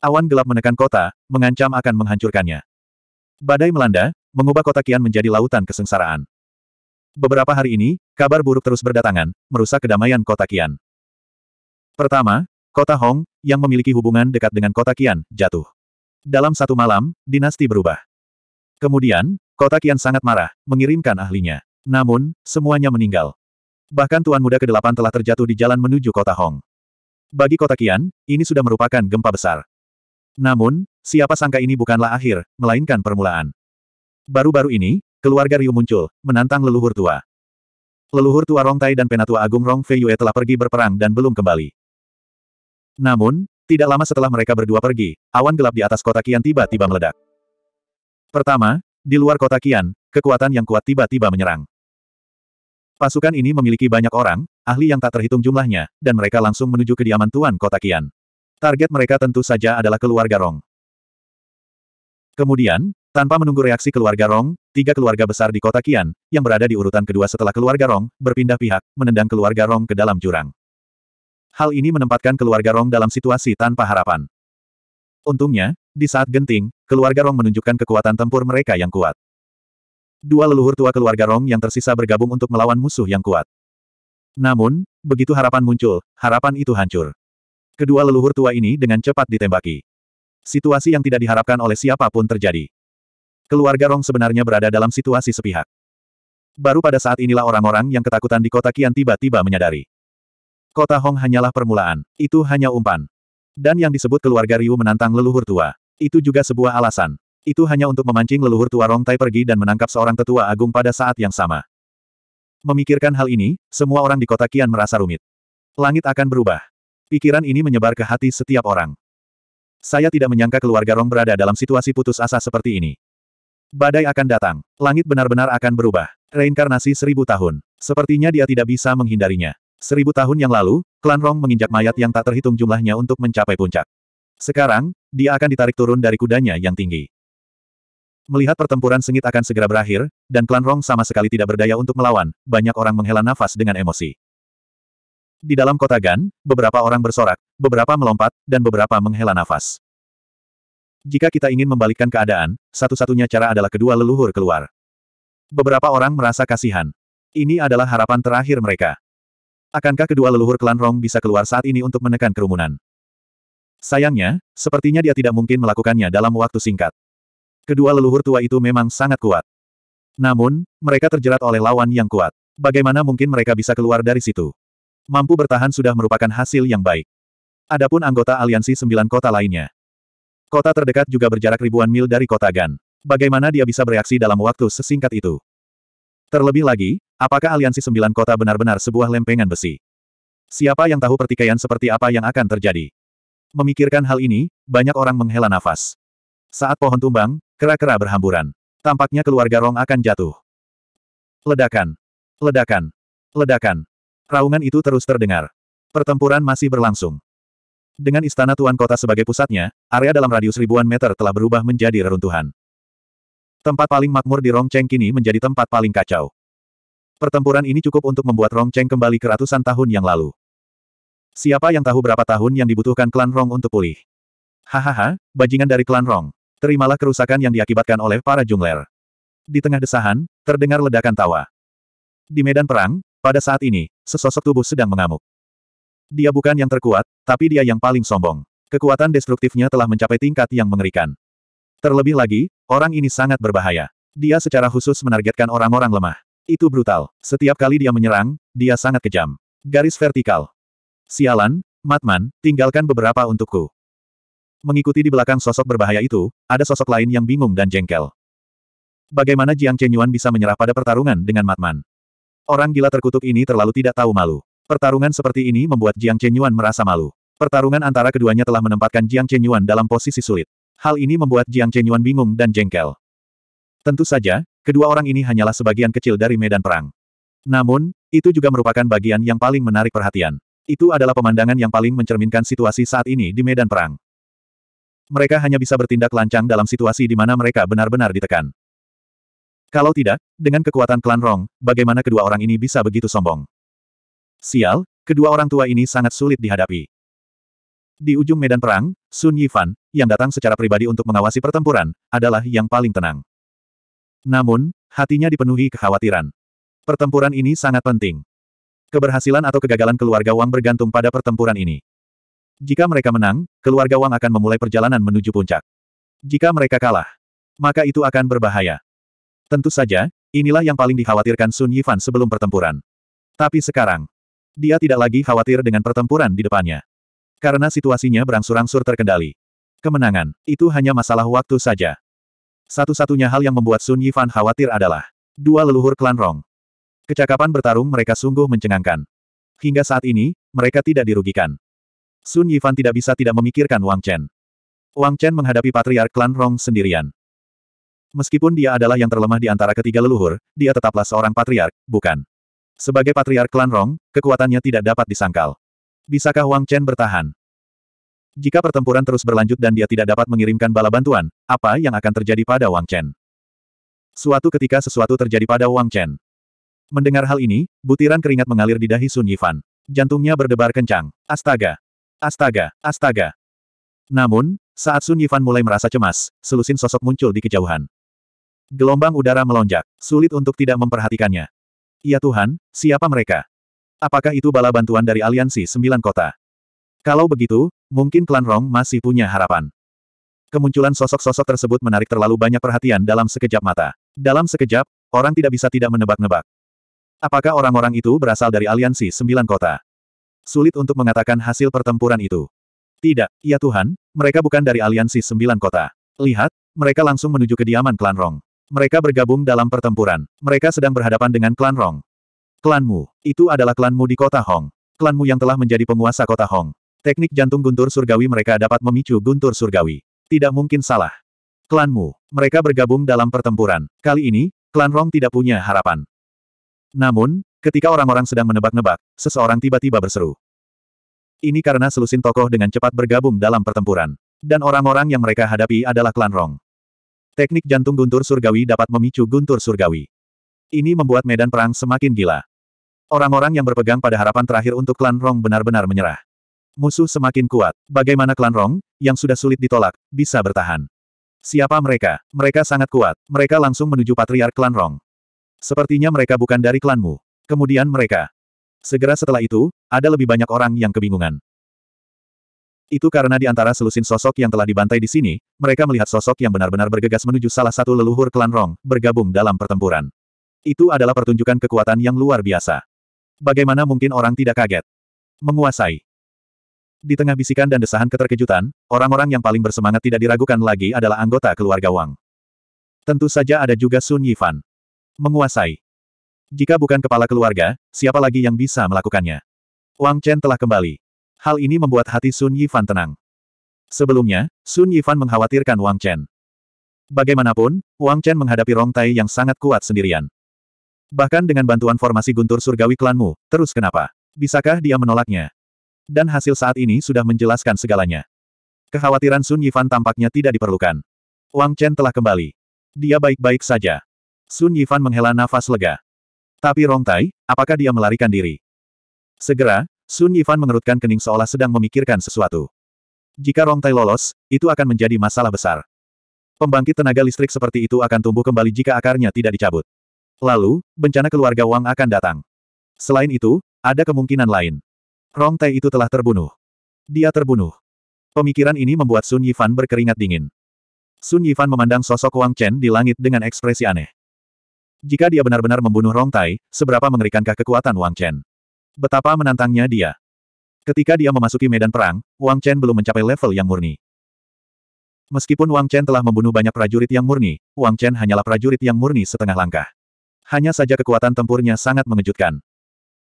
Awan gelap menekan kota, mengancam akan menghancurkannya. Badai melanda, mengubah kota Kian menjadi lautan kesengsaraan. Beberapa hari ini, kabar buruk terus berdatangan, merusak kedamaian kota Kian. Pertama, kota Hong, yang memiliki hubungan dekat dengan kota Kian, jatuh. Dalam satu malam, dinasti berubah. Kemudian, kota Kian sangat marah, mengirimkan ahlinya. Namun, semuanya meninggal. Bahkan Tuan Muda ke-8 telah terjatuh di jalan menuju kota Hong. Bagi kota Kian, ini sudah merupakan gempa besar. Namun, siapa sangka ini bukanlah akhir, melainkan permulaan. Baru-baru ini, keluarga Ryu muncul, menantang leluhur tua. Leluhur tua Rong Tai dan penatua agung Rong Fei Yue telah pergi berperang dan belum kembali. Namun, tidak lama setelah mereka berdua pergi, awan gelap di atas kota Kian tiba-tiba meledak. Pertama, di luar kota Kian, kekuatan yang kuat tiba-tiba menyerang. Pasukan ini memiliki banyak orang, ahli yang tak terhitung jumlahnya, dan mereka langsung menuju kediaman Tuan Kota Kian. Target mereka tentu saja adalah keluarga Rong. Kemudian, tanpa menunggu reaksi keluarga Rong, tiga keluarga besar di Kota Kian, yang berada di urutan kedua setelah keluarga Rong, berpindah pihak, menendang keluarga Rong ke dalam jurang. Hal ini menempatkan keluarga Rong dalam situasi tanpa harapan. Untungnya, di saat genting, keluarga Rong menunjukkan kekuatan tempur mereka yang kuat dua leluhur tua keluarga Rong yang tersisa bergabung untuk melawan musuh yang kuat. Namun, begitu harapan muncul, harapan itu hancur. Kedua leluhur tua ini dengan cepat ditembaki. Situasi yang tidak diharapkan oleh siapapun terjadi. Keluarga Rong sebenarnya berada dalam situasi sepihak. Baru pada saat inilah orang-orang yang ketakutan di kota Kian tiba-tiba menyadari. Kota Hong hanyalah permulaan, itu hanya umpan. Dan yang disebut keluarga Ryu menantang leluhur tua. Itu juga sebuah alasan. Itu hanya untuk memancing leluhur tua Tai pergi dan menangkap seorang tetua agung pada saat yang sama. Memikirkan hal ini, semua orang di kota Kian merasa rumit. Langit akan berubah. Pikiran ini menyebar ke hati setiap orang. Saya tidak menyangka keluarga Rong berada dalam situasi putus asa seperti ini. Badai akan datang. Langit benar-benar akan berubah. Reinkarnasi seribu tahun. Sepertinya dia tidak bisa menghindarinya. Seribu tahun yang lalu, klan Rong menginjak mayat yang tak terhitung jumlahnya untuk mencapai puncak. Sekarang, dia akan ditarik turun dari kudanya yang tinggi. Melihat pertempuran sengit akan segera berakhir, dan klan Rong sama sekali tidak berdaya untuk melawan, banyak orang menghela nafas dengan emosi. Di dalam kota Gan, beberapa orang bersorak, beberapa melompat, dan beberapa menghela nafas. Jika kita ingin membalikkan keadaan, satu-satunya cara adalah kedua leluhur keluar. Beberapa orang merasa kasihan. Ini adalah harapan terakhir mereka. Akankah kedua leluhur klan Rong bisa keluar saat ini untuk menekan kerumunan? Sayangnya, sepertinya dia tidak mungkin melakukannya dalam waktu singkat. Kedua leluhur tua itu memang sangat kuat. Namun, mereka terjerat oleh lawan yang kuat. Bagaimana mungkin mereka bisa keluar dari situ? Mampu bertahan sudah merupakan hasil yang baik. Adapun anggota aliansi sembilan kota lainnya. Kota terdekat juga berjarak ribuan mil dari kota Gan. Bagaimana dia bisa bereaksi dalam waktu sesingkat itu? Terlebih lagi, apakah aliansi sembilan kota benar-benar sebuah lempengan besi? Siapa yang tahu pertikaian seperti apa yang akan terjadi? Memikirkan hal ini, banyak orang menghela nafas. Saat pohon tumbang, Kera-kera berhamburan. Tampaknya keluarga Rong akan jatuh. Ledakan. Ledakan. Ledakan. Raungan itu terus terdengar. Pertempuran masih berlangsung. Dengan istana Tuan Kota sebagai pusatnya, area dalam radius ribuan meter telah berubah menjadi reruntuhan. Tempat paling makmur di Rongcheng kini menjadi tempat paling kacau. Pertempuran ini cukup untuk membuat Rongcheng kembali ke ratusan tahun yang lalu. Siapa yang tahu berapa tahun yang dibutuhkan klan Rong untuk pulih? Hahaha, bajingan dari klan Rong terimalah kerusakan yang diakibatkan oleh para jungler. Di tengah desahan, terdengar ledakan tawa. Di medan perang, pada saat ini, sesosok tubuh sedang mengamuk. Dia bukan yang terkuat, tapi dia yang paling sombong. Kekuatan destruktifnya telah mencapai tingkat yang mengerikan. Terlebih lagi, orang ini sangat berbahaya. Dia secara khusus menargetkan orang-orang lemah. Itu brutal. Setiap kali dia menyerang, dia sangat kejam. Garis vertikal. Sialan, Matman, tinggalkan beberapa untukku. Mengikuti di belakang sosok berbahaya itu, ada sosok lain yang bingung dan jengkel. Bagaimana Jiang Chenyuan bisa menyerah pada pertarungan dengan Matman? Orang gila terkutuk ini terlalu tidak tahu malu. Pertarungan seperti ini membuat Jiang Chenyuan merasa malu. Pertarungan antara keduanya telah menempatkan Jiang Chenyuan dalam posisi sulit. Hal ini membuat Jiang Chenyuan bingung dan jengkel. Tentu saja, kedua orang ini hanyalah sebagian kecil dari medan perang. Namun, itu juga merupakan bagian yang paling menarik perhatian. Itu adalah pemandangan yang paling mencerminkan situasi saat ini di medan perang mereka hanya bisa bertindak lancang dalam situasi di mana mereka benar-benar ditekan. Kalau tidak, dengan kekuatan klan Rong, bagaimana kedua orang ini bisa begitu sombong? Sial, kedua orang tua ini sangat sulit dihadapi. Di ujung medan perang, Sun Yifan, yang datang secara pribadi untuk mengawasi pertempuran, adalah yang paling tenang. Namun, hatinya dipenuhi kekhawatiran. Pertempuran ini sangat penting. Keberhasilan atau kegagalan keluarga Wang bergantung pada pertempuran ini. Jika mereka menang, keluarga Wang akan memulai perjalanan menuju puncak. Jika mereka kalah, maka itu akan berbahaya. Tentu saja, inilah yang paling dikhawatirkan Sun Yifan sebelum pertempuran. Tapi sekarang, dia tidak lagi khawatir dengan pertempuran di depannya. Karena situasinya berangsur-angsur terkendali. Kemenangan, itu hanya masalah waktu saja. Satu-satunya hal yang membuat Sun Yifan khawatir adalah dua leluhur klan Rong. Kecakapan bertarung mereka sungguh mencengangkan. Hingga saat ini, mereka tidak dirugikan. Sun Yifan tidak bisa tidak memikirkan Wang Chen. Wang Chen menghadapi patriark klan Rong sendirian. Meskipun dia adalah yang terlemah di antara ketiga leluhur, dia tetaplah seorang patriark, bukan? Sebagai patriark klan Rong, kekuatannya tidak dapat disangkal. Bisakah Wang Chen bertahan? Jika pertempuran terus berlanjut dan dia tidak dapat mengirimkan bala bantuan, apa yang akan terjadi pada Wang Chen? Suatu ketika sesuatu terjadi pada Wang Chen. Mendengar hal ini, butiran keringat mengalir di dahi Sun Yifan. Jantungnya berdebar kencang. Astaga! Astaga, astaga. Namun, saat Sun Yifan mulai merasa cemas, selusin sosok muncul di kejauhan. Gelombang udara melonjak, sulit untuk tidak memperhatikannya. Ya Tuhan, siapa mereka? Apakah itu bala bantuan dari aliansi sembilan kota? Kalau begitu, mungkin klan Rong masih punya harapan. Kemunculan sosok-sosok tersebut menarik terlalu banyak perhatian dalam sekejap mata. Dalam sekejap, orang tidak bisa tidak menebak-nebak. Apakah orang-orang itu berasal dari aliansi sembilan kota? Sulit untuk mengatakan hasil pertempuran itu. Tidak, ya Tuhan, mereka bukan dari aliansi sembilan kota. Lihat, mereka langsung menuju kediaman klan Rong. Mereka bergabung dalam pertempuran. Mereka sedang berhadapan dengan klan Rong. Klanmu, itu adalah klanmu di kota Hong. Klanmu yang telah menjadi penguasa kota Hong. Teknik jantung guntur surgawi mereka dapat memicu guntur surgawi. Tidak mungkin salah. Klanmu, mereka bergabung dalam pertempuran. Kali ini, klan Rong tidak punya harapan. Namun, Ketika orang-orang sedang menebak-nebak, seseorang tiba-tiba berseru. Ini karena selusin tokoh dengan cepat bergabung dalam pertempuran. Dan orang-orang yang mereka hadapi adalah klan Rong. Teknik jantung guntur surgawi dapat memicu guntur surgawi. Ini membuat medan perang semakin gila. Orang-orang yang berpegang pada harapan terakhir untuk klan Rong benar-benar menyerah. Musuh semakin kuat. Bagaimana klan Rong, yang sudah sulit ditolak, bisa bertahan? Siapa mereka? Mereka sangat kuat. Mereka langsung menuju patriark klan Rong. Sepertinya mereka bukan dari klanmu. Kemudian mereka. Segera setelah itu, ada lebih banyak orang yang kebingungan. Itu karena di antara selusin sosok yang telah dibantai di sini, mereka melihat sosok yang benar-benar bergegas menuju salah satu leluhur klan Rong, bergabung dalam pertempuran. Itu adalah pertunjukan kekuatan yang luar biasa. Bagaimana mungkin orang tidak kaget? Menguasai. Di tengah bisikan dan desahan keterkejutan, orang-orang yang paling bersemangat tidak diragukan lagi adalah anggota keluarga Wang. Tentu saja ada juga Sun Yifan. Menguasai. Jika bukan kepala keluarga, siapa lagi yang bisa melakukannya? Wang Chen telah kembali. Hal ini membuat hati Sun Yifan tenang. Sebelumnya, Sun Yifan mengkhawatirkan Wang Chen. Bagaimanapun, Wang Chen menghadapi Rong Tai yang sangat kuat sendirian. Bahkan dengan bantuan formasi guntur surgawi klanmu, terus kenapa? Bisakah dia menolaknya? Dan hasil saat ini sudah menjelaskan segalanya. Kekhawatiran Sun Yifan tampaknya tidak diperlukan. Wang Chen telah kembali. Dia baik-baik saja. Sun Yifan menghela nafas lega. Tapi Rong Tai, apakah dia melarikan diri? Segera, Sun Yifan mengerutkan kening seolah sedang memikirkan sesuatu. Jika Rong Tai lolos, itu akan menjadi masalah besar. Pembangkit tenaga listrik seperti itu akan tumbuh kembali jika akarnya tidak dicabut. Lalu, bencana keluarga Wang akan datang. Selain itu, ada kemungkinan lain. Rong Tai itu telah terbunuh. Dia terbunuh. Pemikiran ini membuat Sun Yifan berkeringat dingin. Sun Yifan memandang sosok Wang Chen di langit dengan ekspresi aneh. Jika dia benar-benar membunuh Rong Tai, seberapa mengerikankah kekuatan Wang Chen? Betapa menantangnya dia. Ketika dia memasuki medan perang, Wang Chen belum mencapai level yang murni. Meskipun Wang Chen telah membunuh banyak prajurit yang murni, Wang Chen hanyalah prajurit yang murni setengah langkah. Hanya saja kekuatan tempurnya sangat mengejutkan.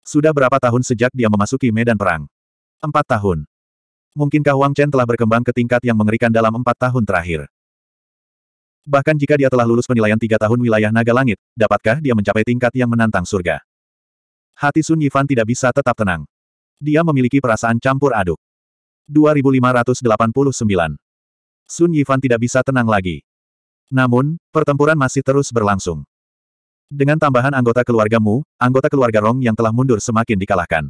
Sudah berapa tahun sejak dia memasuki medan perang? Empat tahun. Mungkinkah Wang Chen telah berkembang ke tingkat yang mengerikan dalam empat tahun terakhir? Bahkan jika dia telah lulus penilaian tiga tahun wilayah naga langit, dapatkah dia mencapai tingkat yang menantang surga? Hati Sun Yifan tidak bisa tetap tenang. Dia memiliki perasaan campur aduk. 2589 Sun Yifan tidak bisa tenang lagi. Namun, pertempuran masih terus berlangsung. Dengan tambahan anggota keluargamu, anggota keluarga Rong yang telah mundur semakin dikalahkan.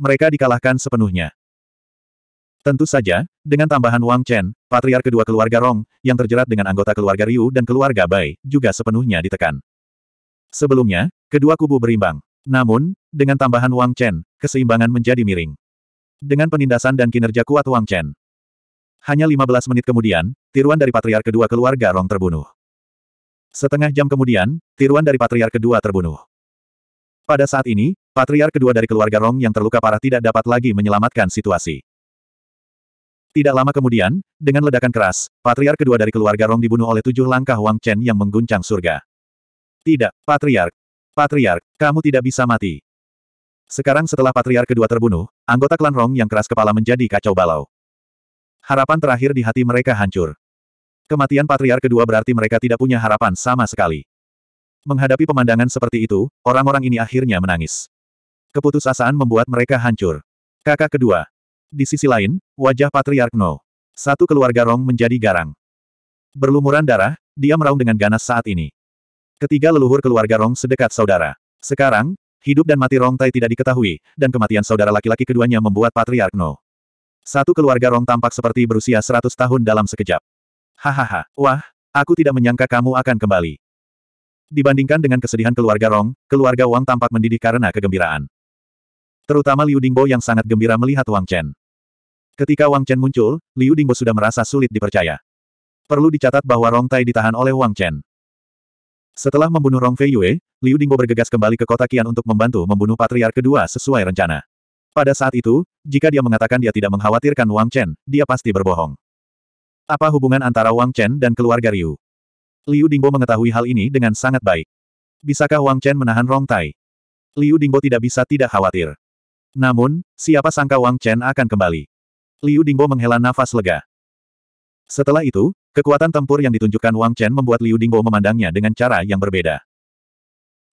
Mereka dikalahkan sepenuhnya. Tentu saja, dengan tambahan Wang Chen, patriar kedua keluarga Rong, yang terjerat dengan anggota keluarga Ryu dan keluarga Bai, juga sepenuhnya ditekan. Sebelumnya, kedua kubu berimbang. Namun, dengan tambahan Wang Chen, keseimbangan menjadi miring. Dengan penindasan dan kinerja kuat Wang Chen. Hanya 15 menit kemudian, tiruan dari patriar kedua keluarga Rong terbunuh. Setengah jam kemudian, tiruan dari patriar kedua terbunuh. Pada saat ini, patriar kedua dari keluarga Rong yang terluka parah tidak dapat lagi menyelamatkan situasi. Tidak lama kemudian, dengan ledakan keras, patriark kedua dari keluarga Rong dibunuh oleh tujuh langkah Wang Chen yang mengguncang surga. Tidak, patriark. Patriark, kamu tidak bisa mati. Sekarang setelah patriark kedua terbunuh, anggota klan Rong yang keras kepala menjadi kacau balau. Harapan terakhir di hati mereka hancur. Kematian patriark kedua berarti mereka tidak punya harapan sama sekali. Menghadapi pemandangan seperti itu, orang-orang ini akhirnya menangis. Keputusasaan membuat mereka hancur. Kakak kedua, di sisi lain, wajah Patriark No. Satu keluarga Rong menjadi garang. Berlumuran darah, dia meraung dengan ganas saat ini. Ketiga leluhur keluarga Rong sedekat saudara. Sekarang, hidup dan mati Rong Tai tidak diketahui, dan kematian saudara laki-laki keduanya membuat Patriark No. Satu keluarga Rong tampak seperti berusia seratus tahun dalam sekejap. Hahaha, wah, aku tidak menyangka kamu akan kembali. Dibandingkan dengan kesedihan keluarga Rong, keluarga Wang tampak mendidih karena kegembiraan. Terutama Liu Dingbo yang sangat gembira melihat Wang Chen. Ketika Wang Chen muncul, Liu Dingbo sudah merasa sulit dipercaya. Perlu dicatat bahwa Rong Tai ditahan oleh Wang Chen. Setelah membunuh Rong Fei Yue, Liu Dingbo bergegas kembali ke kota Qian untuk membantu membunuh patriark kedua sesuai rencana. Pada saat itu, jika dia mengatakan dia tidak mengkhawatirkan Wang Chen, dia pasti berbohong. Apa hubungan antara Wang Chen dan keluarga Ryu? Liu Dingbo mengetahui hal ini dengan sangat baik. Bisakah Wang Chen menahan Rong Tai? Liu Dingbo tidak bisa tidak khawatir. Namun, siapa sangka Wang Chen akan kembali. Liu Dingbo menghela nafas lega. Setelah itu, kekuatan tempur yang ditunjukkan Wang Chen membuat Liu Dingbo memandangnya dengan cara yang berbeda.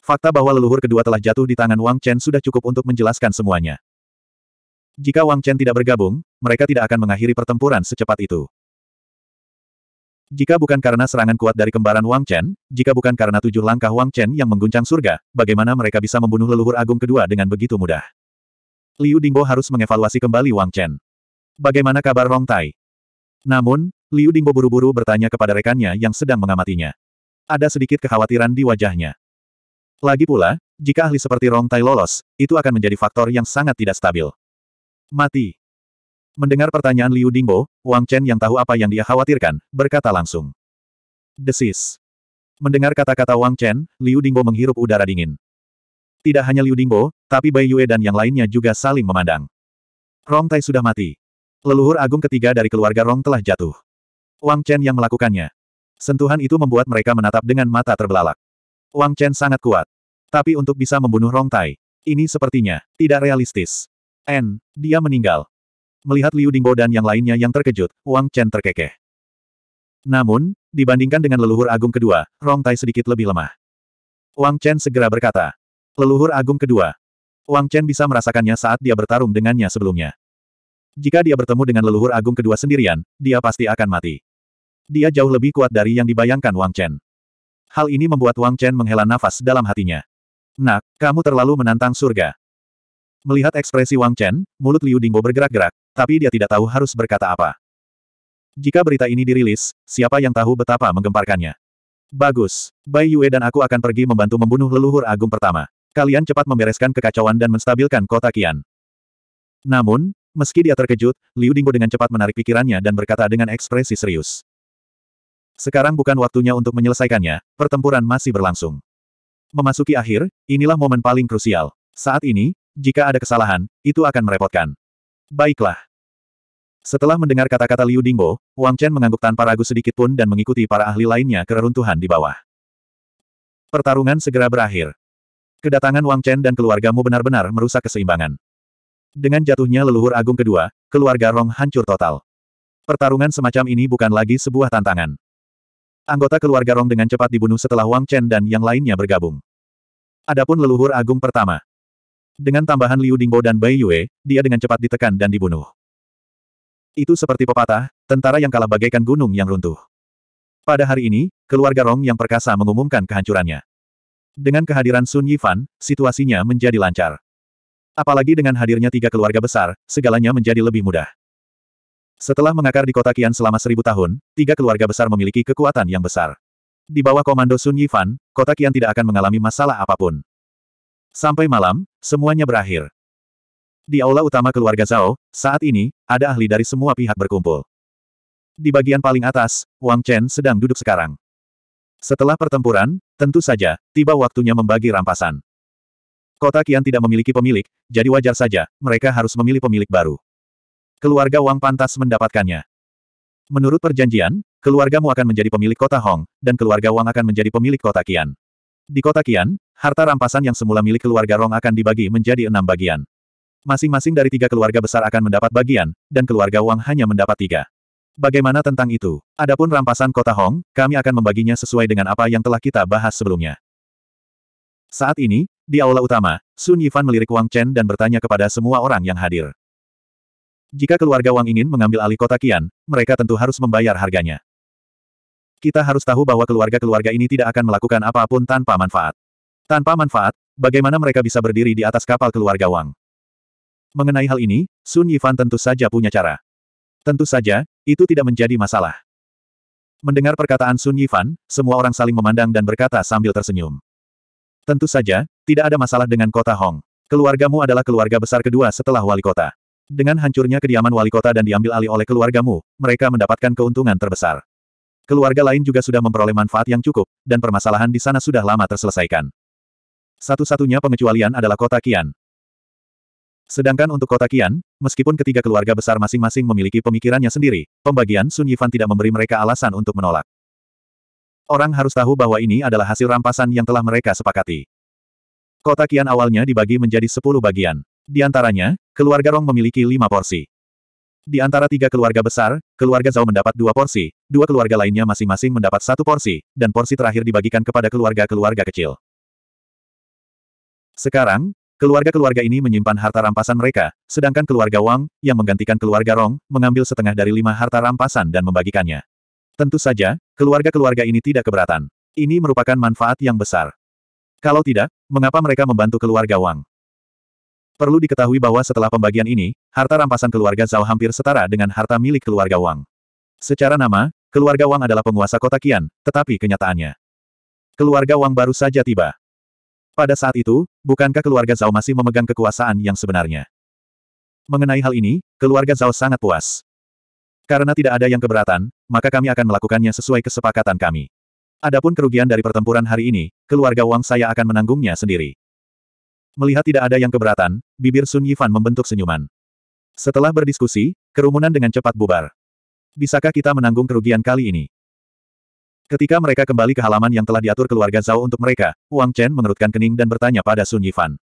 Fakta bahwa leluhur kedua telah jatuh di tangan Wang Chen sudah cukup untuk menjelaskan semuanya. Jika Wang Chen tidak bergabung, mereka tidak akan mengakhiri pertempuran secepat itu. Jika bukan karena serangan kuat dari kembaran Wang Chen, jika bukan karena tujuh langkah Wang Chen yang mengguncang surga, bagaimana mereka bisa membunuh leluhur agung kedua dengan begitu mudah? Liu Dingbo harus mengevaluasi kembali Wang Chen. Bagaimana kabar Rong Tai? Namun, Liu Dingbo buru-buru bertanya kepada rekannya yang sedang mengamatinya. Ada sedikit kekhawatiran di wajahnya. Lagi pula, jika ahli seperti Rong Tai lolos, itu akan menjadi faktor yang sangat tidak stabil. Mati. Mendengar pertanyaan Liu Dingbo, Wang Chen yang tahu apa yang dia khawatirkan, berkata langsung. Desis. Mendengar kata-kata Wang Chen, Liu Dingbo menghirup udara dingin. Tidak hanya Liu Dingbo, tapi Bai Yue dan yang lainnya juga saling memandang. Rong Tai sudah mati. Leluhur agung ketiga dari keluarga Rong telah jatuh. Wang Chen yang melakukannya. Sentuhan itu membuat mereka menatap dengan mata terbelalak. Wang Chen sangat kuat. Tapi untuk bisa membunuh Rong Tai, ini sepertinya tidak realistis. N, dia meninggal. Melihat Liu Dingbo dan yang lainnya yang terkejut, Wang Chen terkekeh. Namun, dibandingkan dengan leluhur agung kedua, Rong Tai sedikit lebih lemah. Wang Chen segera berkata, Leluhur Agung kedua. Wang Chen bisa merasakannya saat dia bertarung dengannya sebelumnya. Jika dia bertemu dengan leluhur agung kedua sendirian, dia pasti akan mati. Dia jauh lebih kuat dari yang dibayangkan Wang Chen. Hal ini membuat Wang Chen menghela nafas dalam hatinya. Nak, kamu terlalu menantang surga. Melihat ekspresi Wang Chen, mulut Liu Dingbo bergerak-gerak, tapi dia tidak tahu harus berkata apa. Jika berita ini dirilis, siapa yang tahu betapa menggemparkannya. Bagus, Bai Yue dan aku akan pergi membantu membunuh leluhur agung pertama. Kalian cepat membereskan kekacauan dan menstabilkan kota Kian. Namun, meski dia terkejut, Liu Dingbo dengan cepat menarik pikirannya dan berkata dengan ekspresi serius. Sekarang bukan waktunya untuk menyelesaikannya, pertempuran masih berlangsung. Memasuki akhir, inilah momen paling krusial. Saat ini, jika ada kesalahan, itu akan merepotkan. Baiklah. Setelah mendengar kata-kata Liu Dingbo, Wang Chen mengangguk tanpa ragu sedikitpun dan mengikuti para ahli lainnya ke reruntuhan di bawah. Pertarungan segera berakhir. Kedatangan Wang Chen dan keluargamu benar-benar merusak keseimbangan. Dengan jatuhnya leluhur agung kedua, keluarga Rong hancur total. Pertarungan semacam ini bukan lagi sebuah tantangan. Anggota keluarga Rong dengan cepat dibunuh setelah Wang Chen dan yang lainnya bergabung. Adapun leluhur agung pertama. Dengan tambahan Liu Dingbo dan Bai Yue, dia dengan cepat ditekan dan dibunuh. Itu seperti pepatah, tentara yang kalah bagaikan gunung yang runtuh. Pada hari ini, keluarga Rong yang perkasa mengumumkan kehancurannya. Dengan kehadiran Sun Yifan, situasinya menjadi lancar. Apalagi dengan hadirnya tiga keluarga besar, segalanya menjadi lebih mudah. Setelah mengakar di kota Kian selama seribu tahun, tiga keluarga besar memiliki kekuatan yang besar. Di bawah komando Sun Yifan, kota Kian tidak akan mengalami masalah apapun. Sampai malam, semuanya berakhir. Di aula utama keluarga Zhao, saat ini, ada ahli dari semua pihak berkumpul. Di bagian paling atas, Wang Chen sedang duduk sekarang. Setelah pertempuran, Tentu saja, tiba waktunya membagi rampasan. Kota Kian tidak memiliki pemilik, jadi wajar saja, mereka harus memilih pemilik baru. Keluarga Wang pantas mendapatkannya. Menurut perjanjian, keluargamu akan menjadi pemilik kota Hong, dan keluarga Wang akan menjadi pemilik kota Kian. Di kota Kian, harta rampasan yang semula milik keluarga Rong akan dibagi menjadi enam bagian. Masing-masing dari tiga keluarga besar akan mendapat bagian, dan keluarga Wang hanya mendapat tiga. Bagaimana tentang itu? Adapun rampasan kota Hong, kami akan membaginya sesuai dengan apa yang telah kita bahas sebelumnya. Saat ini, di aula utama, Sun Yifan melirik Wang Chen dan bertanya kepada semua orang yang hadir. Jika keluarga Wang ingin mengambil alih kota Qian, mereka tentu harus membayar harganya. Kita harus tahu bahwa keluarga-keluarga ini tidak akan melakukan apapun tanpa manfaat. Tanpa manfaat, bagaimana mereka bisa berdiri di atas kapal keluarga Wang? Mengenai hal ini, Sun Yifan tentu saja punya cara. Tentu saja, itu tidak menjadi masalah. Mendengar perkataan Sun Yifan, semua orang saling memandang dan berkata sambil tersenyum. Tentu saja, tidak ada masalah dengan kota Hong. Keluargamu adalah keluarga besar kedua setelah wali kota. Dengan hancurnya kediaman wali kota dan diambil alih oleh keluargamu, mereka mendapatkan keuntungan terbesar. Keluarga lain juga sudah memperoleh manfaat yang cukup, dan permasalahan di sana sudah lama terselesaikan. Satu-satunya pengecualian adalah kota Kian. Sedangkan untuk kota Qian, meskipun ketiga keluarga besar masing-masing memiliki pemikirannya sendiri, pembagian Sun Yifan tidak memberi mereka alasan untuk menolak. Orang harus tahu bahwa ini adalah hasil rampasan yang telah mereka sepakati. Kota Qian awalnya dibagi menjadi sepuluh bagian. Di antaranya, keluarga Rong memiliki lima porsi. Di antara tiga keluarga besar, keluarga Zhao mendapat dua porsi, dua keluarga lainnya masing-masing mendapat satu porsi, dan porsi terakhir dibagikan kepada keluarga-keluarga kecil. Sekarang, Keluarga-keluarga ini menyimpan harta rampasan mereka, sedangkan keluarga Wang, yang menggantikan keluarga Rong, mengambil setengah dari lima harta rampasan dan membagikannya. Tentu saja, keluarga-keluarga ini tidak keberatan. Ini merupakan manfaat yang besar. Kalau tidak, mengapa mereka membantu keluarga Wang? Perlu diketahui bahwa setelah pembagian ini, harta rampasan keluarga Zhao hampir setara dengan harta milik keluarga Wang. Secara nama, keluarga Wang adalah penguasa kota Qian, tetapi kenyataannya. Keluarga Wang baru saja tiba. Pada saat itu, bukankah keluarga Zhao masih memegang kekuasaan yang sebenarnya? Mengenai hal ini, keluarga Zhao sangat puas. Karena tidak ada yang keberatan, maka kami akan melakukannya sesuai kesepakatan kami. Adapun kerugian dari pertempuran hari ini, keluarga Wang saya akan menanggungnya sendiri. Melihat tidak ada yang keberatan, bibir Sun Yifan membentuk senyuman. Setelah berdiskusi, kerumunan dengan cepat bubar. Bisakah kita menanggung kerugian kali ini? Ketika mereka kembali ke halaman yang telah diatur keluarga Zhao untuk mereka, Wang Chen mengerutkan kening dan bertanya pada Sun Yifan.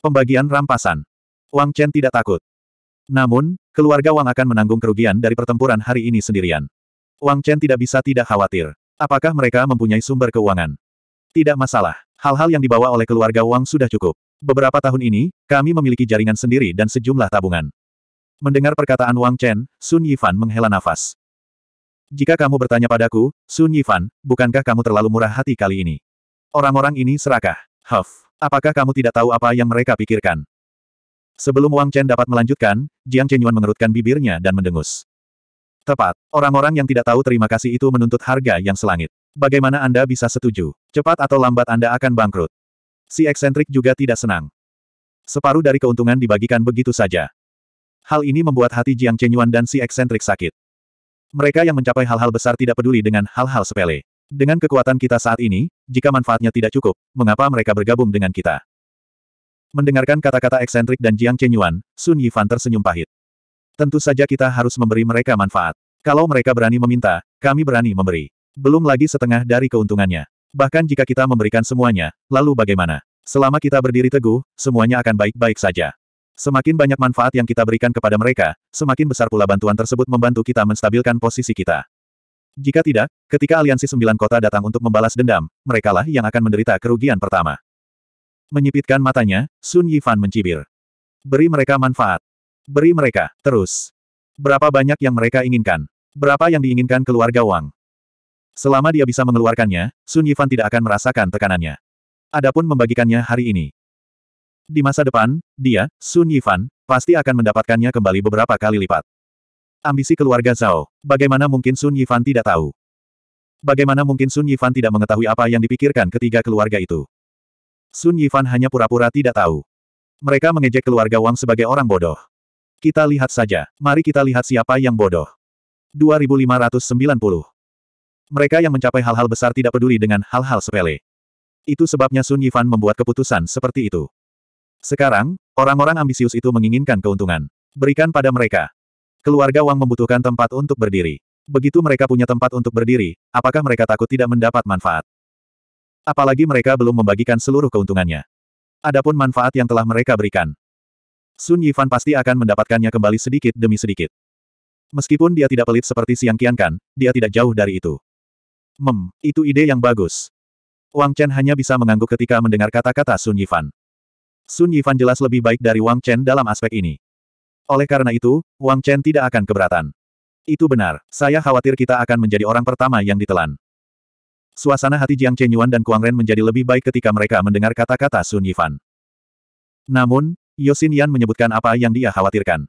Pembagian rampasan. Wang Chen tidak takut. Namun, keluarga Wang akan menanggung kerugian dari pertempuran hari ini sendirian. Wang Chen tidak bisa tidak khawatir. Apakah mereka mempunyai sumber keuangan? Tidak masalah. Hal-hal yang dibawa oleh keluarga Wang sudah cukup. Beberapa tahun ini, kami memiliki jaringan sendiri dan sejumlah tabungan. Mendengar perkataan Wang Chen, Sun Yifan menghela nafas. Jika kamu bertanya padaku, Sun Yifan, bukankah kamu terlalu murah hati kali ini? Orang-orang ini serakah. Huff, apakah kamu tidak tahu apa yang mereka pikirkan? Sebelum Wang Chen dapat melanjutkan, Jiang Chen Yuan mengerutkan bibirnya dan mendengus. Tepat, orang-orang yang tidak tahu terima kasih itu menuntut harga yang selangit. Bagaimana Anda bisa setuju? Cepat atau lambat Anda akan bangkrut. Si eksentrik juga tidak senang. Separuh dari keuntungan dibagikan begitu saja. Hal ini membuat hati Jiang Chen Yuan dan si eksentrik sakit. Mereka yang mencapai hal-hal besar tidak peduli dengan hal-hal sepele. Dengan kekuatan kita saat ini, jika manfaatnya tidak cukup, mengapa mereka bergabung dengan kita? Mendengarkan kata-kata eksentrik dan Jiang Chenyuan, Sun Yifan tersenyum pahit. Tentu saja kita harus memberi mereka manfaat. Kalau mereka berani meminta, kami berani memberi. Belum lagi setengah dari keuntungannya. Bahkan jika kita memberikan semuanya, lalu bagaimana? Selama kita berdiri teguh, semuanya akan baik-baik saja. Semakin banyak manfaat yang kita berikan kepada mereka, semakin besar pula bantuan tersebut membantu kita menstabilkan posisi kita. Jika tidak, ketika aliansi sembilan kota datang untuk membalas dendam, merekalah yang akan menderita kerugian pertama. Menyipitkan matanya, Sun Yifan mencibir. Beri mereka manfaat. Beri mereka, terus. Berapa banyak yang mereka inginkan? Berapa yang diinginkan keluarga Wang? Selama dia bisa mengeluarkannya, Sun Yifan tidak akan merasakan tekanannya. Adapun membagikannya hari ini, di masa depan, dia, Sun Yifan, pasti akan mendapatkannya kembali beberapa kali lipat. Ambisi keluarga Zhao, bagaimana mungkin Sun Yifan tidak tahu? Bagaimana mungkin Sun Yifan tidak mengetahui apa yang dipikirkan ketiga keluarga itu? Sun Yifan hanya pura-pura tidak tahu. Mereka mengejek keluarga Wang sebagai orang bodoh. Kita lihat saja, mari kita lihat siapa yang bodoh. 2590 Mereka yang mencapai hal-hal besar tidak peduli dengan hal-hal sepele. Itu sebabnya Sun Yifan membuat keputusan seperti itu. Sekarang, orang-orang ambisius itu menginginkan keuntungan. Berikan pada mereka. Keluarga Wang membutuhkan tempat untuk berdiri. Begitu mereka punya tempat untuk berdiri, apakah mereka takut tidak mendapat manfaat? Apalagi mereka belum membagikan seluruh keuntungannya. Adapun manfaat yang telah mereka berikan. Sun Yifan pasti akan mendapatkannya kembali sedikit demi sedikit. Meskipun dia tidak pelit seperti Siang Kian Kan, dia tidak jauh dari itu. Mem, itu ide yang bagus. Wang Chen hanya bisa mengangguk ketika mendengar kata-kata Sun Yifan. Sun Yifan jelas lebih baik dari Wang Chen dalam aspek ini. Oleh karena itu, Wang Chen tidak akan keberatan. Itu benar, saya khawatir kita akan menjadi orang pertama yang ditelan. Suasana hati Jiang Chen Yuan dan Kuang Ren menjadi lebih baik ketika mereka mendengar kata-kata Sun Yifan. Namun, Yosin Yan menyebutkan apa yang dia khawatirkan.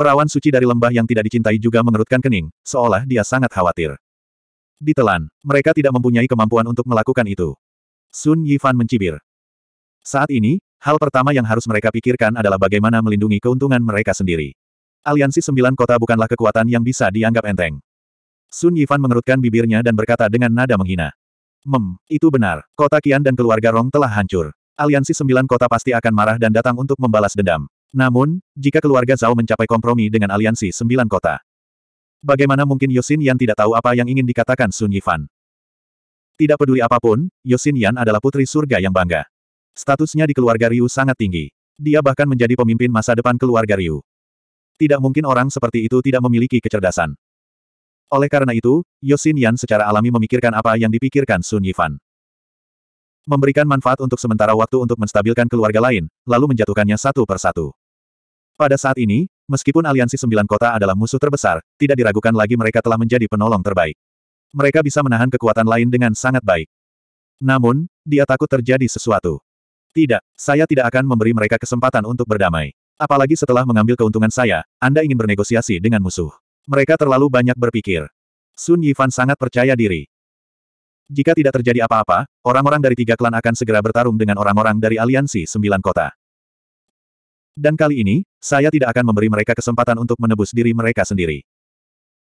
Perawan suci dari lembah yang tidak dicintai juga mengerutkan kening, seolah dia sangat khawatir ditelan. Mereka tidak mempunyai kemampuan untuk melakukan itu. Sun Yifan mencibir. Saat ini, Hal pertama yang harus mereka pikirkan adalah bagaimana melindungi keuntungan mereka sendiri. Aliansi sembilan kota bukanlah kekuatan yang bisa dianggap enteng. Sun Yifan mengerutkan bibirnya dan berkata dengan nada menghina. Mem, itu benar, kota Qian dan keluarga Rong telah hancur. Aliansi sembilan kota pasti akan marah dan datang untuk membalas dendam. Namun, jika keluarga Zhao mencapai kompromi dengan aliansi sembilan kota, bagaimana mungkin Yosin Yan tidak tahu apa yang ingin dikatakan Sun Yifan? Tidak peduli apapun, Yosin Yan adalah putri surga yang bangga. Statusnya di keluarga Ryu sangat tinggi. Dia bahkan menjadi pemimpin masa depan keluarga Ryu. Tidak mungkin orang seperti itu tidak memiliki kecerdasan. Oleh karena itu, Yosin Yan secara alami memikirkan apa yang dipikirkan Sun Yifan. Memberikan manfaat untuk sementara waktu untuk menstabilkan keluarga lain, lalu menjatuhkannya satu per satu. Pada saat ini, meskipun aliansi sembilan kota adalah musuh terbesar, tidak diragukan lagi mereka telah menjadi penolong terbaik. Mereka bisa menahan kekuatan lain dengan sangat baik. Namun, dia takut terjadi sesuatu. Tidak, saya tidak akan memberi mereka kesempatan untuk berdamai. Apalagi setelah mengambil keuntungan saya, Anda ingin bernegosiasi dengan musuh. Mereka terlalu banyak berpikir. Sun Yifan sangat percaya diri. Jika tidak terjadi apa-apa, orang-orang dari tiga klan akan segera bertarung dengan orang-orang dari aliansi sembilan kota. Dan kali ini, saya tidak akan memberi mereka kesempatan untuk menebus diri mereka sendiri.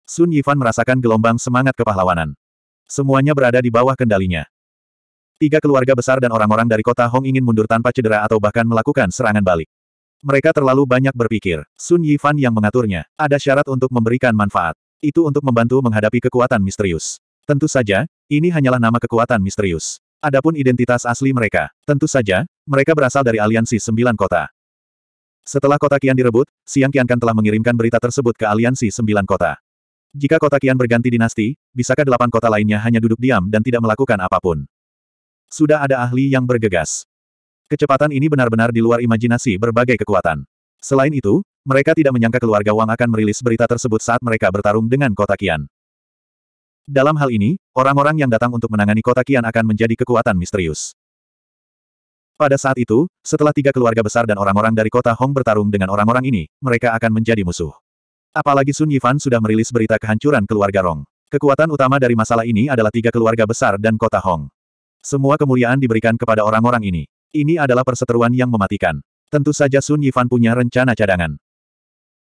Sun Yifan merasakan gelombang semangat kepahlawanan. Semuanya berada di bawah kendalinya. Tiga keluarga besar dan orang-orang dari kota Hong ingin mundur tanpa cedera atau bahkan melakukan serangan balik. Mereka terlalu banyak berpikir. Sun Yifan yang mengaturnya. Ada syarat untuk memberikan manfaat. Itu untuk membantu menghadapi kekuatan misterius. Tentu saja, ini hanyalah nama kekuatan misterius. Adapun identitas asli mereka. Tentu saja, mereka berasal dari aliansi sembilan kota. Setelah kota Kian direbut, Siang Kiankan telah mengirimkan berita tersebut ke aliansi sembilan kota. Jika kota Kian berganti dinasti, bisakah delapan kota lainnya hanya duduk diam dan tidak melakukan apapun? Sudah ada ahli yang bergegas. Kecepatan ini benar-benar di luar imajinasi berbagai kekuatan. Selain itu, mereka tidak menyangka keluarga Wang akan merilis berita tersebut saat mereka bertarung dengan kota Kian. Dalam hal ini, orang-orang yang datang untuk menangani kota Kian akan menjadi kekuatan misterius. Pada saat itu, setelah tiga keluarga besar dan orang-orang dari kota Hong bertarung dengan orang-orang ini, mereka akan menjadi musuh. Apalagi Sun Yifan sudah merilis berita kehancuran keluarga Rong. Kekuatan utama dari masalah ini adalah tiga keluarga besar dan kota Hong. Semua kemuliaan diberikan kepada orang-orang ini. Ini adalah perseteruan yang mematikan. Tentu saja Sun Yifan punya rencana cadangan.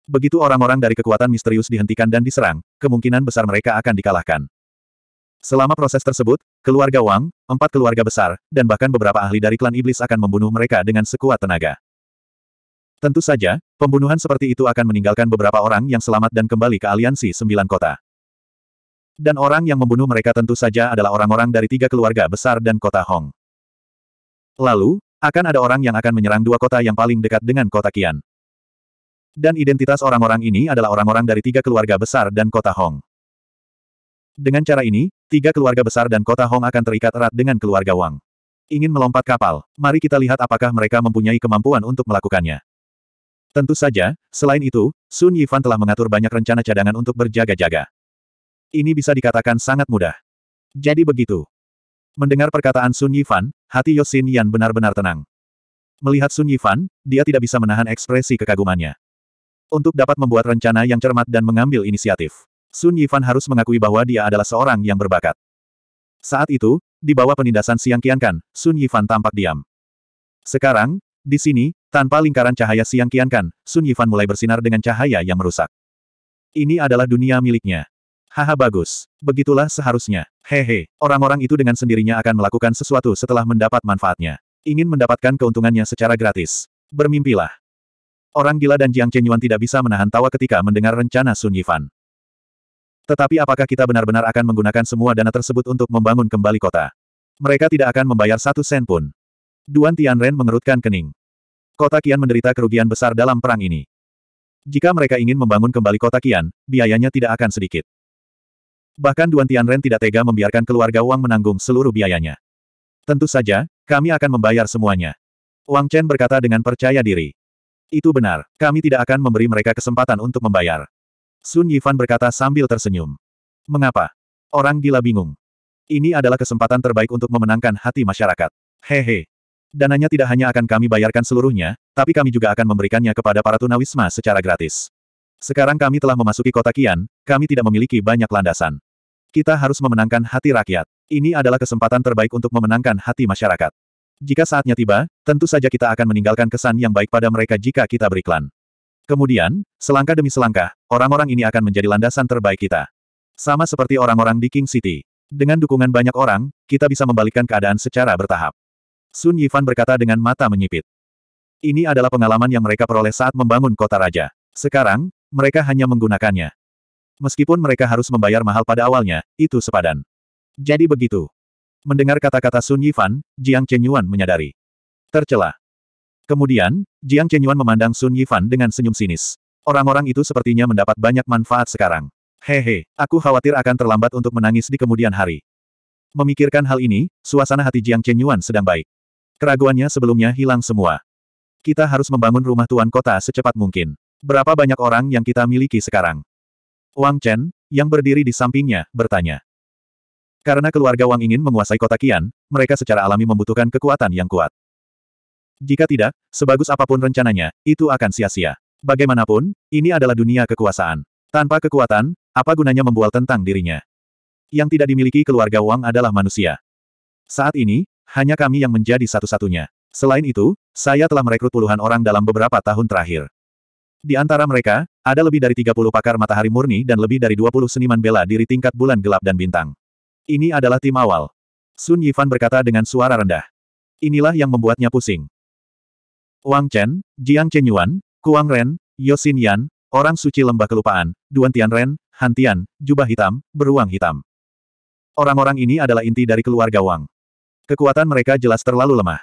Begitu orang-orang dari kekuatan misterius dihentikan dan diserang, kemungkinan besar mereka akan dikalahkan. Selama proses tersebut, keluarga Wang, empat keluarga besar, dan bahkan beberapa ahli dari klan iblis akan membunuh mereka dengan sekuat tenaga. Tentu saja, pembunuhan seperti itu akan meninggalkan beberapa orang yang selamat dan kembali ke aliansi sembilan kota. Dan orang yang membunuh mereka tentu saja adalah orang-orang dari tiga keluarga besar dan kota Hong. Lalu, akan ada orang yang akan menyerang dua kota yang paling dekat dengan kota Kian. Dan identitas orang-orang ini adalah orang-orang dari tiga keluarga besar dan kota Hong. Dengan cara ini, tiga keluarga besar dan kota Hong akan terikat erat dengan keluarga Wang. Ingin melompat kapal, mari kita lihat apakah mereka mempunyai kemampuan untuk melakukannya. Tentu saja, selain itu, Sun Yifan telah mengatur banyak rencana cadangan untuk berjaga-jaga. Ini bisa dikatakan sangat mudah. Jadi begitu. Mendengar perkataan Sun Yifan, hati Yosin Yan benar-benar tenang. Melihat Sun Yifan, dia tidak bisa menahan ekspresi kekagumannya. Untuk dapat membuat rencana yang cermat dan mengambil inisiatif, Sun Yifan harus mengakui bahwa dia adalah seorang yang berbakat. Saat itu, di bawah penindasan Siang Kiankan, Sun Yifan tampak diam. Sekarang, di sini, tanpa lingkaran cahaya Siang Kiankan, Sun Yifan mulai bersinar dengan cahaya yang merusak. Ini adalah dunia miliknya. Haha bagus. Begitulah seharusnya. Hehe, orang-orang itu dengan sendirinya akan melakukan sesuatu setelah mendapat manfaatnya. Ingin mendapatkan keuntungannya secara gratis. Bermimpilah. Orang gila dan Jiang Chenyuan tidak bisa menahan tawa ketika mendengar rencana Sun Yifan. Tetapi apakah kita benar-benar akan menggunakan semua dana tersebut untuk membangun kembali kota? Mereka tidak akan membayar satu sen pun. Duan Tianren mengerutkan kening. Kota Qian menderita kerugian besar dalam perang ini. Jika mereka ingin membangun kembali kota Qian, biayanya tidak akan sedikit. Bahkan Duan Tianren tidak tega membiarkan keluarga Wang menanggung seluruh biayanya. Tentu saja, kami akan membayar semuanya. Wang Chen berkata dengan percaya diri. Itu benar, kami tidak akan memberi mereka kesempatan untuk membayar. Sun Yifan berkata sambil tersenyum. Mengapa? Orang gila bingung. Ini adalah kesempatan terbaik untuk memenangkan hati masyarakat. Hehe. Dananya tidak hanya akan kami bayarkan seluruhnya, tapi kami juga akan memberikannya kepada para tunawisma secara gratis. Sekarang kami telah memasuki kota Kian, kami tidak memiliki banyak landasan. Kita harus memenangkan hati rakyat. Ini adalah kesempatan terbaik untuk memenangkan hati masyarakat. Jika saatnya tiba, tentu saja kita akan meninggalkan kesan yang baik pada mereka jika kita beriklan. Kemudian, selangkah demi selangkah, orang-orang ini akan menjadi landasan terbaik kita. Sama seperti orang-orang di King City. Dengan dukungan banyak orang, kita bisa membalikkan keadaan secara bertahap. Sun Yifan berkata dengan mata menyipit. Ini adalah pengalaman yang mereka peroleh saat membangun kota raja. Sekarang, mereka hanya menggunakannya. Meskipun mereka harus membayar mahal pada awalnya, itu sepadan. Jadi begitu. Mendengar kata-kata Sun Yifan, Jiang Chenyuan menyadari. Tercela. Kemudian, Jiang Chenyuan memandang Sun Yifan dengan senyum sinis. Orang-orang itu sepertinya mendapat banyak manfaat sekarang. Hehe, aku khawatir akan terlambat untuk menangis di kemudian hari. Memikirkan hal ini, suasana hati Jiang Chenyuan sedang baik. Keraguannya sebelumnya hilang semua. Kita harus membangun rumah tuan kota secepat mungkin. Berapa banyak orang yang kita miliki sekarang? Wang Chen, yang berdiri di sampingnya, bertanya. Karena keluarga Wang ingin menguasai kota Kian, mereka secara alami membutuhkan kekuatan yang kuat. Jika tidak, sebagus apapun rencananya, itu akan sia-sia. Bagaimanapun, ini adalah dunia kekuasaan. Tanpa kekuatan, apa gunanya membual tentang dirinya? Yang tidak dimiliki keluarga Wang adalah manusia. Saat ini, hanya kami yang menjadi satu-satunya. Selain itu, saya telah merekrut puluhan orang dalam beberapa tahun terakhir. Di antara mereka, ada lebih dari 30 pakar matahari murni dan lebih dari 20 seniman bela diri tingkat bulan gelap dan bintang. Ini adalah tim awal. Sun Yifan berkata dengan suara rendah. Inilah yang membuatnya pusing. Wang Chen, Jiang Chenyuan, Kuang Ren, Yosin Yan, orang suci lembah kelupaan, Duan Tian Ren, Han Tian, jubah hitam, beruang hitam. Orang-orang ini adalah inti dari keluarga Wang. Kekuatan mereka jelas terlalu lemah.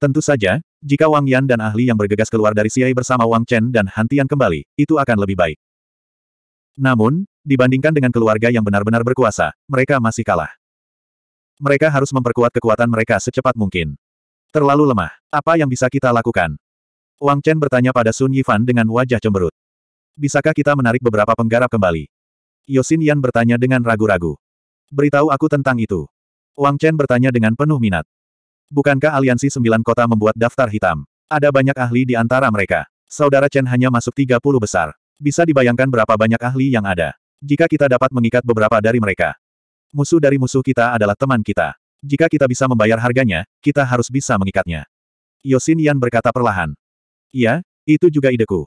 Tentu saja, jika Wang Yan dan ahli yang bergegas keluar dari Siai bersama Wang Chen dan hantian kembali, itu akan lebih baik. Namun, dibandingkan dengan keluarga yang benar-benar berkuasa, mereka masih kalah. Mereka harus memperkuat kekuatan mereka secepat mungkin. Terlalu lemah. Apa yang bisa kita lakukan? Wang Chen bertanya pada Sun Yifan dengan wajah cemberut. Bisakah kita menarik beberapa penggarap kembali? Yosin Yan bertanya dengan ragu-ragu. Beritahu aku tentang itu. Wang Chen bertanya dengan penuh minat. Bukankah aliansi sembilan kota membuat daftar hitam? Ada banyak ahli di antara mereka. Saudara Chen hanya masuk 30 besar. Bisa dibayangkan berapa banyak ahli yang ada. Jika kita dapat mengikat beberapa dari mereka. Musuh dari musuh kita adalah teman kita. Jika kita bisa membayar harganya, kita harus bisa mengikatnya. Yosin Yan berkata perlahan. Iya, itu juga ideku.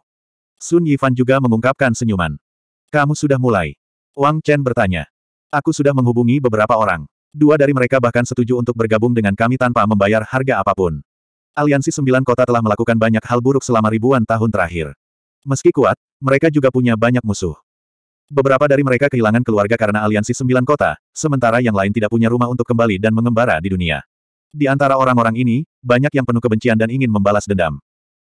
Sun Yifan juga mengungkapkan senyuman. Kamu sudah mulai. Wang Chen bertanya. Aku sudah menghubungi beberapa orang. Dua dari mereka bahkan setuju untuk bergabung dengan kami tanpa membayar harga apapun. Aliansi Sembilan Kota telah melakukan banyak hal buruk selama ribuan tahun terakhir. Meski kuat, mereka juga punya banyak musuh. Beberapa dari mereka kehilangan keluarga karena aliansi Sembilan Kota, sementara yang lain tidak punya rumah untuk kembali dan mengembara di dunia. Di antara orang-orang ini, banyak yang penuh kebencian dan ingin membalas dendam.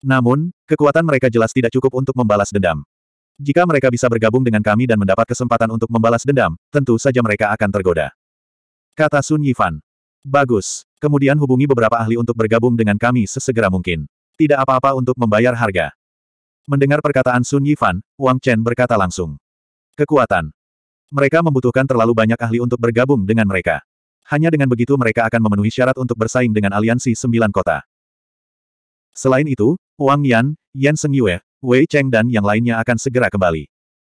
Namun, kekuatan mereka jelas tidak cukup untuk membalas dendam. Jika mereka bisa bergabung dengan kami dan mendapat kesempatan untuk membalas dendam, tentu saja mereka akan tergoda. Kata Sun Yifan. Bagus. Kemudian hubungi beberapa ahli untuk bergabung dengan kami sesegera mungkin. Tidak apa-apa untuk membayar harga. Mendengar perkataan Sun Yifan, Wang Chen berkata langsung. Kekuatan. Mereka membutuhkan terlalu banyak ahli untuk bergabung dengan mereka. Hanya dengan begitu mereka akan memenuhi syarat untuk bersaing dengan aliansi sembilan kota. Selain itu, Wang Yan, Yan Seng Yue, Wei Cheng dan yang lainnya akan segera kembali.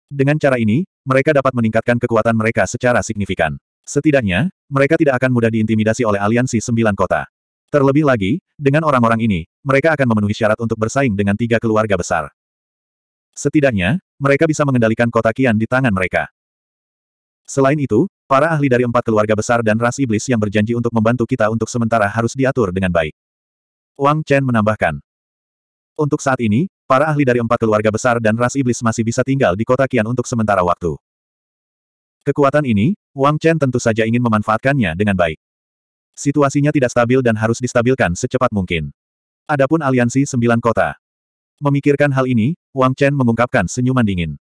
Dengan cara ini, mereka dapat meningkatkan kekuatan mereka secara signifikan. Setidaknya, mereka tidak akan mudah diintimidasi oleh aliansi sembilan kota. Terlebih lagi, dengan orang-orang ini, mereka akan memenuhi syarat untuk bersaing dengan tiga keluarga besar. Setidaknya, mereka bisa mengendalikan kota kian di tangan mereka. Selain itu, para ahli dari empat keluarga besar dan ras iblis yang berjanji untuk membantu kita untuk sementara harus diatur dengan baik. Wang Chen menambahkan. Untuk saat ini, para ahli dari empat keluarga besar dan ras iblis masih bisa tinggal di kota Kian untuk sementara waktu. Kekuatan ini, Wang Chen tentu saja ingin memanfaatkannya dengan baik. Situasinya tidak stabil dan harus distabilkan secepat mungkin. Adapun aliansi sembilan kota. Memikirkan hal ini, Wang Chen mengungkapkan senyuman dingin.